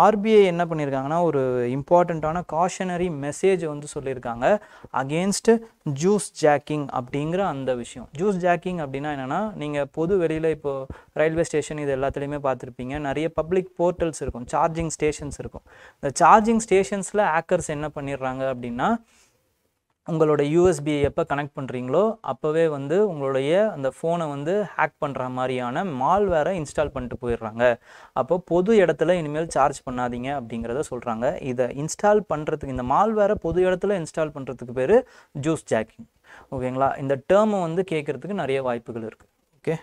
ஆர்பிஐ என்ன பண்ணியிருக்காங்கன்னா ஒரு இம்பார்ட்டண்ட்டான காஷனரி மெசேஜ் வந்து சொல்லியிருக்காங்க அகேன்ஸ்ட் ஜூஸ் ஜாக்கிங் அப்படிங்கிற அந்த விஷயம் ஜூஸ் ஜாக்கிங் அப்படின்னா என்னென்னா நீங்கள் பொது வெளியில் இப்போது ரயில்வே ஸ்டேஷன் இது எல்லாத்துலேயுமே பார்த்துருப்பீங்க நிறைய பப்ளிக் போர்ட்டல்ஸ் இருக்கும் சார்ஜிங் ஸ்டேஷன்ஸ் இருக்கும் இந்த சார்ஜிங் ஸ்டேஷன்ஸில் ஆக்கர்ஸ் என்ன பண்ணிடுறாங்க அப்படின்னா உங்களோட யூஎஸ்பியை எப்போ கனெக்ட் பண்ணுறீங்களோ அப்போவே வந்து உங்களுடைய அந்த ஃபோனை வந்து ஹேக் பண்ணுற மாதிரியான மால் வேற இன்ஸ்டால் பண்ணிட்டு போயிடுறாங்க அப்போ பொது இடத்துல இனிமேல் சார்ஜ் பண்ணாதீங்க அப்படிங்கிறத சொல்கிறாங்க இதை இன்ஸ்டால் பண்ணுறதுக்கு இந்த மால் வேற பொது இடத்துல இன்ஸ்டால் பண்ணுறதுக்கு பேர் ஜூஸ் ஜாக்கிங் ஓகேங்களா இந்த டேர்மை வந்து கேட்குறதுக்கு நிறைய வாய்ப்புகள் இருக்குது okay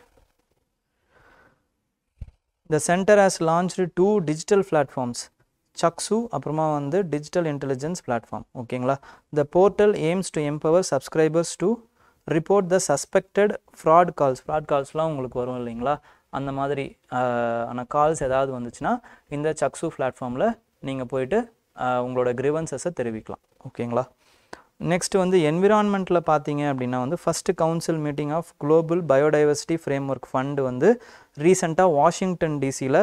the centre has launched two digital platforms Chakshu அப்புறமா வந்து டிஜிட்டல் இன்டெலிஜென்ஸ் பிளாட்ஃபார்ம் ஓகேங்களா the portal aims to empower subscribers to report the suspected fraud calls fraud கால்ஸ்லாம் உங்களுக்கு வரும் இல்லைங்களா அந்த மாதிரி ஆனால் கால்ஸ் ஏதாவது வந்துச்சுன்னா இந்த சக்ஸு பிளாட்ஃபார்மில் நீங்கள் போயிட்டு உங்களோட கிரிவன்சஸை தெரிவிக்கலாம் ஓகேங்களா நெக்ஸ்ட் வந்து என்விரான்மெண்ட்டில் பார்த்தீங்க அப்படின்னா வந்து first council meeting of global biodiversity framework fund வந்து ரீசெண்டாக வாஷிங்டன் டிசியில்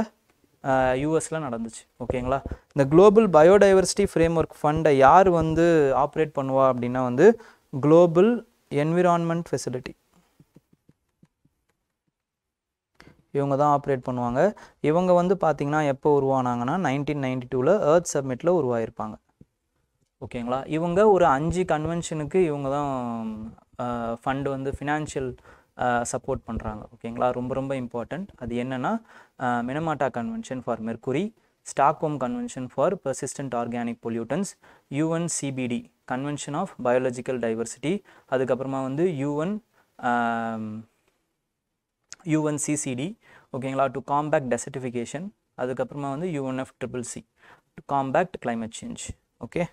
யூஎஸில் நடந்துச்சு ஓகேங்களா இந்த குளோபல் பயோடைவர்சிட்டி ஃப்ரேம் ஒர்க் ஃபண்டை யார் வந்து ஆப்ரேட் பண்ணுவா அப்படின்னா வந்து குளோபல் என்விரான்மெண்ட் ஃபெசிலிட்டி இவங்க தான் ஆப்ரேட் பண்ணுவாங்க இவங்க வந்து பார்த்திங்கன்னா எப்போ உருவானாங்கன்னா நைன்டீன் நைன்டி டூவில் ஏர்த் சப்மிட்டில் உருவாயிருப்பாங்க ஓகேங்களா இவங்க ஒரு அஞ்சு கன்வென்ஷனுக்கு இவங்க தான் ஃபண்டு வந்து ஃபினான்ஷியல் சப்போர்ட் பண்ணுறாங்க ஓகேங்களா ரொம்ப ரொம்ப இம்பார்ட்டண்ட் அது என்னென்னா Minamata convention for mercury Stockholm convention for persistent organic pollutants UN CBD convention of biological diversity அதுக்கப்புறமா வந்து யூஎன் யூஎன்சிசிடி ஓகேங்களா டு காம்பேக்ட் டெசர்டிஃபிகேஷன் அதுக்கப்புறமா வந்து UNF triple C to compact climate change okay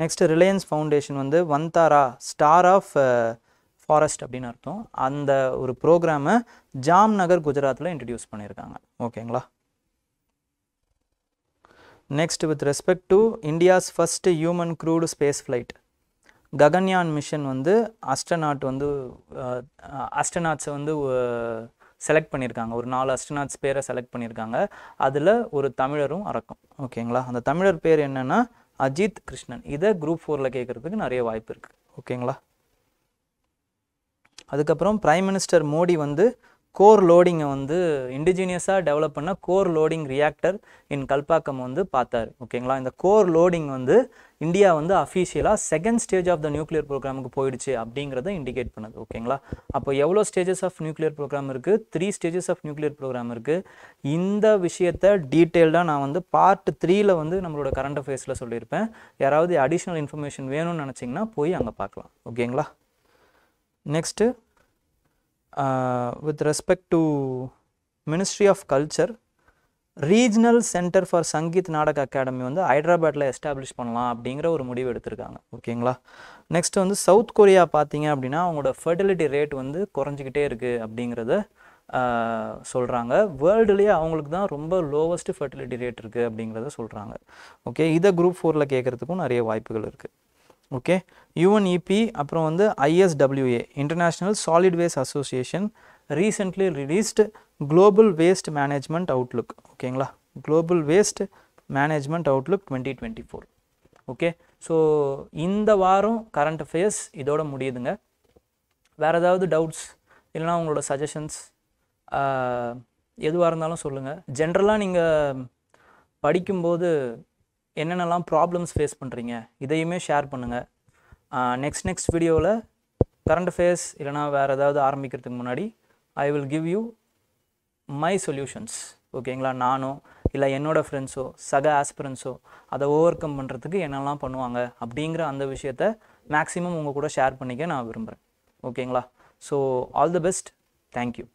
next Reliance foundation வந்து வந்தாரா ஸ்டார் ஆஃப் ஃபாரஸ்ட் அப்படின்னு அர்த்தம் அந்த ஒரு ப்ரோக்ராமை ஜாம்நகர் குஜராத்தில் இன்ட்ரடியூஸ் பண்ணியிருக்காங்க ஓகேங்களா next with respect to India's first human crewed space flight Gaganyaan mission வந்து அஸ்டனாட் வந்து uh, அஸ்டனாட்ஸை வந்து செலக்ட் uh, பண்ணியிருக்காங்க ஒரு நாலு அஸ்டனாட்ஸ் பேரை செலக்ட் பண்ணியிருக்காங்க அதில் ஒரு தமிழரும் அறக்கும் ஓகேங்களா அந்த தமிழர் பேர் என்னென்னா அஜித் கிருஷ்ணன் இதை குரூப் ஃபோரில் கேட்குறதுக்கு நிறைய வாய்ப்பு இருக்குது ஓகேங்களா அதுக்கப்புறம் பிரைம் மினிஸ்டர் மோடி வந்து கோர் லோடிங்கை வந்து இண்டிஜினியஸாக டெவலப் பண்ண core loading reactor in Kalpakkam வந்து பார்த்தார் ஓகேங்களா இந்த கோர் லோடிங் வந்து இந்தியா வந்து அஃபீஷியலாக second stage of the nuclear ப்ரோக்ராமுக்கு போயிடுச்சு அப்படிங்கிறத இண்டிகேட் பண்ணுது ஓகேங்களா அப்போ எவ்வளோ ஸ்டேஜஸ் ஆஃப் நியூக்ளியர் ப்ரோக்ராம் இருக்குது three stages of nuclear programme இருக்குது இந்த விஷயத்த டீட்டெயில்டாக நான் வந்து பார்ட் த்ரீயில் வந்து நம்மளோட கரண்ட் அஃபேர்ஸில் சொல்லியிருப்பேன் யாராவது அடிஷ்னல் இன்ஃபர்மேஷன் வேணும்னு நினச்சிங்கன்னா போய் அங்கே பார்க்கலாம் ஓகேங்களா next uh, with respect to Ministry of Culture regional centre for Sangeet Natak Akademi வந்து ஹைதராபாத்தில் எஸ்டாப்ளிஷ் பண்ணலாம் அப்படிங்கிற ஒரு முடிவு எடுத்திருக்காங்க ஓகேங்களா நெக்ஸ்ட் வந்து சவுத் கொரியா பார்த்தீங்க அப்படின்னா அவங்களோட ஃபெர்டிலிட்டி ரேட் வந்து குறைஞ்சிக்கிட்டே இருக்குது அப்படிங்கிறத uh, சொல்கிறாங்க வேர்ல்டுலேயே அவங்களுக்கு தான் ரொம்ப லோவஸ்ட் ஃபெர்டிலிட்டி ரேட் இருக்குது அப்படிங்கிறத சொல்கிறாங்க ஓகே இதை குரூப் ஃபோரில் கேட்குறதுக்கும் நிறைய வாய்ப்புகள் இருக்குது ஓகே யூஎன்இபி e அப்புறம் வந்து ISWA international solid waste association recently released global waste management outlook ஓகேங்களா global waste management outlook twenty twenty four okay so இந்த வாரம் கரண்ட் அஃபேர்ஸ் இதோட முடியுதுங்க வேறு ஏதாவது டவுட்ஸ் இல்லைனா உங்களோட சஜஷன்ஸ் எதுவாக இருந்தாலும் சொல்லுங்கள் ஜென்ரலாக நீங்கள் படிக்கும்போது என்னென்னலாம் ப்ராப்ளம்ஸ் ஃபேஸ் பண்ணுறீங்க இதையுமே ஷேர் பண்ணுங்கள் நெக்ஸ்ட் நெக்ஸ்ட் வீடியோவில் கரண்ட் அஃபேர்ஸ் இல்லைனா வேறு ஏதாவது ஆரம்பிக்கிறதுக்கு முன்னாடி I will give you my solutions ஓகேங்களா நானோ இல்லை என்னோடய ஃப்ரெண்ட்ஸோ சக ஆஸ்பிரன்ஸோ அதை ஓவர் கம் பண்ணுறதுக்கு என்னெல்லாம் பண்ணுவாங்க அப்படிங்கிற அந்த விஷயத்த மேக்ஸிமம் உங்கள் கூட ஷேர் பண்ணிக்க நான் விரும்புகிறேன் ஓகேங்களா so all the best thank you